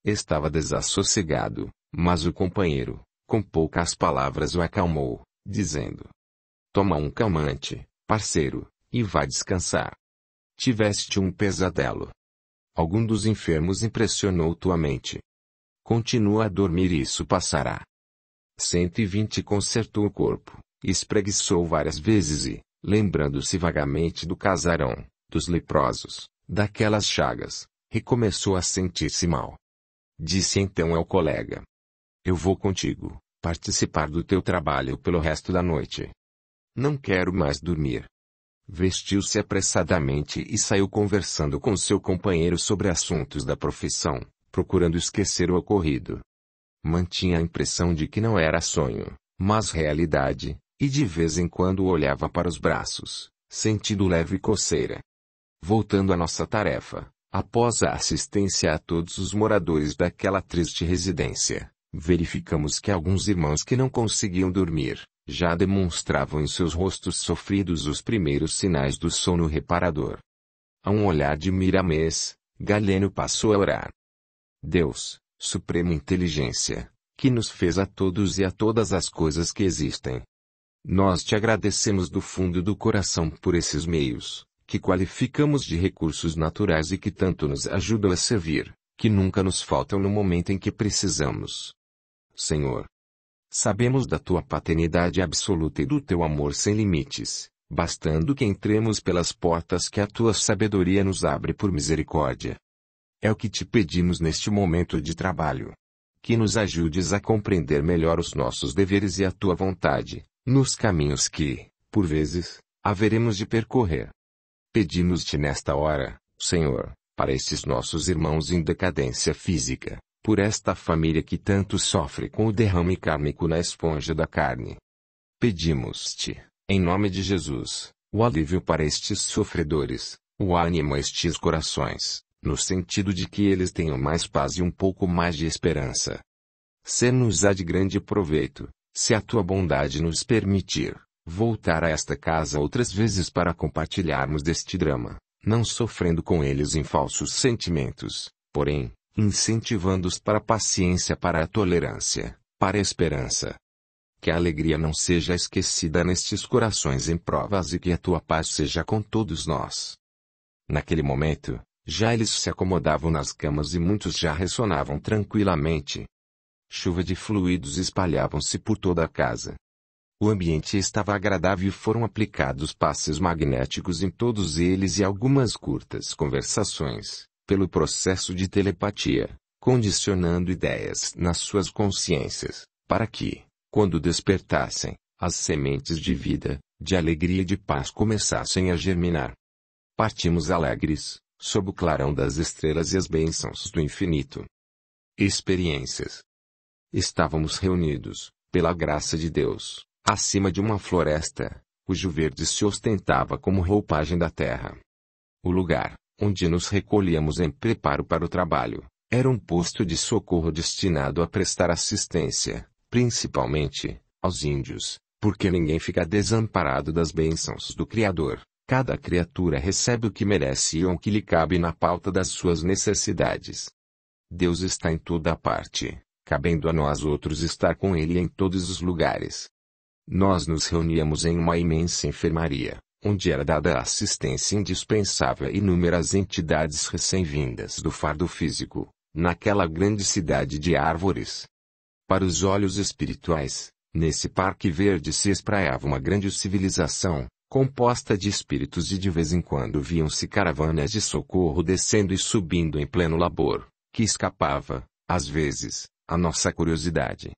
S1: Estava desassossegado, mas o companheiro, com poucas palavras o acalmou, dizendo: Toma um calmante, parceiro, e vai descansar. Tiveste um pesadelo. Algum dos enfermos impressionou tua mente. Continua a dormir e isso passará. 120 consertou o corpo, espreguiçou várias vezes e, lembrando-se vagamente do casarão, dos leprosos, daquelas chagas, recomeçou a sentir-se mal. Disse então ao colega: Eu vou contigo, participar do teu trabalho pelo resto da noite. Não quero mais dormir. Vestiu-se apressadamente e saiu conversando com seu companheiro sobre assuntos da profissão, procurando esquecer o ocorrido. Mantinha a impressão de que não era sonho, mas realidade, e de vez em quando olhava para os braços, sentindo leve coceira. Voltando à nossa tarefa, após a assistência a todos os moradores daquela triste residência, verificamos que alguns irmãos que não conseguiam dormir, já demonstravam em seus rostos sofridos os primeiros sinais do sono reparador. A um olhar de Miramês, Galeno passou a orar. Deus, suprema inteligência, que nos fez a todos e a todas as coisas que existem. Nós te agradecemos do fundo do coração por esses meios, que qualificamos de recursos naturais e que tanto nos ajudam a servir, que nunca nos faltam no momento em que precisamos. Senhor. Sabemos da tua paternidade absoluta e do teu amor sem limites, bastando que entremos pelas portas que a tua sabedoria nos abre por misericórdia. É o que te pedimos neste momento de trabalho. Que nos ajudes a compreender melhor os nossos deveres e a tua vontade, nos caminhos que, por vezes, haveremos de percorrer. Pedimos-te nesta hora, Senhor, para estes nossos irmãos em decadência física, por esta família que tanto sofre com o derrame kármico na esponja da carne. Pedimos-te, em nome de Jesus, o alívio para estes sofredores, o ânimo a estes corações, no sentido de que eles tenham mais paz e um pouco mais de esperança. Ser-nos há de grande proveito, se a tua bondade nos permitir, voltar a esta casa outras vezes para compartilharmos deste drama, não sofrendo com eles em falsos sentimentos, porém, incentivando-os para a paciência, para a tolerância, para a esperança. Que a alegria não seja esquecida nestes corações em provas e que a tua paz seja com todos nós. Naquele momento, já eles se acomodavam nas camas e muitos já ressonavam tranquilamente. Chuva de fluidos espalhavam-se por toda a casa. O ambiente estava agradável e foram aplicados passes magnéticos em todos eles e algumas curtas conversações pelo processo de telepatia, condicionando ideias nas suas consciências, para que, quando despertassem, as sementes de vida, de alegria e de paz começassem a germinar. Partimos alegres, sob o clarão das estrelas e as bênçãos do infinito. Experiências. Estávamos reunidos, pela graça de Deus, acima de uma floresta, cujo verde se ostentava como roupagem da terra. O lugar, onde nos recolhíamos em preparo para o trabalho, era um posto de socorro destinado a prestar assistência, principalmente, aos índios, porque ninguém fica desamparado das bênçãos do Criador. Cada criatura recebe o que merece e o que lhe cabe na pauta das suas necessidades. Deus está em toda a parte, cabendo a nós outros estar com Ele em todos os lugares. Nós nos reuníamos em uma imensa enfermaria, onde era dada a assistência indispensável a inúmeras entidades recém-vindas do fardo físico, naquela grande cidade de árvores. Para os olhos espirituais, nesse parque verde se espraiava uma grande civilização, composta de espíritos e de vez em quando viam-se caravanas de socorro descendo e subindo em pleno labor, que escapava, às vezes, à nossa curiosidade.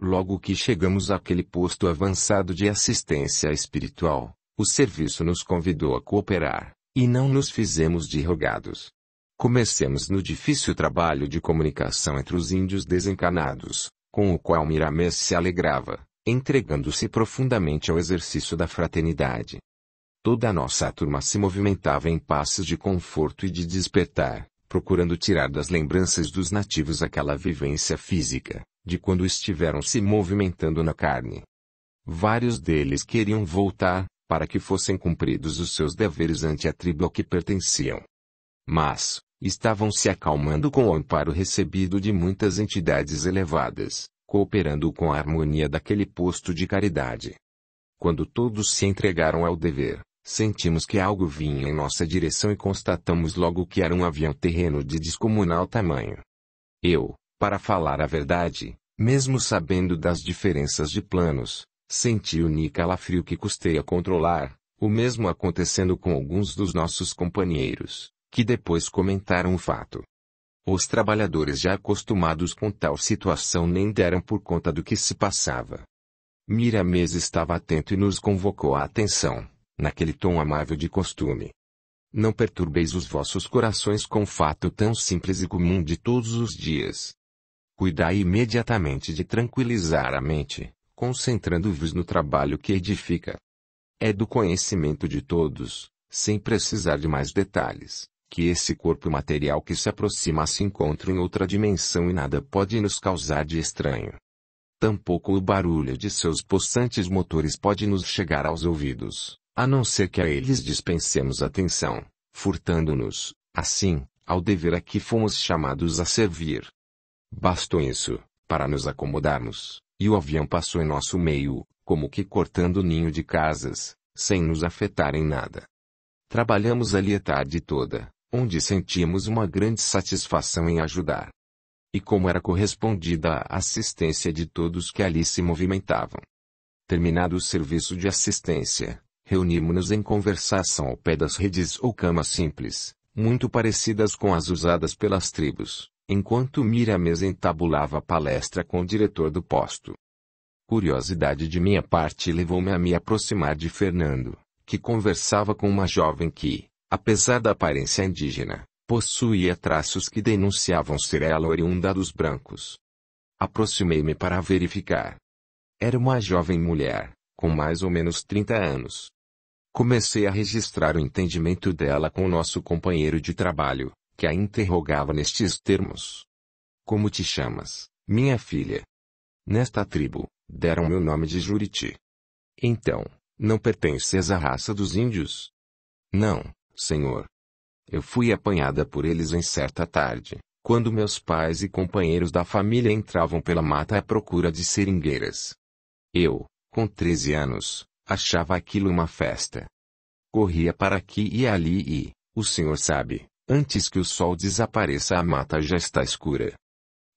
S1: Logo que chegamos àquele posto avançado de assistência espiritual, o serviço nos convidou a cooperar, e não nos fizemos de rogados. Comecemos no difícil trabalho de comunicação entre os índios desencanados, com o qual Miramés se alegrava, entregando-se profundamente ao exercício da fraternidade. Toda a nossa turma se movimentava em passos de conforto e de despertar, procurando tirar das lembranças dos nativos aquela vivência física, de quando estiveram se movimentando na carne. Vários deles queriam voltar, para que fossem cumpridos os seus deveres ante a tribo a que pertenciam. Mas, estavam se acalmando com o amparo recebido de muitas entidades elevadas, cooperando com a harmonia daquele posto de caridade. Quando todos se entregaram ao dever, sentimos que algo vinha em nossa direção e constatamos logo que era um avião terreno de descomunal tamanho. Eu, para falar a verdade, mesmo sabendo das diferenças de planos, Sentiu-me calafrio que custei a controlar, o mesmo acontecendo com alguns dos nossos companheiros, que depois comentaram o fato. Os trabalhadores já acostumados com tal situação nem deram por conta do que se passava. Miramês estava atento e nos convocou a atenção, naquele tom amável de costume. Não perturbeis os vossos corações com fato tão simples e comum de todos os dias. Cuidai imediatamente de tranquilizar a mente, concentrando-vos no trabalho que edifica. É do conhecimento de todos, sem precisar de mais detalhes, que esse corpo material que se aproxima se encontra em outra dimensão e nada pode nos causar de estranho. Tampouco o barulho de seus possantes motores pode nos chegar aos ouvidos, a não ser que a eles dispensemos atenção, furtando-nos, assim, ao dever a que fomos chamados a servir. Bastou isso, para nos acomodarmos, e o avião passou em nosso meio, como que cortando o ninho de casas, sem nos afetar em nada. Trabalhamos ali a tarde toda, onde sentimos uma grande satisfação em ajudar. E como era correspondida a assistência de todos que ali se movimentavam. Terminado o serviço de assistência, reunimos-nos em conversação ao pé das redes ou camas simples, muito parecidas com as usadas pelas tribos enquanto mira mesa entabulava a palestra com o diretor do posto. Curiosidade de minha parte levou-me a me aproximar de Fernando, que conversava com uma jovem que, apesar da aparência indígena, possuía traços que denunciavam ser ela oriunda dos brancos. Aproximei-me para verificar. Era uma jovem mulher, com mais ou menos 30 anos. Comecei a registrar o entendimento dela com nosso companheiro de trabalho, que a interrogava nestes termos: Como te chamas, minha filha? Nesta tribo, deram meu nome de Juriti. Então, não pertences à raça dos índios? Não, senhor. Eu fui apanhada por eles em certa tarde, quando meus pais e companheiros da família entravam pela mata à procura de seringueiras. Eu, com 13 anos, achava aquilo uma festa. Corria para aqui e ali e, o senhor sabe, Antes que o sol desapareça, a mata já está escura.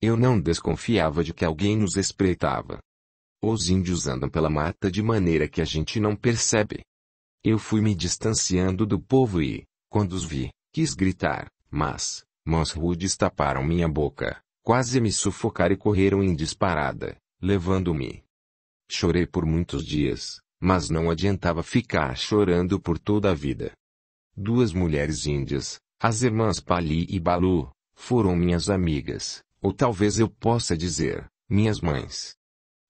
S1: Eu não desconfiava de que alguém nos espreitava. Os índios andam pela mata de maneira que a gente não percebe. Eu fui me distanciando do povo e, quando os vi, quis gritar, mas, mãos rudes taparam minha boca, quase me sufocaram e correram em disparada, levando-me. Chorei por muitos dias, mas não adiantava ficar chorando por toda a vida. Duas mulheres índias, as irmãs Pali e Balu foram minhas amigas, ou talvez eu possa dizer, minhas mães.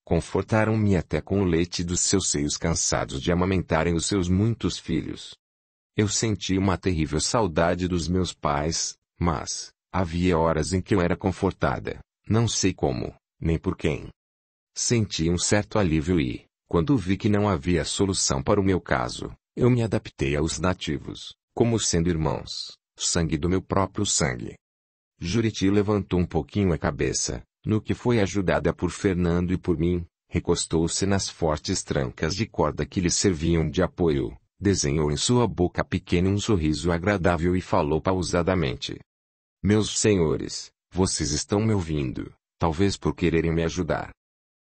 S1: Confortaram-me até com o leite dos seus seios cansados de amamentarem os seus muitos filhos. Eu senti uma terrível saudade dos meus pais, mas, havia horas em que eu era confortada, não sei como, nem por quem. Senti um certo alívio e, quando vi que não havia solução para o meu caso, eu me adaptei aos nativos, como sendo irmãos, sangue do meu próprio sangue. Juriti levantou um pouquinho a cabeça, no que foi ajudada por Fernando e por mim, recostou-se nas fortes trancas de corda que lhe serviam de apoio, desenhou em sua boca pequena um sorriso agradável e falou pausadamente. Meus senhores, vocês estão me ouvindo, talvez por quererem me ajudar.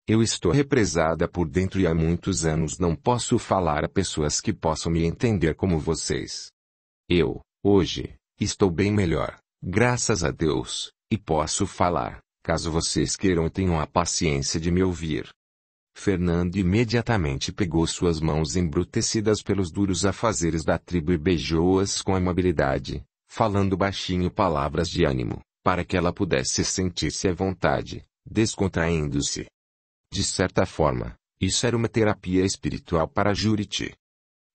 S1: Eu estou represada por dentro e há muitos anos não posso falar a pessoas que possam me entender como vocês. Eu, hoje, Estou bem melhor, graças a Deus, e posso falar, caso vocês queiram tenham a paciência de me ouvir. Fernando imediatamente pegou suas mãos embrutecidas pelos duros afazeres da tribo e beijou-as com amabilidade, falando baixinho palavras de ânimo, para que ela pudesse sentir-se à vontade, descontraindo-se. De certa forma, isso era uma terapia espiritual para Juriti.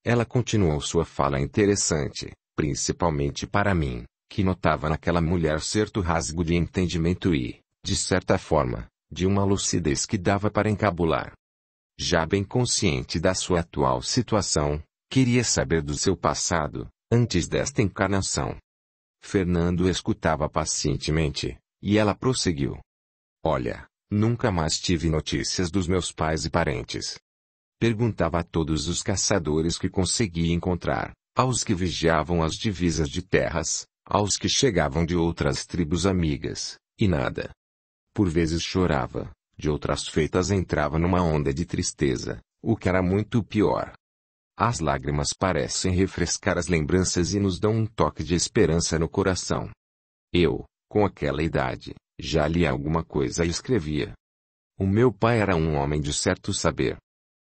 S1: Ela continuou sua fala interessante, principalmente para mim, que notava naquela mulher certo rasgo de entendimento e, de certa forma, de uma lucidez que dava para encabular. Já bem consciente da sua atual situação, queria saber do seu passado, antes desta encarnação. Fernando escutava pacientemente, e ela prosseguiu. Olha, nunca mais tive notícias dos meus pais e parentes. Perguntava a todos os caçadores que conseguia encontrar, aos que vigiavam as divisas de terras, aos que chegavam de outras tribos amigas, e nada. Por vezes chorava, de outras feitas entrava numa onda de tristeza, o que era muito pior. As lágrimas parecem refrescar as lembranças e nos dão um toque de esperança no coração. Eu, com aquela idade, já lia alguma coisa e escrevia. O meu pai era um homem de certo saber,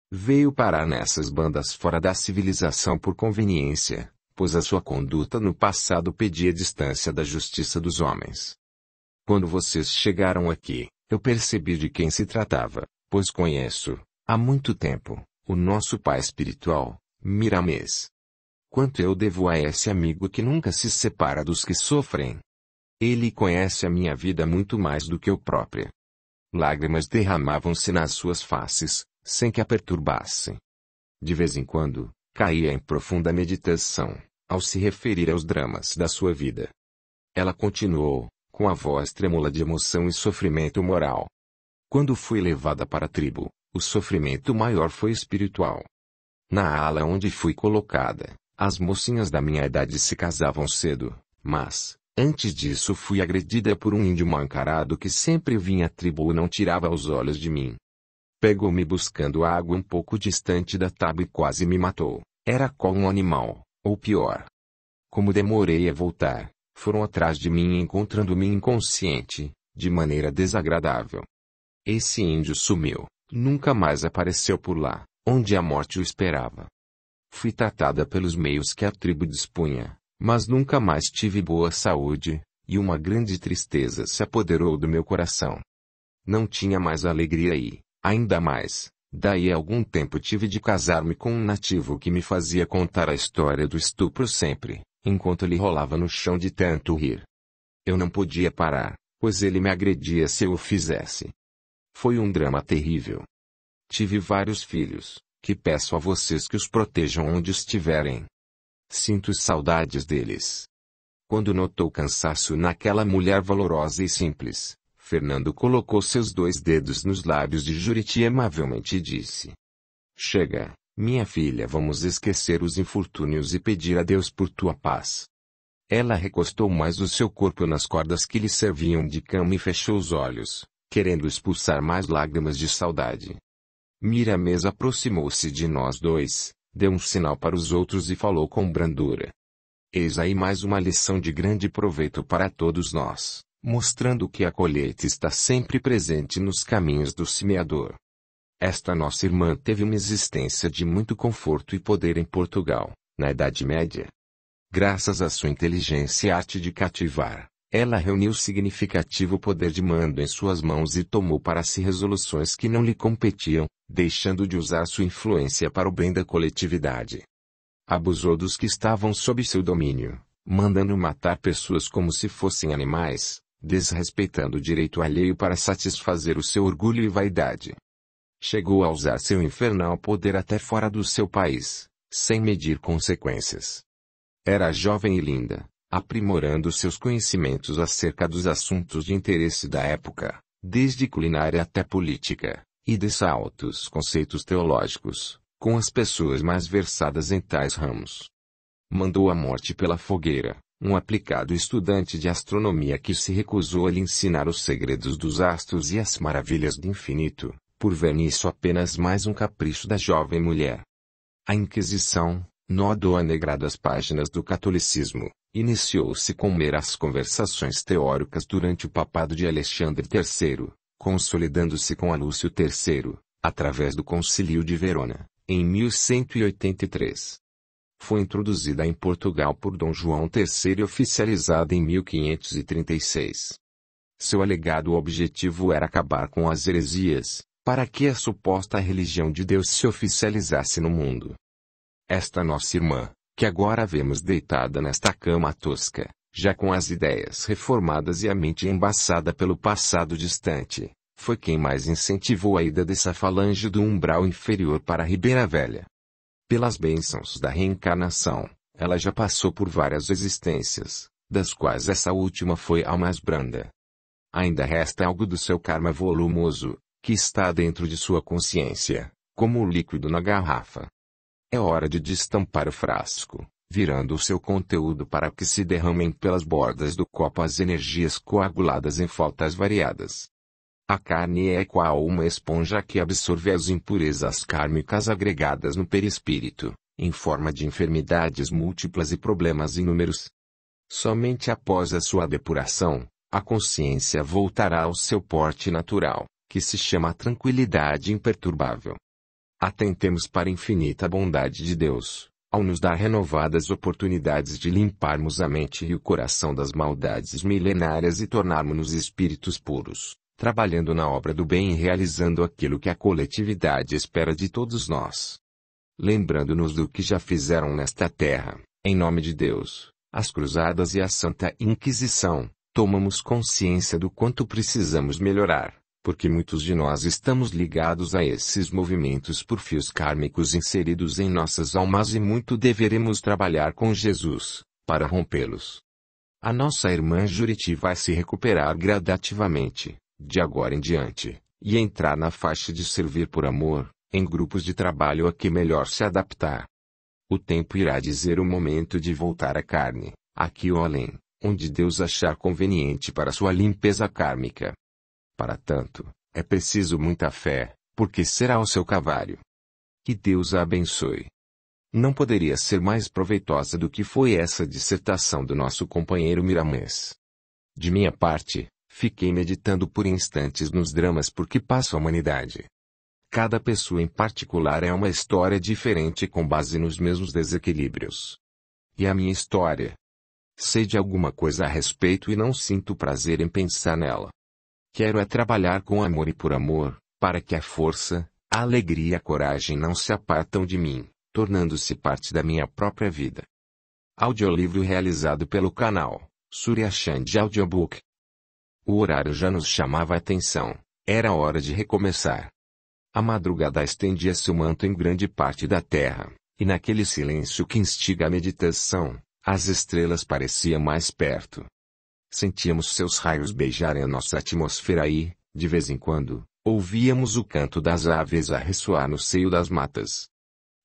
S1: Veio parar nessas bandas fora da civilização por conveniência, pois a sua conduta no passado pedia distância da justiça dos homens. Quando vocês chegaram aqui, eu percebi de quem se tratava, pois conheço, há muito tempo, o nosso pai espiritual, Miramês. Quanto eu devo a esse amigo que nunca se separa dos que sofrem? Ele conhece a minha vida muito mais do que eu própria. Lágrimas derramavam-se nas suas faces, sem que a perturbasse. De vez em quando, caía em profunda meditação, ao se referir aos dramas da sua vida. Ela continuou, com a voz trêmula de emoção e sofrimento moral. Quando fui levada para a tribo, o sofrimento maior foi espiritual. Na ala onde fui colocada, as mocinhas da minha idade se casavam cedo, mas, antes disso fui agredida por um índio mal encarado que sempre vinha à tribo e não tirava os olhos de mim. Pegou-me buscando água um pouco distante da tábua e quase me matou. Era qual um animal, ou pior. Como demorei a voltar, foram atrás de mim encontrando-me inconsciente, de maneira desagradável. Esse índio sumiu, nunca mais apareceu por lá, onde a morte o esperava. Fui tratada pelos meios que a tribo dispunha, mas nunca mais tive boa saúde, e uma grande tristeza se apoderou do meu coração. Não tinha mais alegria e, Ainda mais, daí a algum tempo tive de casar-me com um nativo que me fazia contar a história do estupro sempre, enquanto ele rolava no chão de tanto rir. Eu não podia parar, pois ele me agredia se eu o fizesse. Foi um drama terrível. Tive vários filhos, que peço a vocês que os protejam onde estiverem. Sinto saudades deles. Quando notou cansaço naquela mulher valorosa e simples, Fernando colocou seus dois dedos nos lábios de Juriti amavelmente e disse: Chega, minha filha, vamos esquecer os infortúnios e pedir a Deus por tua paz. Ela recostou mais o seu corpo nas cordas que lhe serviam de cama e fechou os olhos, querendo expulsar mais lágrimas de saudade. Mirames aproximou-se de nós dois, deu um sinal para os outros e falou com brandura. Eis aí mais uma lição de grande proveito para todos nós mostrando que a colheita está sempre presente nos caminhos do semeador. Esta nossa irmã teve uma existência de muito conforto e poder em Portugal, na Idade Média. Graças à sua inteligência e arte de cativar, ela reuniu significativo poder de mando em suas mãos e tomou para si resoluções que não lhe competiam, deixando de usar sua influência para o bem da coletividade. Abusou dos que estavam sob seu domínio, mandando matar pessoas como se fossem animais, desrespeitando o direito alheio para satisfazer o seu orgulho e vaidade. Chegou a usar seu infernal poder até fora do seu país, sem medir consequências. Era jovem e linda, aprimorando seus conhecimentos acerca dos assuntos de interesse da época, desde culinária até política, e dessa altos conceitos teológicos, com as pessoas mais versadas em tais ramos. Mandou a morte pela fogueira, um aplicado estudante de astronomia que se recusou a lhe ensinar os segredos dos astros e as maravilhas do infinito, por ver nisso apenas mais um capricho da jovem mulher. A Inquisição, nódoa anegrado às páginas do catolicismo, iniciou-se com meras conversações teóricas durante o papado de Alexandre III, consolidando-se com Alúcio III, através do Concílio de Verona, em 1183 foi introduzida em Portugal por Dom João III e oficializada em 1536. Seu alegado objetivo era acabar com as heresias, para que a suposta religião de Deus se oficializasse no mundo. Esta nossa irmã, que agora vemos deitada nesta cama tosca, já com as ideias reformadas e a mente embaçada pelo passado distante, foi quem mais incentivou a ida dessa falange do umbral inferior para Ribeira Velha. Pelas bênçãos da reencarnação, ela já passou por várias existências, das quais essa última foi a mais branda. Ainda resta algo do seu karma volumoso, que está dentro de sua consciência, como o líquido na garrafa. É hora de destampar o frasco, virando o seu conteúdo para que se derramem pelas bordas do copo as energias coaguladas em faltas variadas. A carne é qual uma esponja que absorve as impurezas kármicas agregadas no perispírito, em forma de enfermidades múltiplas e problemas inúmeros. Somente após a sua depuração, a consciência voltará ao seu porte natural, que se chama tranquilidade imperturbável. Atentemos para a infinita bondade de Deus, ao nos dar renovadas oportunidades de limparmos a mente e o coração das maldades milenárias e tornarmos-nos espíritos puros trabalhando na obra do bem e realizando aquilo que a coletividade espera de todos nós. Lembrando-nos do que já fizeram nesta terra, em nome de Deus, as Cruzadas e a Santa Inquisição, tomamos consciência do quanto precisamos melhorar, porque muitos de nós estamos ligados a esses movimentos por fios kármicos inseridos em nossas almas e muito deveremos trabalhar com Jesus, para rompê-los. A nossa irmã Juriti vai se recuperar gradativamente, de agora em diante, e entrar na faixa de servir por amor, em grupos de trabalho a que melhor se adaptar. O tempo irá dizer o momento de voltar à carne, aqui ou além, onde Deus achar conveniente para sua limpeza kármica. Para tanto, é preciso muita fé, porque será o seu cavalo Que Deus a abençoe. Não poderia ser mais proveitosa do que foi essa dissertação do nosso companheiro Miramês. De minha parte, Fiquei meditando por instantes nos dramas por que passa a humanidade. Cada pessoa em particular é uma história diferente com base nos mesmos desequilíbrios. E a minha história? Sei de alguma coisa a respeito e não sinto prazer em pensar nela. Quero é trabalhar com amor e por amor, para que a força, a alegria e a coragem não se apartam de mim, tornando-se parte da minha própria vida. Audiolivro realizado pelo canal Surya Chand Audiobook. O horário já nos chamava a atenção. Era hora de recomeçar. A madrugada estendia seu manto em grande parte da terra, e naquele silêncio que instiga a meditação, as estrelas pareciam mais perto. Sentíamos seus raios beijarem a nossa atmosfera e, de vez em quando, ouvíamos o canto das aves a ressoar no seio das matas.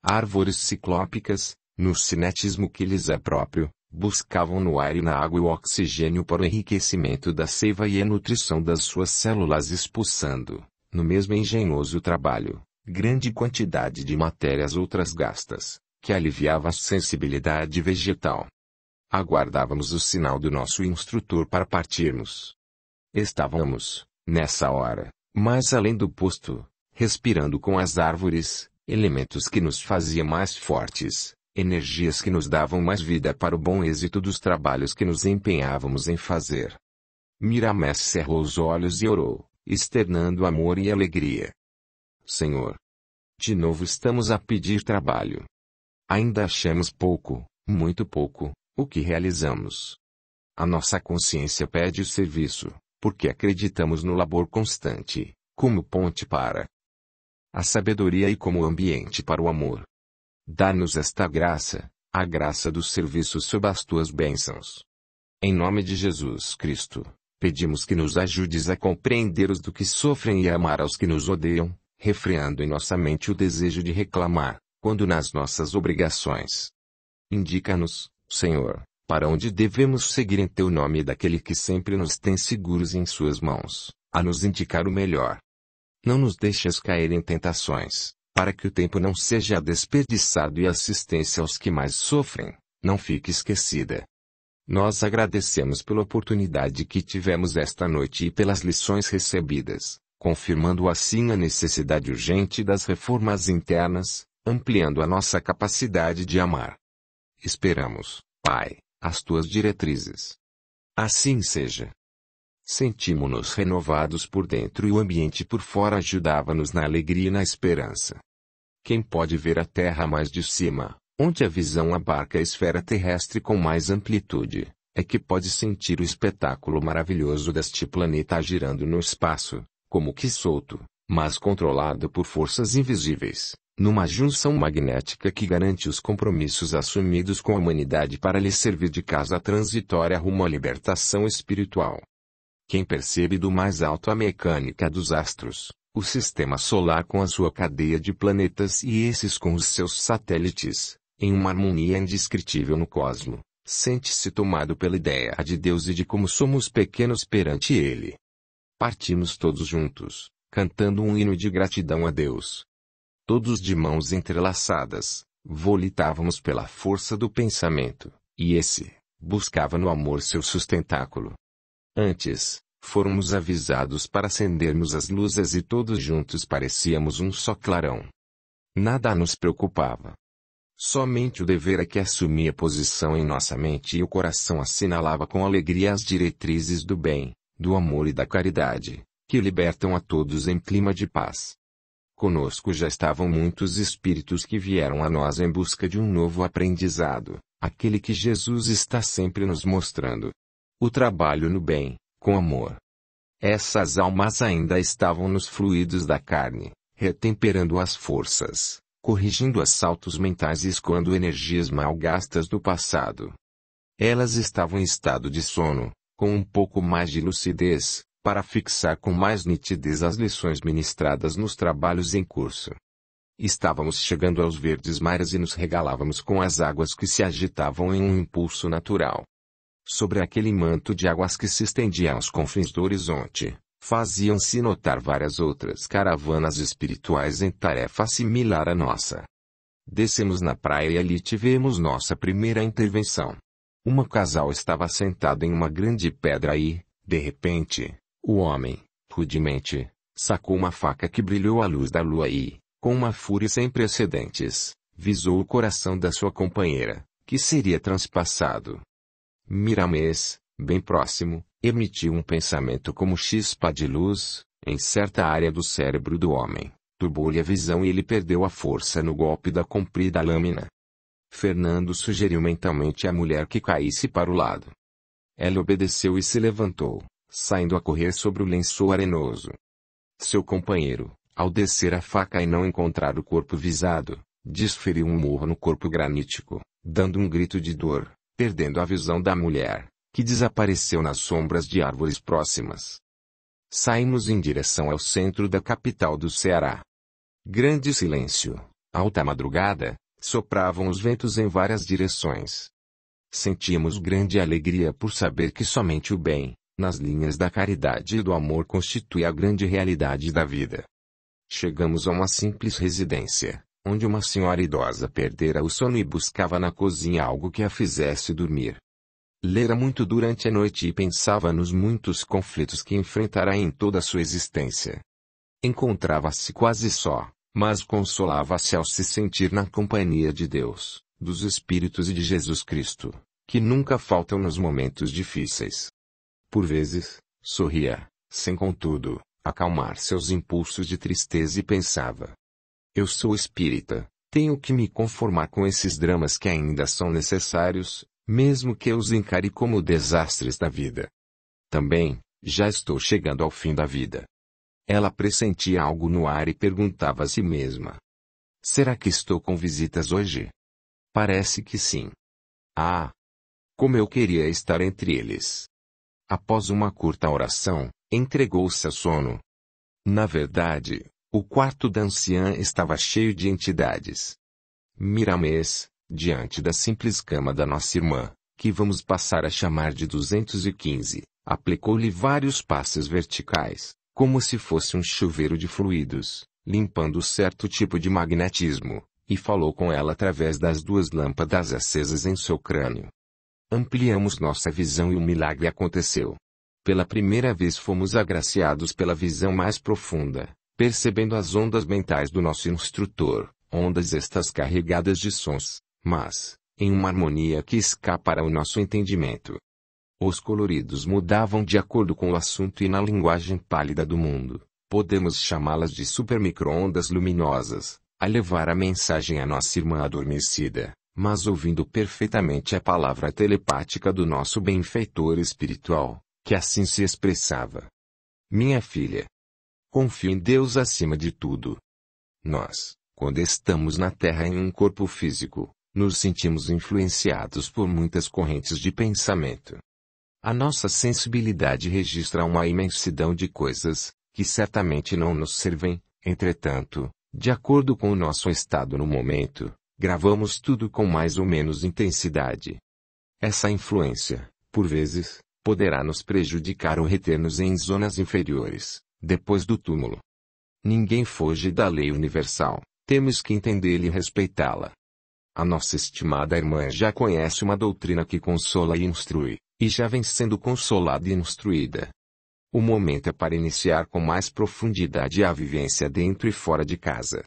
S1: Árvores ciclópicas, no cinetismo que lhes é próprio, buscavam no ar e na água o oxigênio para o enriquecimento da seiva e a nutrição das suas células expulsando, no mesmo engenhoso trabalho, grande quantidade de matérias outras gastas, que aliviava a sensibilidade vegetal. Aguardávamos o sinal do nosso instrutor para partirmos. Estávamos, nessa hora, mais além do posto, respirando com as árvores, elementos que nos faziam mais fortes, energias que nos davam mais vida para o bom êxito dos trabalhos que nos empenhávamos em fazer. Miramés cerrou os olhos e orou, externando amor e alegria. Senhor, de novo estamos a pedir trabalho. Ainda achamos pouco, muito pouco, o que realizamos. A nossa consciência pede o serviço, porque acreditamos no labor constante, como ponte para a sabedoria e como ambiente para o amor. Dá-nos esta graça, a graça do serviço sob as tuas bênçãos. Em nome de Jesus Cristo, pedimos que nos ajudes a compreender os do que sofrem e a amar aos que nos odeiam, refreando em nossa mente o desejo de reclamar, quando nas nossas obrigações. Indica-nos, Senhor, para onde devemos seguir em teu nome e daquele que sempre nos tem seguros em suas mãos, a nos indicar o melhor. Não nos deixes cair em tentações, para que o tempo não seja desperdiçado e a assistência aos que mais sofrem, não fique esquecida. Nós agradecemos pela oportunidade que tivemos esta noite e pelas lições recebidas, confirmando assim a necessidade urgente das reformas internas, ampliando a nossa capacidade de amar. Esperamos, Pai, as tuas diretrizes. Assim seja. Sentimos-nos renovados por dentro e o ambiente por fora ajudava-nos na alegria e na esperança. Quem pode ver a Terra mais de cima, onde a visão abarca a esfera terrestre com mais amplitude, é que pode sentir o espetáculo maravilhoso deste planeta girando no espaço, como que solto, mas controlado por forças invisíveis, numa junção magnética que garante os compromissos assumidos com a humanidade para lhe servir de casa transitória rumo à libertação espiritual quem percebe do mais alto a mecânica dos astros, o sistema solar com a sua cadeia de planetas e esses com os seus satélites, em uma harmonia indescritível no cosmo, sente-se tomado pela ideia de Deus e de como somos pequenos perante Ele. Partimos todos juntos, cantando um hino de gratidão a Deus. Todos de mãos entrelaçadas, volitávamos pela força do pensamento, e esse, buscava no amor seu sustentáculo. Antes, fomos avisados para acendermos as luzes e todos juntos parecíamos um só clarão. Nada nos preocupava. Somente o dever é que assumia posição em nossa mente e o coração assinalava com alegria as diretrizes do bem, do amor e da caridade, que libertam a todos em clima de paz. Conosco já estavam muitos espíritos que vieram a nós em busca de um novo aprendizado, aquele que Jesus está sempre nos mostrando, o trabalho no bem, com amor. Essas almas ainda estavam nos fluidos da carne, retemperando as forças, corrigindo assaltos mentais e escoando energias mal gastas do passado. Elas estavam em estado de sono, com um pouco mais de lucidez, para fixar com mais nitidez as lições ministradas nos trabalhos em curso. Estávamos chegando aos verdes mares e nos regalávamos com as águas que se agitavam em um impulso natural. Sobre aquele manto de águas que se estendia aos confins do horizonte, faziam-se notar várias outras caravanas espirituais em tarefa similar à nossa. Descemos na praia e ali tivemos nossa primeira intervenção. Uma casal estava sentado em uma grande pedra e, de repente, o homem, rudemente, sacou uma faca que brilhou à luz da lua e, com uma fúria sem precedentes, visou o coração da sua companheira, que seria transpassado. Miramês, bem próximo, emitiu um pensamento como chispa de luz, em certa área do cérebro do homem. Turbou-lhe a visão e ele perdeu a força no golpe da comprida lâmina. Fernando sugeriu mentalmente à mulher que caísse para o lado. Ela obedeceu e se levantou, saindo a correr sobre o lençol arenoso. Seu companheiro, ao descer a faca e não encontrar o corpo visado, desferiu um murro no corpo granítico, dando um grito de dor perdendo a visão da mulher, que desapareceu nas sombras de árvores próximas. Saímos em direção ao centro da capital do Ceará. Grande silêncio. Alta madrugada, sopravam os ventos em várias direções. Sentimos grande alegria por saber que somente o bem, nas linhas da caridade e do amor, constitui a grande realidade da vida. Chegamos a uma simples residência, onde uma senhora idosa perdera o sono e buscava na cozinha algo que a fizesse dormir. Lera muito durante a noite e pensava nos muitos conflitos que enfrentará em toda a sua existência. Encontrava-se quase só, mas consolava-se ao se sentir na companhia de Deus, dos Espíritos e de Jesus Cristo, que nunca faltam nos momentos difíceis. Por vezes, sorria, sem contudo, acalmar seus impulsos de tristeza e pensava: eu sou espírita, tenho que me conformar com esses dramas que ainda são necessários, mesmo que eu os encare como desastres da vida. Também, já estou chegando ao fim da vida. Ela pressentia algo no ar e perguntava a si mesma: Será que estou com visitas hoje? Parece que sim. Ah! Como eu queria estar entre eles! Após uma curta oração, entregou-se a sono. Na verdade, o quarto da anciã estava cheio de entidades. Miramês, diante da simples cama da nossa irmã, que vamos passar a chamar de 215, aplicou-lhe vários passes verticais, como se fosse um chuveiro de fluidos, limpando certo tipo de magnetismo, e falou com ela através das duas lâmpadas acesas em seu crânio. Ampliamos nossa visão e o um milagre aconteceu. Pela primeira vez fomos agraciados pela visão mais profunda, percebendo as ondas mentais do nosso instrutor, ondas estas carregadas de sons, mas, em uma harmonia que escapa ao nosso entendimento. Os coloridos mudavam de acordo com o assunto e na linguagem pálida do mundo, podemos chamá-las de supermicroondas luminosas, a levar a mensagem à nossa irmã adormecida, mas ouvindo perfeitamente a palavra telepática do nosso benfeitor espiritual, que assim se expressava. Minha filha, Confie em Deus acima de tudo. Nós, quando estamos na Terra em um corpo físico, nos sentimos influenciados por muitas correntes de pensamento. A nossa sensibilidade registra uma imensidão de coisas, que certamente não nos servem, entretanto, de acordo com o nosso estado no momento, gravamos tudo com mais ou menos intensidade. Essa influência, por vezes, poderá nos prejudicar ou reter-nos em zonas inferiores, depois do túmulo. Ninguém foge da lei universal, temos que entendê-la e respeitá-la. A nossa estimada irmã já conhece uma doutrina que consola e instrui, e já vem sendo consolada e instruída. O momento é para iniciar com mais profundidade a vivência dentro e fora de casa.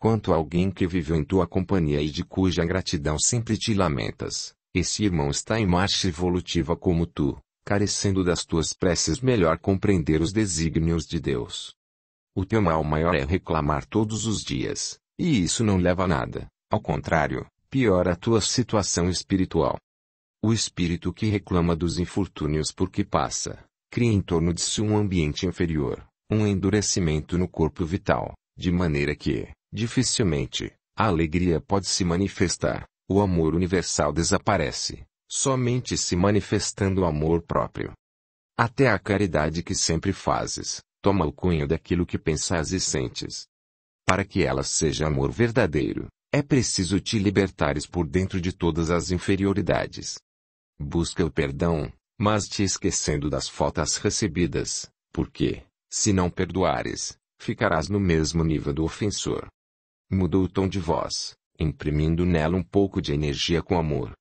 S1: Quanto a alguém que viveu em tua companhia e de cuja gratidão sempre te lamentas, esse irmão está em marcha evolutiva como tu, carecendo das tuas preces melhor compreender os desígnios de Deus. O teu mal maior é reclamar todos os dias, e isso não leva a nada, ao contrário, piora a tua situação espiritual. O espírito que reclama dos infortúnios porque passa, cria em torno de si um ambiente inferior, um endurecimento no corpo vital, de maneira que, dificilmente, a alegria pode se manifestar, o amor universal desaparece, somente se manifestando o amor próprio. Até a caridade que sempre fazes, toma o cunho daquilo que pensas e sentes. Para que ela seja amor verdadeiro, é preciso te libertares por dentro de todas as inferioridades. Busca o perdão, mas te esquecendo das faltas recebidas, porque, se não perdoares, ficarás no mesmo nível do ofensor. Mudou o tom de voz, imprimindo nela um pouco de energia com amor.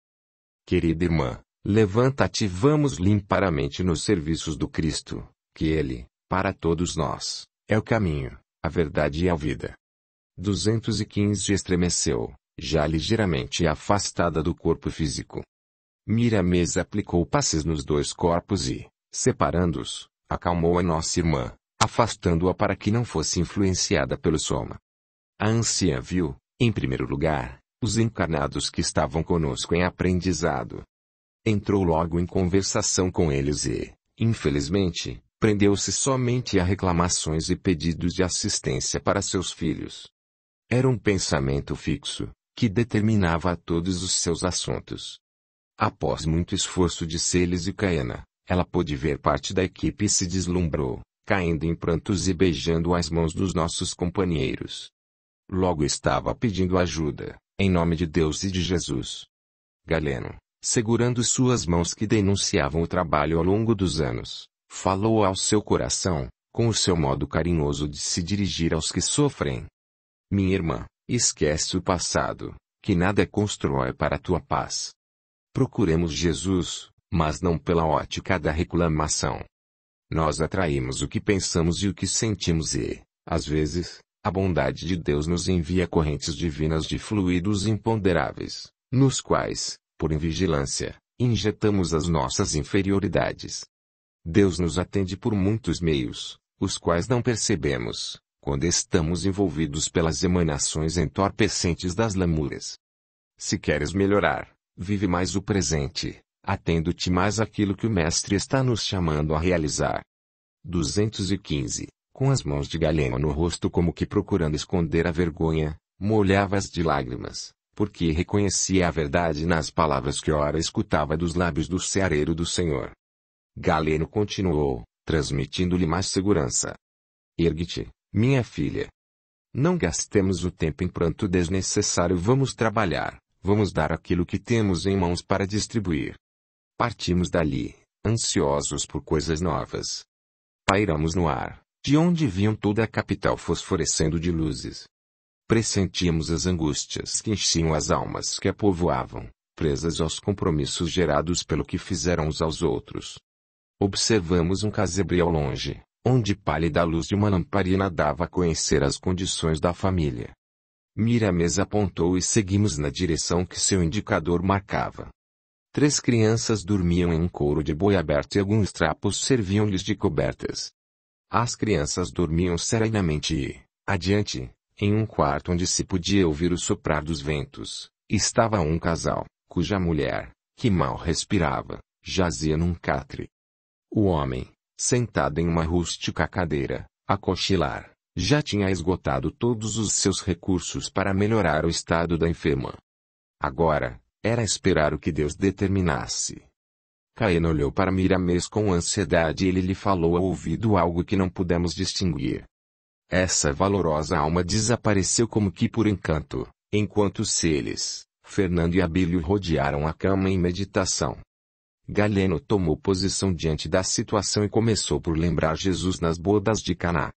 S1: Querida irmã, levanta-te e vamos limpar a mente nos serviços do Cristo, que Ele, para todos nós, é o caminho, a verdade e a vida. 215 estremeceu, já ligeiramente afastada do corpo físico. Mirames aplicou passes nos dois corpos e, separando-os, acalmou a nossa irmã, afastando-a para que não fosse influenciada pelo soma. A anciã viu, em primeiro lugar, os encarnados que estavam conosco em aprendizado. Entrou logo em conversação com eles e, infelizmente, prendeu-se somente a reclamações e pedidos de assistência para seus filhos. Era um pensamento fixo, que determinava a todos os seus assuntos. Após muito esforço de Celes e Caena, ela pôde ver parte da equipe e se deslumbrou, caindo em prantos e beijando as mãos dos nossos companheiros. Logo estava pedindo ajuda. Em nome de Deus e de Jesus. Galeno, segurando suas mãos que denunciavam o trabalho ao longo dos anos, falou ao seu coração, com o seu modo carinhoso de se dirigir aos que sofrem. Minha irmã, esquece o passado, que nada constrói para a tua paz. Procuremos Jesus, mas não pela ótica da reclamação. Nós atraímos o que pensamos e o que sentimos e, às vezes, a bondade de Deus nos envia correntes divinas de fluidos imponderáveis, nos quais, por invigilância, injetamos as nossas inferioridades. Deus nos atende por muitos meios, os quais não percebemos, quando estamos envolvidos pelas emanações entorpecentes das lamúrias. Se queres melhorar, vive mais o presente, atendo-te mais àquilo que o Mestre está nos chamando a realizar. 215 com as mãos de Galeno no rosto como que procurando esconder a vergonha, molhava-as de lágrimas, porque reconhecia a verdade nas palavras que ora escutava dos lábios do ceareiro do Senhor. Galeno continuou, transmitindo-lhe mais segurança. Ergue-te, minha filha. Não gastemos o tempo em pranto desnecessário, vamos trabalhar, vamos dar aquilo que temos em mãos para distribuir. Partimos dali, ansiosos por coisas novas. Pairamos no ar, de onde vinham toda a capital fosforescendo de luzes. Pressentíamos as angústias que enchiam as almas que a povoavam, presas aos compromissos gerados pelo que fizeram uns aos outros. Observamos um casebre ao longe, onde pálida luz de uma lamparina dava a conhecer as condições da família. Mirames apontou e seguimos na direção que seu indicador marcava. Três crianças dormiam em um couro de boi aberto e alguns trapos serviam-lhes de cobertas. As crianças dormiam serenamente e, adiante, em um quarto onde se podia ouvir o soprar dos ventos, estava um casal, cuja mulher, que mal respirava, jazia num catre. O homem, sentado em uma rústica cadeira, a cochilar, já tinha esgotado todos os seus recursos para melhorar o estado da enferma. Agora, era esperar o que Deus determinasse. Caena olhou para Miramês com ansiedade e ele lhe falou ao ouvido algo que não pudemos distinguir. Essa valorosa alma desapareceu como que por encanto, enquanto Seles, Fernando e Abílio rodearam a cama em meditação. Galeno tomou posição diante da situação e começou por lembrar Jesus nas bodas de Caná.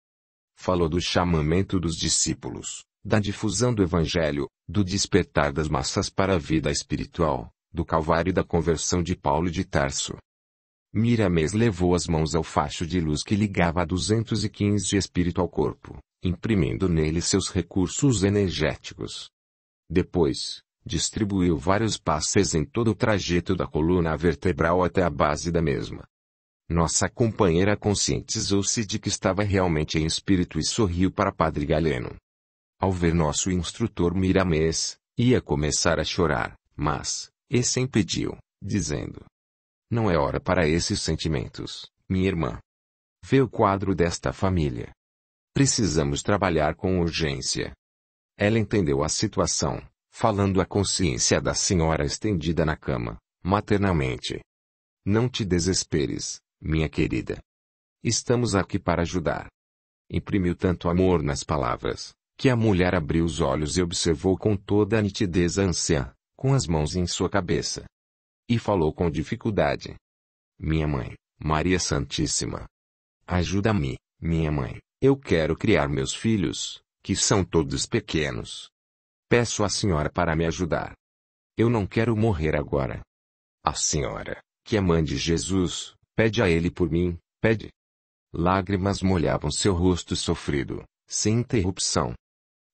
S1: Falou do chamamento dos discípulos, da difusão do evangelho, do despertar das massas para a vida espiritual, do Calvário e da conversão de Paulo de Tarso. Miramês levou as mãos ao facho de luz que ligava a 215 espírito ao corpo, imprimindo nele seus recursos energéticos. Depois, distribuiu vários passes em todo o trajeto da coluna vertebral até a base da mesma. Nossa companheira conscientizou-se de que estava realmente em espírito e sorriu para Padre Galeno. Ao ver nosso instrutor Miramês, ia começar a chorar, mas, e sem pediu, dizendo: Não é hora para esses sentimentos, minha irmã. Vê o quadro desta família. Precisamos trabalhar com urgência. Ela entendeu a situação, falando a consciência da senhora estendida na cama, maternalmente. Não te desesperes, minha querida. Estamos aqui para ajudar. Imprimiu tanto amor nas palavras, que a mulher abriu os olhos e observou com toda a nitidez a anciã com as mãos em sua cabeça. E falou com dificuldade. Minha mãe, Maria Santíssima. Ajuda-me, minha mãe, eu quero criar meus filhos, que são todos pequenos. Peço à senhora para me ajudar. Eu não quero morrer agora. A senhora, que é mãe de Jesus, pede a ele por mim, pede. Lágrimas molhavam seu rosto sofrido, sem interrupção.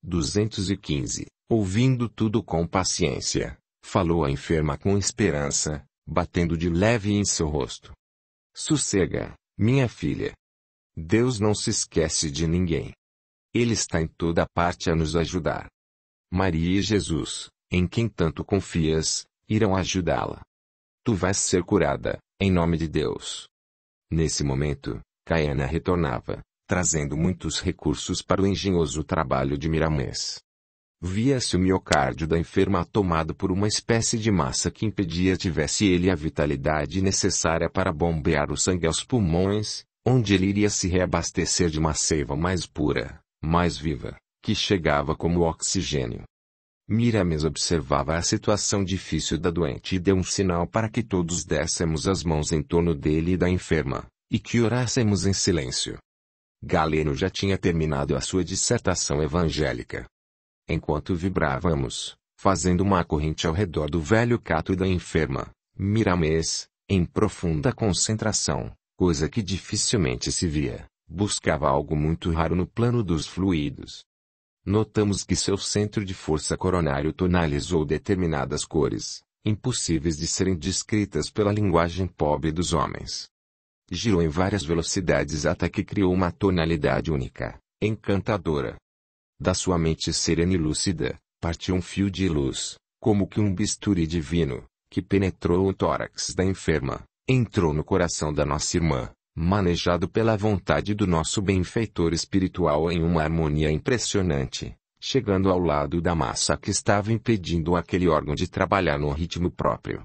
S1: 215. Ouvindo tudo com paciência, falou a enferma com esperança, batendo de leve em seu rosto. Sossega, minha filha. Deus não se esquece de ninguém. Ele está em toda parte a nos ajudar. Maria e Jesus, em quem tanto confias, irão ajudá-la. Tu vais ser curada, em nome de Deus. Nesse momento, Caiana retornava, trazendo muitos recursos para o engenhoso trabalho de Miramés via-se o miocárdio da enferma tomado por uma espécie de massa que impedia tivesse ele a vitalidade necessária para bombear o sangue aos pulmões, onde ele iria se reabastecer de uma seiva mais pura, mais viva, que chegava como oxigênio. Miramis observava a situação difícil da doente e deu um sinal para que todos dessemos as mãos em torno dele e da enferma, e que orássemos em silêncio. Galeno já tinha terminado a sua dissertação evangélica, enquanto vibrávamos, fazendo uma corrente ao redor do velho cato e da enferma, Miramês, em profunda concentração, coisa que dificilmente se via, buscava algo muito raro no plano dos fluidos. Notamos que seu centro de força coronário tonalizou determinadas cores, impossíveis de serem descritas pela linguagem pobre dos homens. Girou em várias velocidades até que criou uma tonalidade única, encantadora, da sua mente serena e lúcida, partiu um fio de luz, como que um bisturi divino, que penetrou o tórax da enferma, entrou no coração da nossa irmã, manejado pela vontade do nosso benfeitor espiritual em uma harmonia impressionante, chegando ao lado da massa que estava impedindo aquele órgão de trabalhar no ritmo próprio.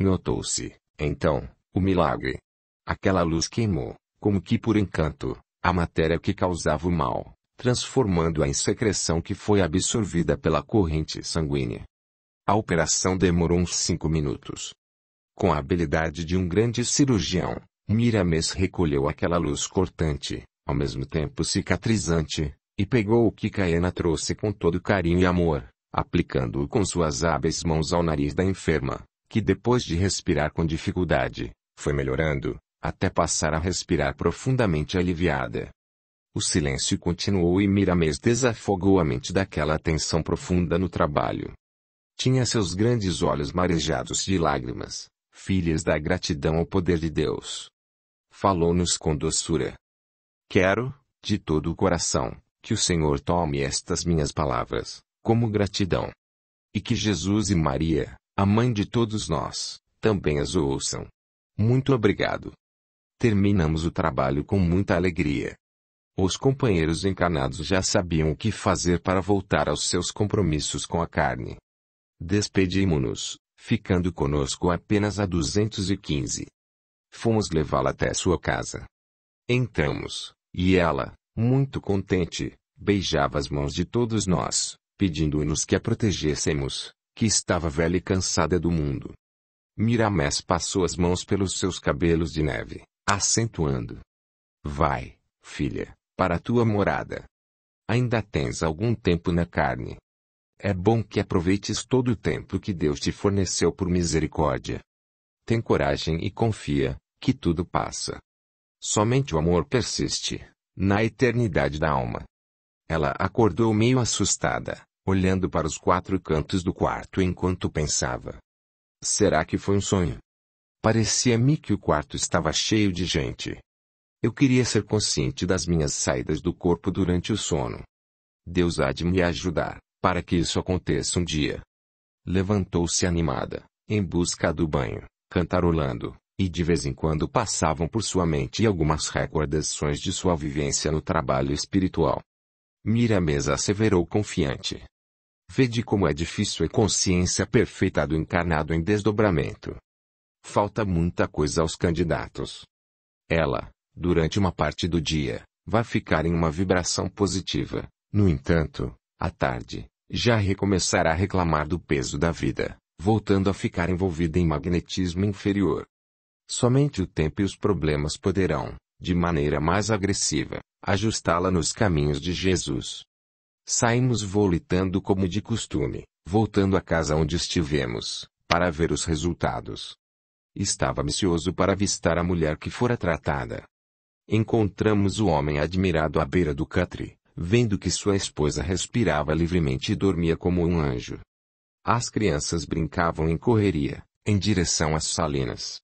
S1: Notou-se, então, o milagre. Aquela luz queimou, como que por encanto, a matéria que causava o mal, transformando-a em secreção que foi absorvida pela corrente sanguínea. A operação demorou uns cinco minutos. Com a habilidade de um grande cirurgião, Mirames recolheu aquela luz cortante, ao mesmo tempo cicatrizante, e pegou o que Caena trouxe com todo carinho e amor, aplicando-o com suas hábeis mãos ao nariz da enferma, que depois de respirar com dificuldade, foi melhorando, até passar a respirar profundamente aliviada. O silêncio continuou e Miramês desafogou a mente daquela tensão profunda no trabalho. Tinha seus grandes olhos marejados de lágrimas, filhas da gratidão ao poder de Deus. Falou-nos com doçura. Quero, de todo o coração, que o Senhor tome estas minhas palavras, como gratidão. E que Jesus e Maria, a mãe de todos nós, também as ouçam. Muito obrigado. Terminamos o trabalho com muita alegria. Os companheiros encarnados já sabiam o que fazer para voltar aos seus compromissos com a carne. Despedimos-nos, ficando conosco apenas a 215. Fomos levá-la até sua casa. Entramos, e ela, muito contente, beijava as mãos de todos nós, pedindo-nos que a protegêssemos, que estava velha e cansada do mundo. Miramés passou as mãos pelos seus cabelos de neve, acentuando. Vai, filha, para a tua morada. Ainda tens algum tempo na carne. É bom que aproveites todo o tempo que Deus te forneceu por misericórdia. Tem coragem e confia, que tudo passa. Somente o amor persiste, na eternidade da alma. Ela acordou meio assustada, olhando para os quatro cantos do quarto enquanto pensava. Será que foi um sonho? Parecia-me que o quarto estava cheio de gente. Eu queria ser consciente das minhas saídas do corpo durante o sono. Deus há de me ajudar, para que isso aconteça um dia. Levantou-se animada, em busca do banho, cantarolando, e de vez em quando passavam por sua mente algumas recordações de sua vivência no trabalho espiritual. Mira Mesa asseverou confiante. Vede como é difícil a consciência perfeita do encarnado em desdobramento. Falta muita coisa aos candidatos. Ela, durante uma parte do dia, vai ficar em uma vibração positiva. No entanto, à tarde, já recomeçará a reclamar do peso da vida, voltando a ficar envolvida em magnetismo inferior. Somente o tempo e os problemas poderão, de maneira mais agressiva, ajustá-la nos caminhos de Jesus. Saímos volitando como de costume, voltando à casa onde estivemos, para ver os resultados. Estava ansioso para avistar a mulher que fora tratada, encontramos o homem admirado à beira do catre, vendo que sua esposa respirava livremente e dormia como um anjo. As crianças brincavam em correria, em direção às salinas.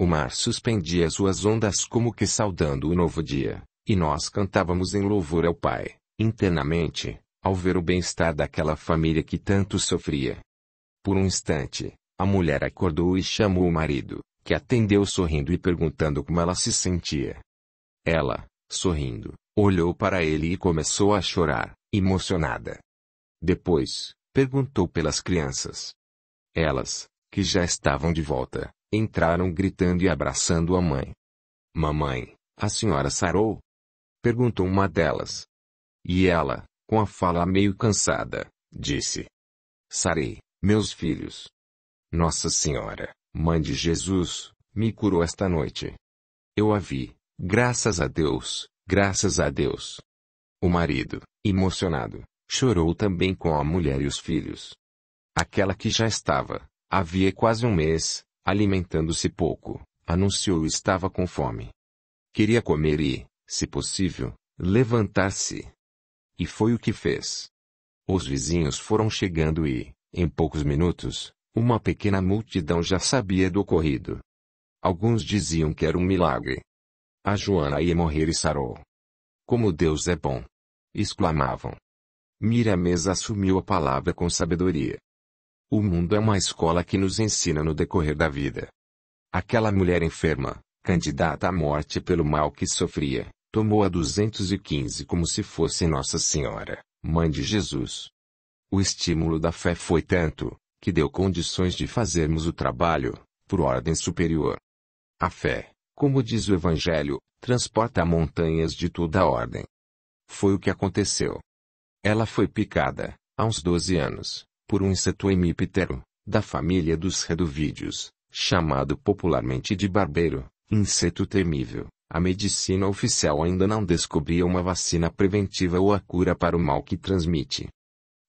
S1: O mar suspendia suas ondas como que saudando o novo dia, e nós cantávamos em louvor ao Pai, internamente, ao ver o bem-estar daquela família que tanto sofria. Por um instante, a mulher acordou e chamou o marido, que atendeu sorrindo e perguntando como ela se sentia. Ela, sorrindo, olhou para ele e começou a chorar, emocionada. Depois, perguntou pelas crianças. Elas, que já estavam de volta, entraram gritando e abraçando a mãe. Mamãe, a senhora sarou? Perguntou uma delas. E ela, com a fala meio cansada, disse: Sarei, meus filhos. Nossa Senhora, Mãe de Jesus, me curou esta noite. Eu a vi, Graças a Deus, graças a Deus. O marido, emocionado, chorou também com a mulher e os filhos. Aquela que já estava, havia quase um mês, alimentando-se pouco, anunciou estava com fome. Queria comer e, se possível, levantar-se. E foi o que fez. Os vizinhos foram chegando e, em poucos minutos, uma pequena multidão já sabia do ocorrido. Alguns diziam que era um milagre, a Joana ia morrer e sarou. Como Deus é bom! exclamavam. Mira Mesa assumiu a palavra com sabedoria. O mundo é uma escola que nos ensina no decorrer da vida. Aquela mulher enferma, candidata à morte pelo mal que sofria, tomou a 215 como se fosse Nossa Senhora, mãe de Jesus. O estímulo da fé foi tanto, que deu condições de fazermos o trabalho, por ordem superior. A fé, como diz o Evangelho, transporta montanhas de toda ordem. Foi o que aconteceu. Ela foi picada, há uns 12 anos, por um inseto hemiptero, da família dos reduvídeos, chamado popularmente de barbeiro, inseto temível. A medicina oficial ainda não descobria uma vacina preventiva ou a cura para o mal que transmite.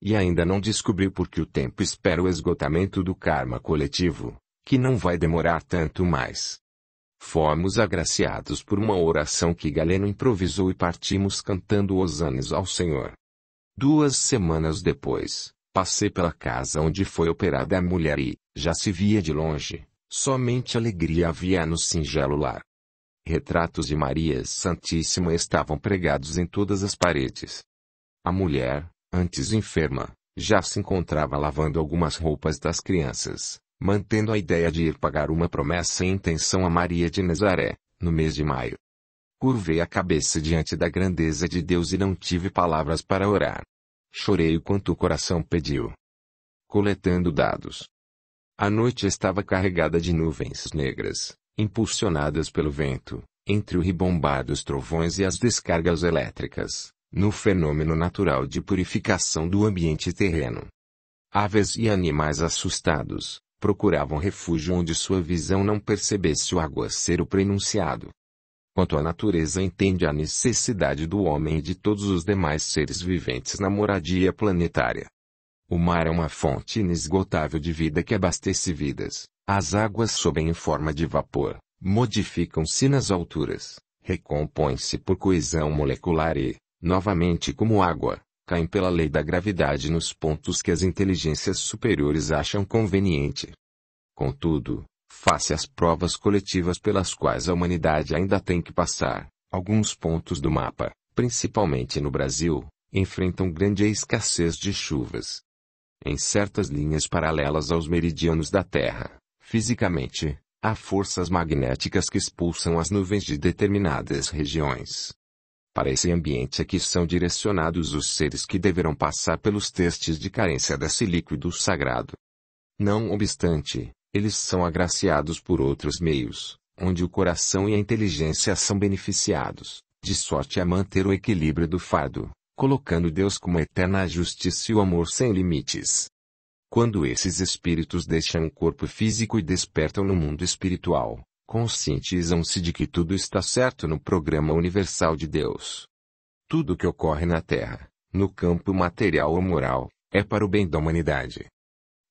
S1: E ainda não descobriu porque o tempo espera o esgotamento do karma coletivo, que não vai demorar tanto mais. Fomos agraciados por uma oração que Galeno improvisou e partimos cantando hosanas ao Senhor. Duas semanas depois, passei pela casa onde foi operada a mulher e, já se via de longe, somente alegria havia no singelo lar. Retratos de Maria Santíssima estavam pregados em todas as paredes. A mulher, antes enferma, já se encontrava lavando algumas roupas das crianças, mantendo a ideia de ir pagar uma promessa e intenção a Maria de Nazaré, no mês de maio. Curvei a cabeça diante da grandeza de Deus e não tive palavras para orar. Chorei o quanto o coração pediu. Coletando dados. A noite estava carregada de nuvens negras, impulsionadas pelo vento, entre o ribombar dos trovões e as descargas elétricas, no fenômeno natural de purificação do ambiente terreno. Aves e animais assustados, procuravam refúgio onde sua visão não percebesse o aguaceiro prenunciado. Quanto à natureza, entende a necessidade do homem e de todos os demais seres viventes na moradia planetária. O mar é uma fonte inesgotável de vida que abastece vidas. As águas sobem em forma de vapor, modificam-se nas alturas, recompõem-se por coesão molecular e, novamente como água, caem pela lei da gravidade nos pontos que as inteligências superiores acham conveniente. Contudo, face às provas coletivas pelas quais a humanidade ainda tem que passar, alguns pontos do mapa, principalmente no Brasil, enfrentam grande escassez de chuvas. Em certas linhas paralelas aos meridianos da Terra, fisicamente, há forças magnéticas que expulsam as nuvens de determinadas regiões. Para esse ambiente é que são direcionados os seres que deverão passar pelos testes de carência desse líquido sagrado. Não obstante, eles são agraciados por outros meios, onde o coração e a inteligência são beneficiados, de sorte a manter o equilíbrio do fardo, colocando Deus como eterna justiça e o amor sem limites. Quando esses espíritos deixam o corpo físico e despertam no mundo espiritual, conscientizam-se de que tudo está certo no programa universal de Deus. Tudo o que ocorre na Terra, no campo material ou moral, é para o bem da humanidade.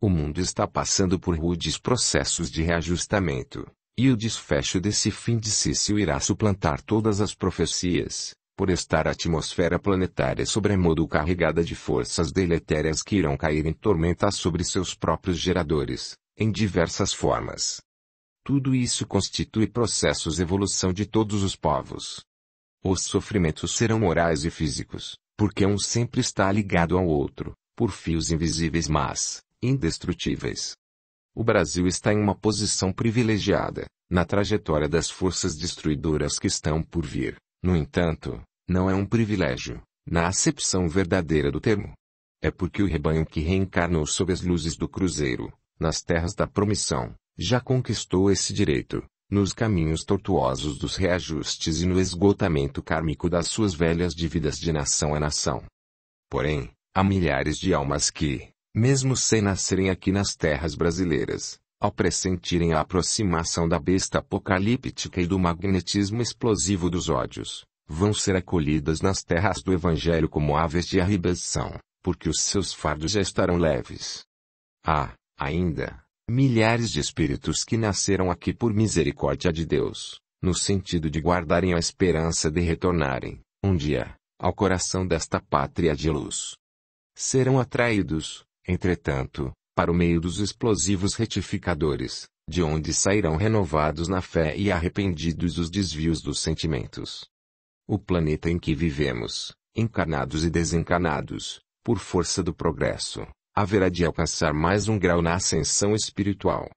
S1: O mundo está passando por rudes processos de reajustamento, e o desfecho desse fim difícil irá suplantar todas as profecias, por estar a atmosfera planetária sobremodo carregada de forças deletérias que irão cair em tormentas sobre seus próprios geradores, em diversas formas. Tudo isso constitui processos de evolução de todos os povos. Os sofrimentos serão morais e físicos, porque um sempre está ligado ao outro, por fios invisíveis mas indestrutíveis. O Brasil está em uma posição privilegiada, na trajetória das forças destruidoras que estão por vir. No entanto, não é um privilégio, na acepção verdadeira do termo. É porque o rebanho que reencarnou sob as luzes do cruzeiro, nas terras da promissão, já conquistou esse direito, nos caminhos tortuosos dos reajustes e no esgotamento kármico das suas velhas dívidas de nação a nação. Porém, há milhares de almas que, mesmo sem nascerem aqui nas terras brasileiras, ao pressentirem a aproximação da besta apocalíptica e do magnetismo explosivo dos ódios, vão ser acolhidas nas terras do Evangelho como aves de arribação, porque os seus fardos já estarão leves. Há, ah, ainda, milhares de espíritos que nasceram aqui por misericórdia de Deus, no sentido de guardarem a esperança de retornarem, um dia, ao coração desta pátria de luz. Serão atraídos, entretanto, para o meio dos explosivos retificadores, de onde sairão renovados na fé e arrependidos dos desvios dos sentimentos. O planeta em que vivemos, encarnados e desencarnados, por força do progresso, haverá de alcançar mais um grau na ascensão espiritual.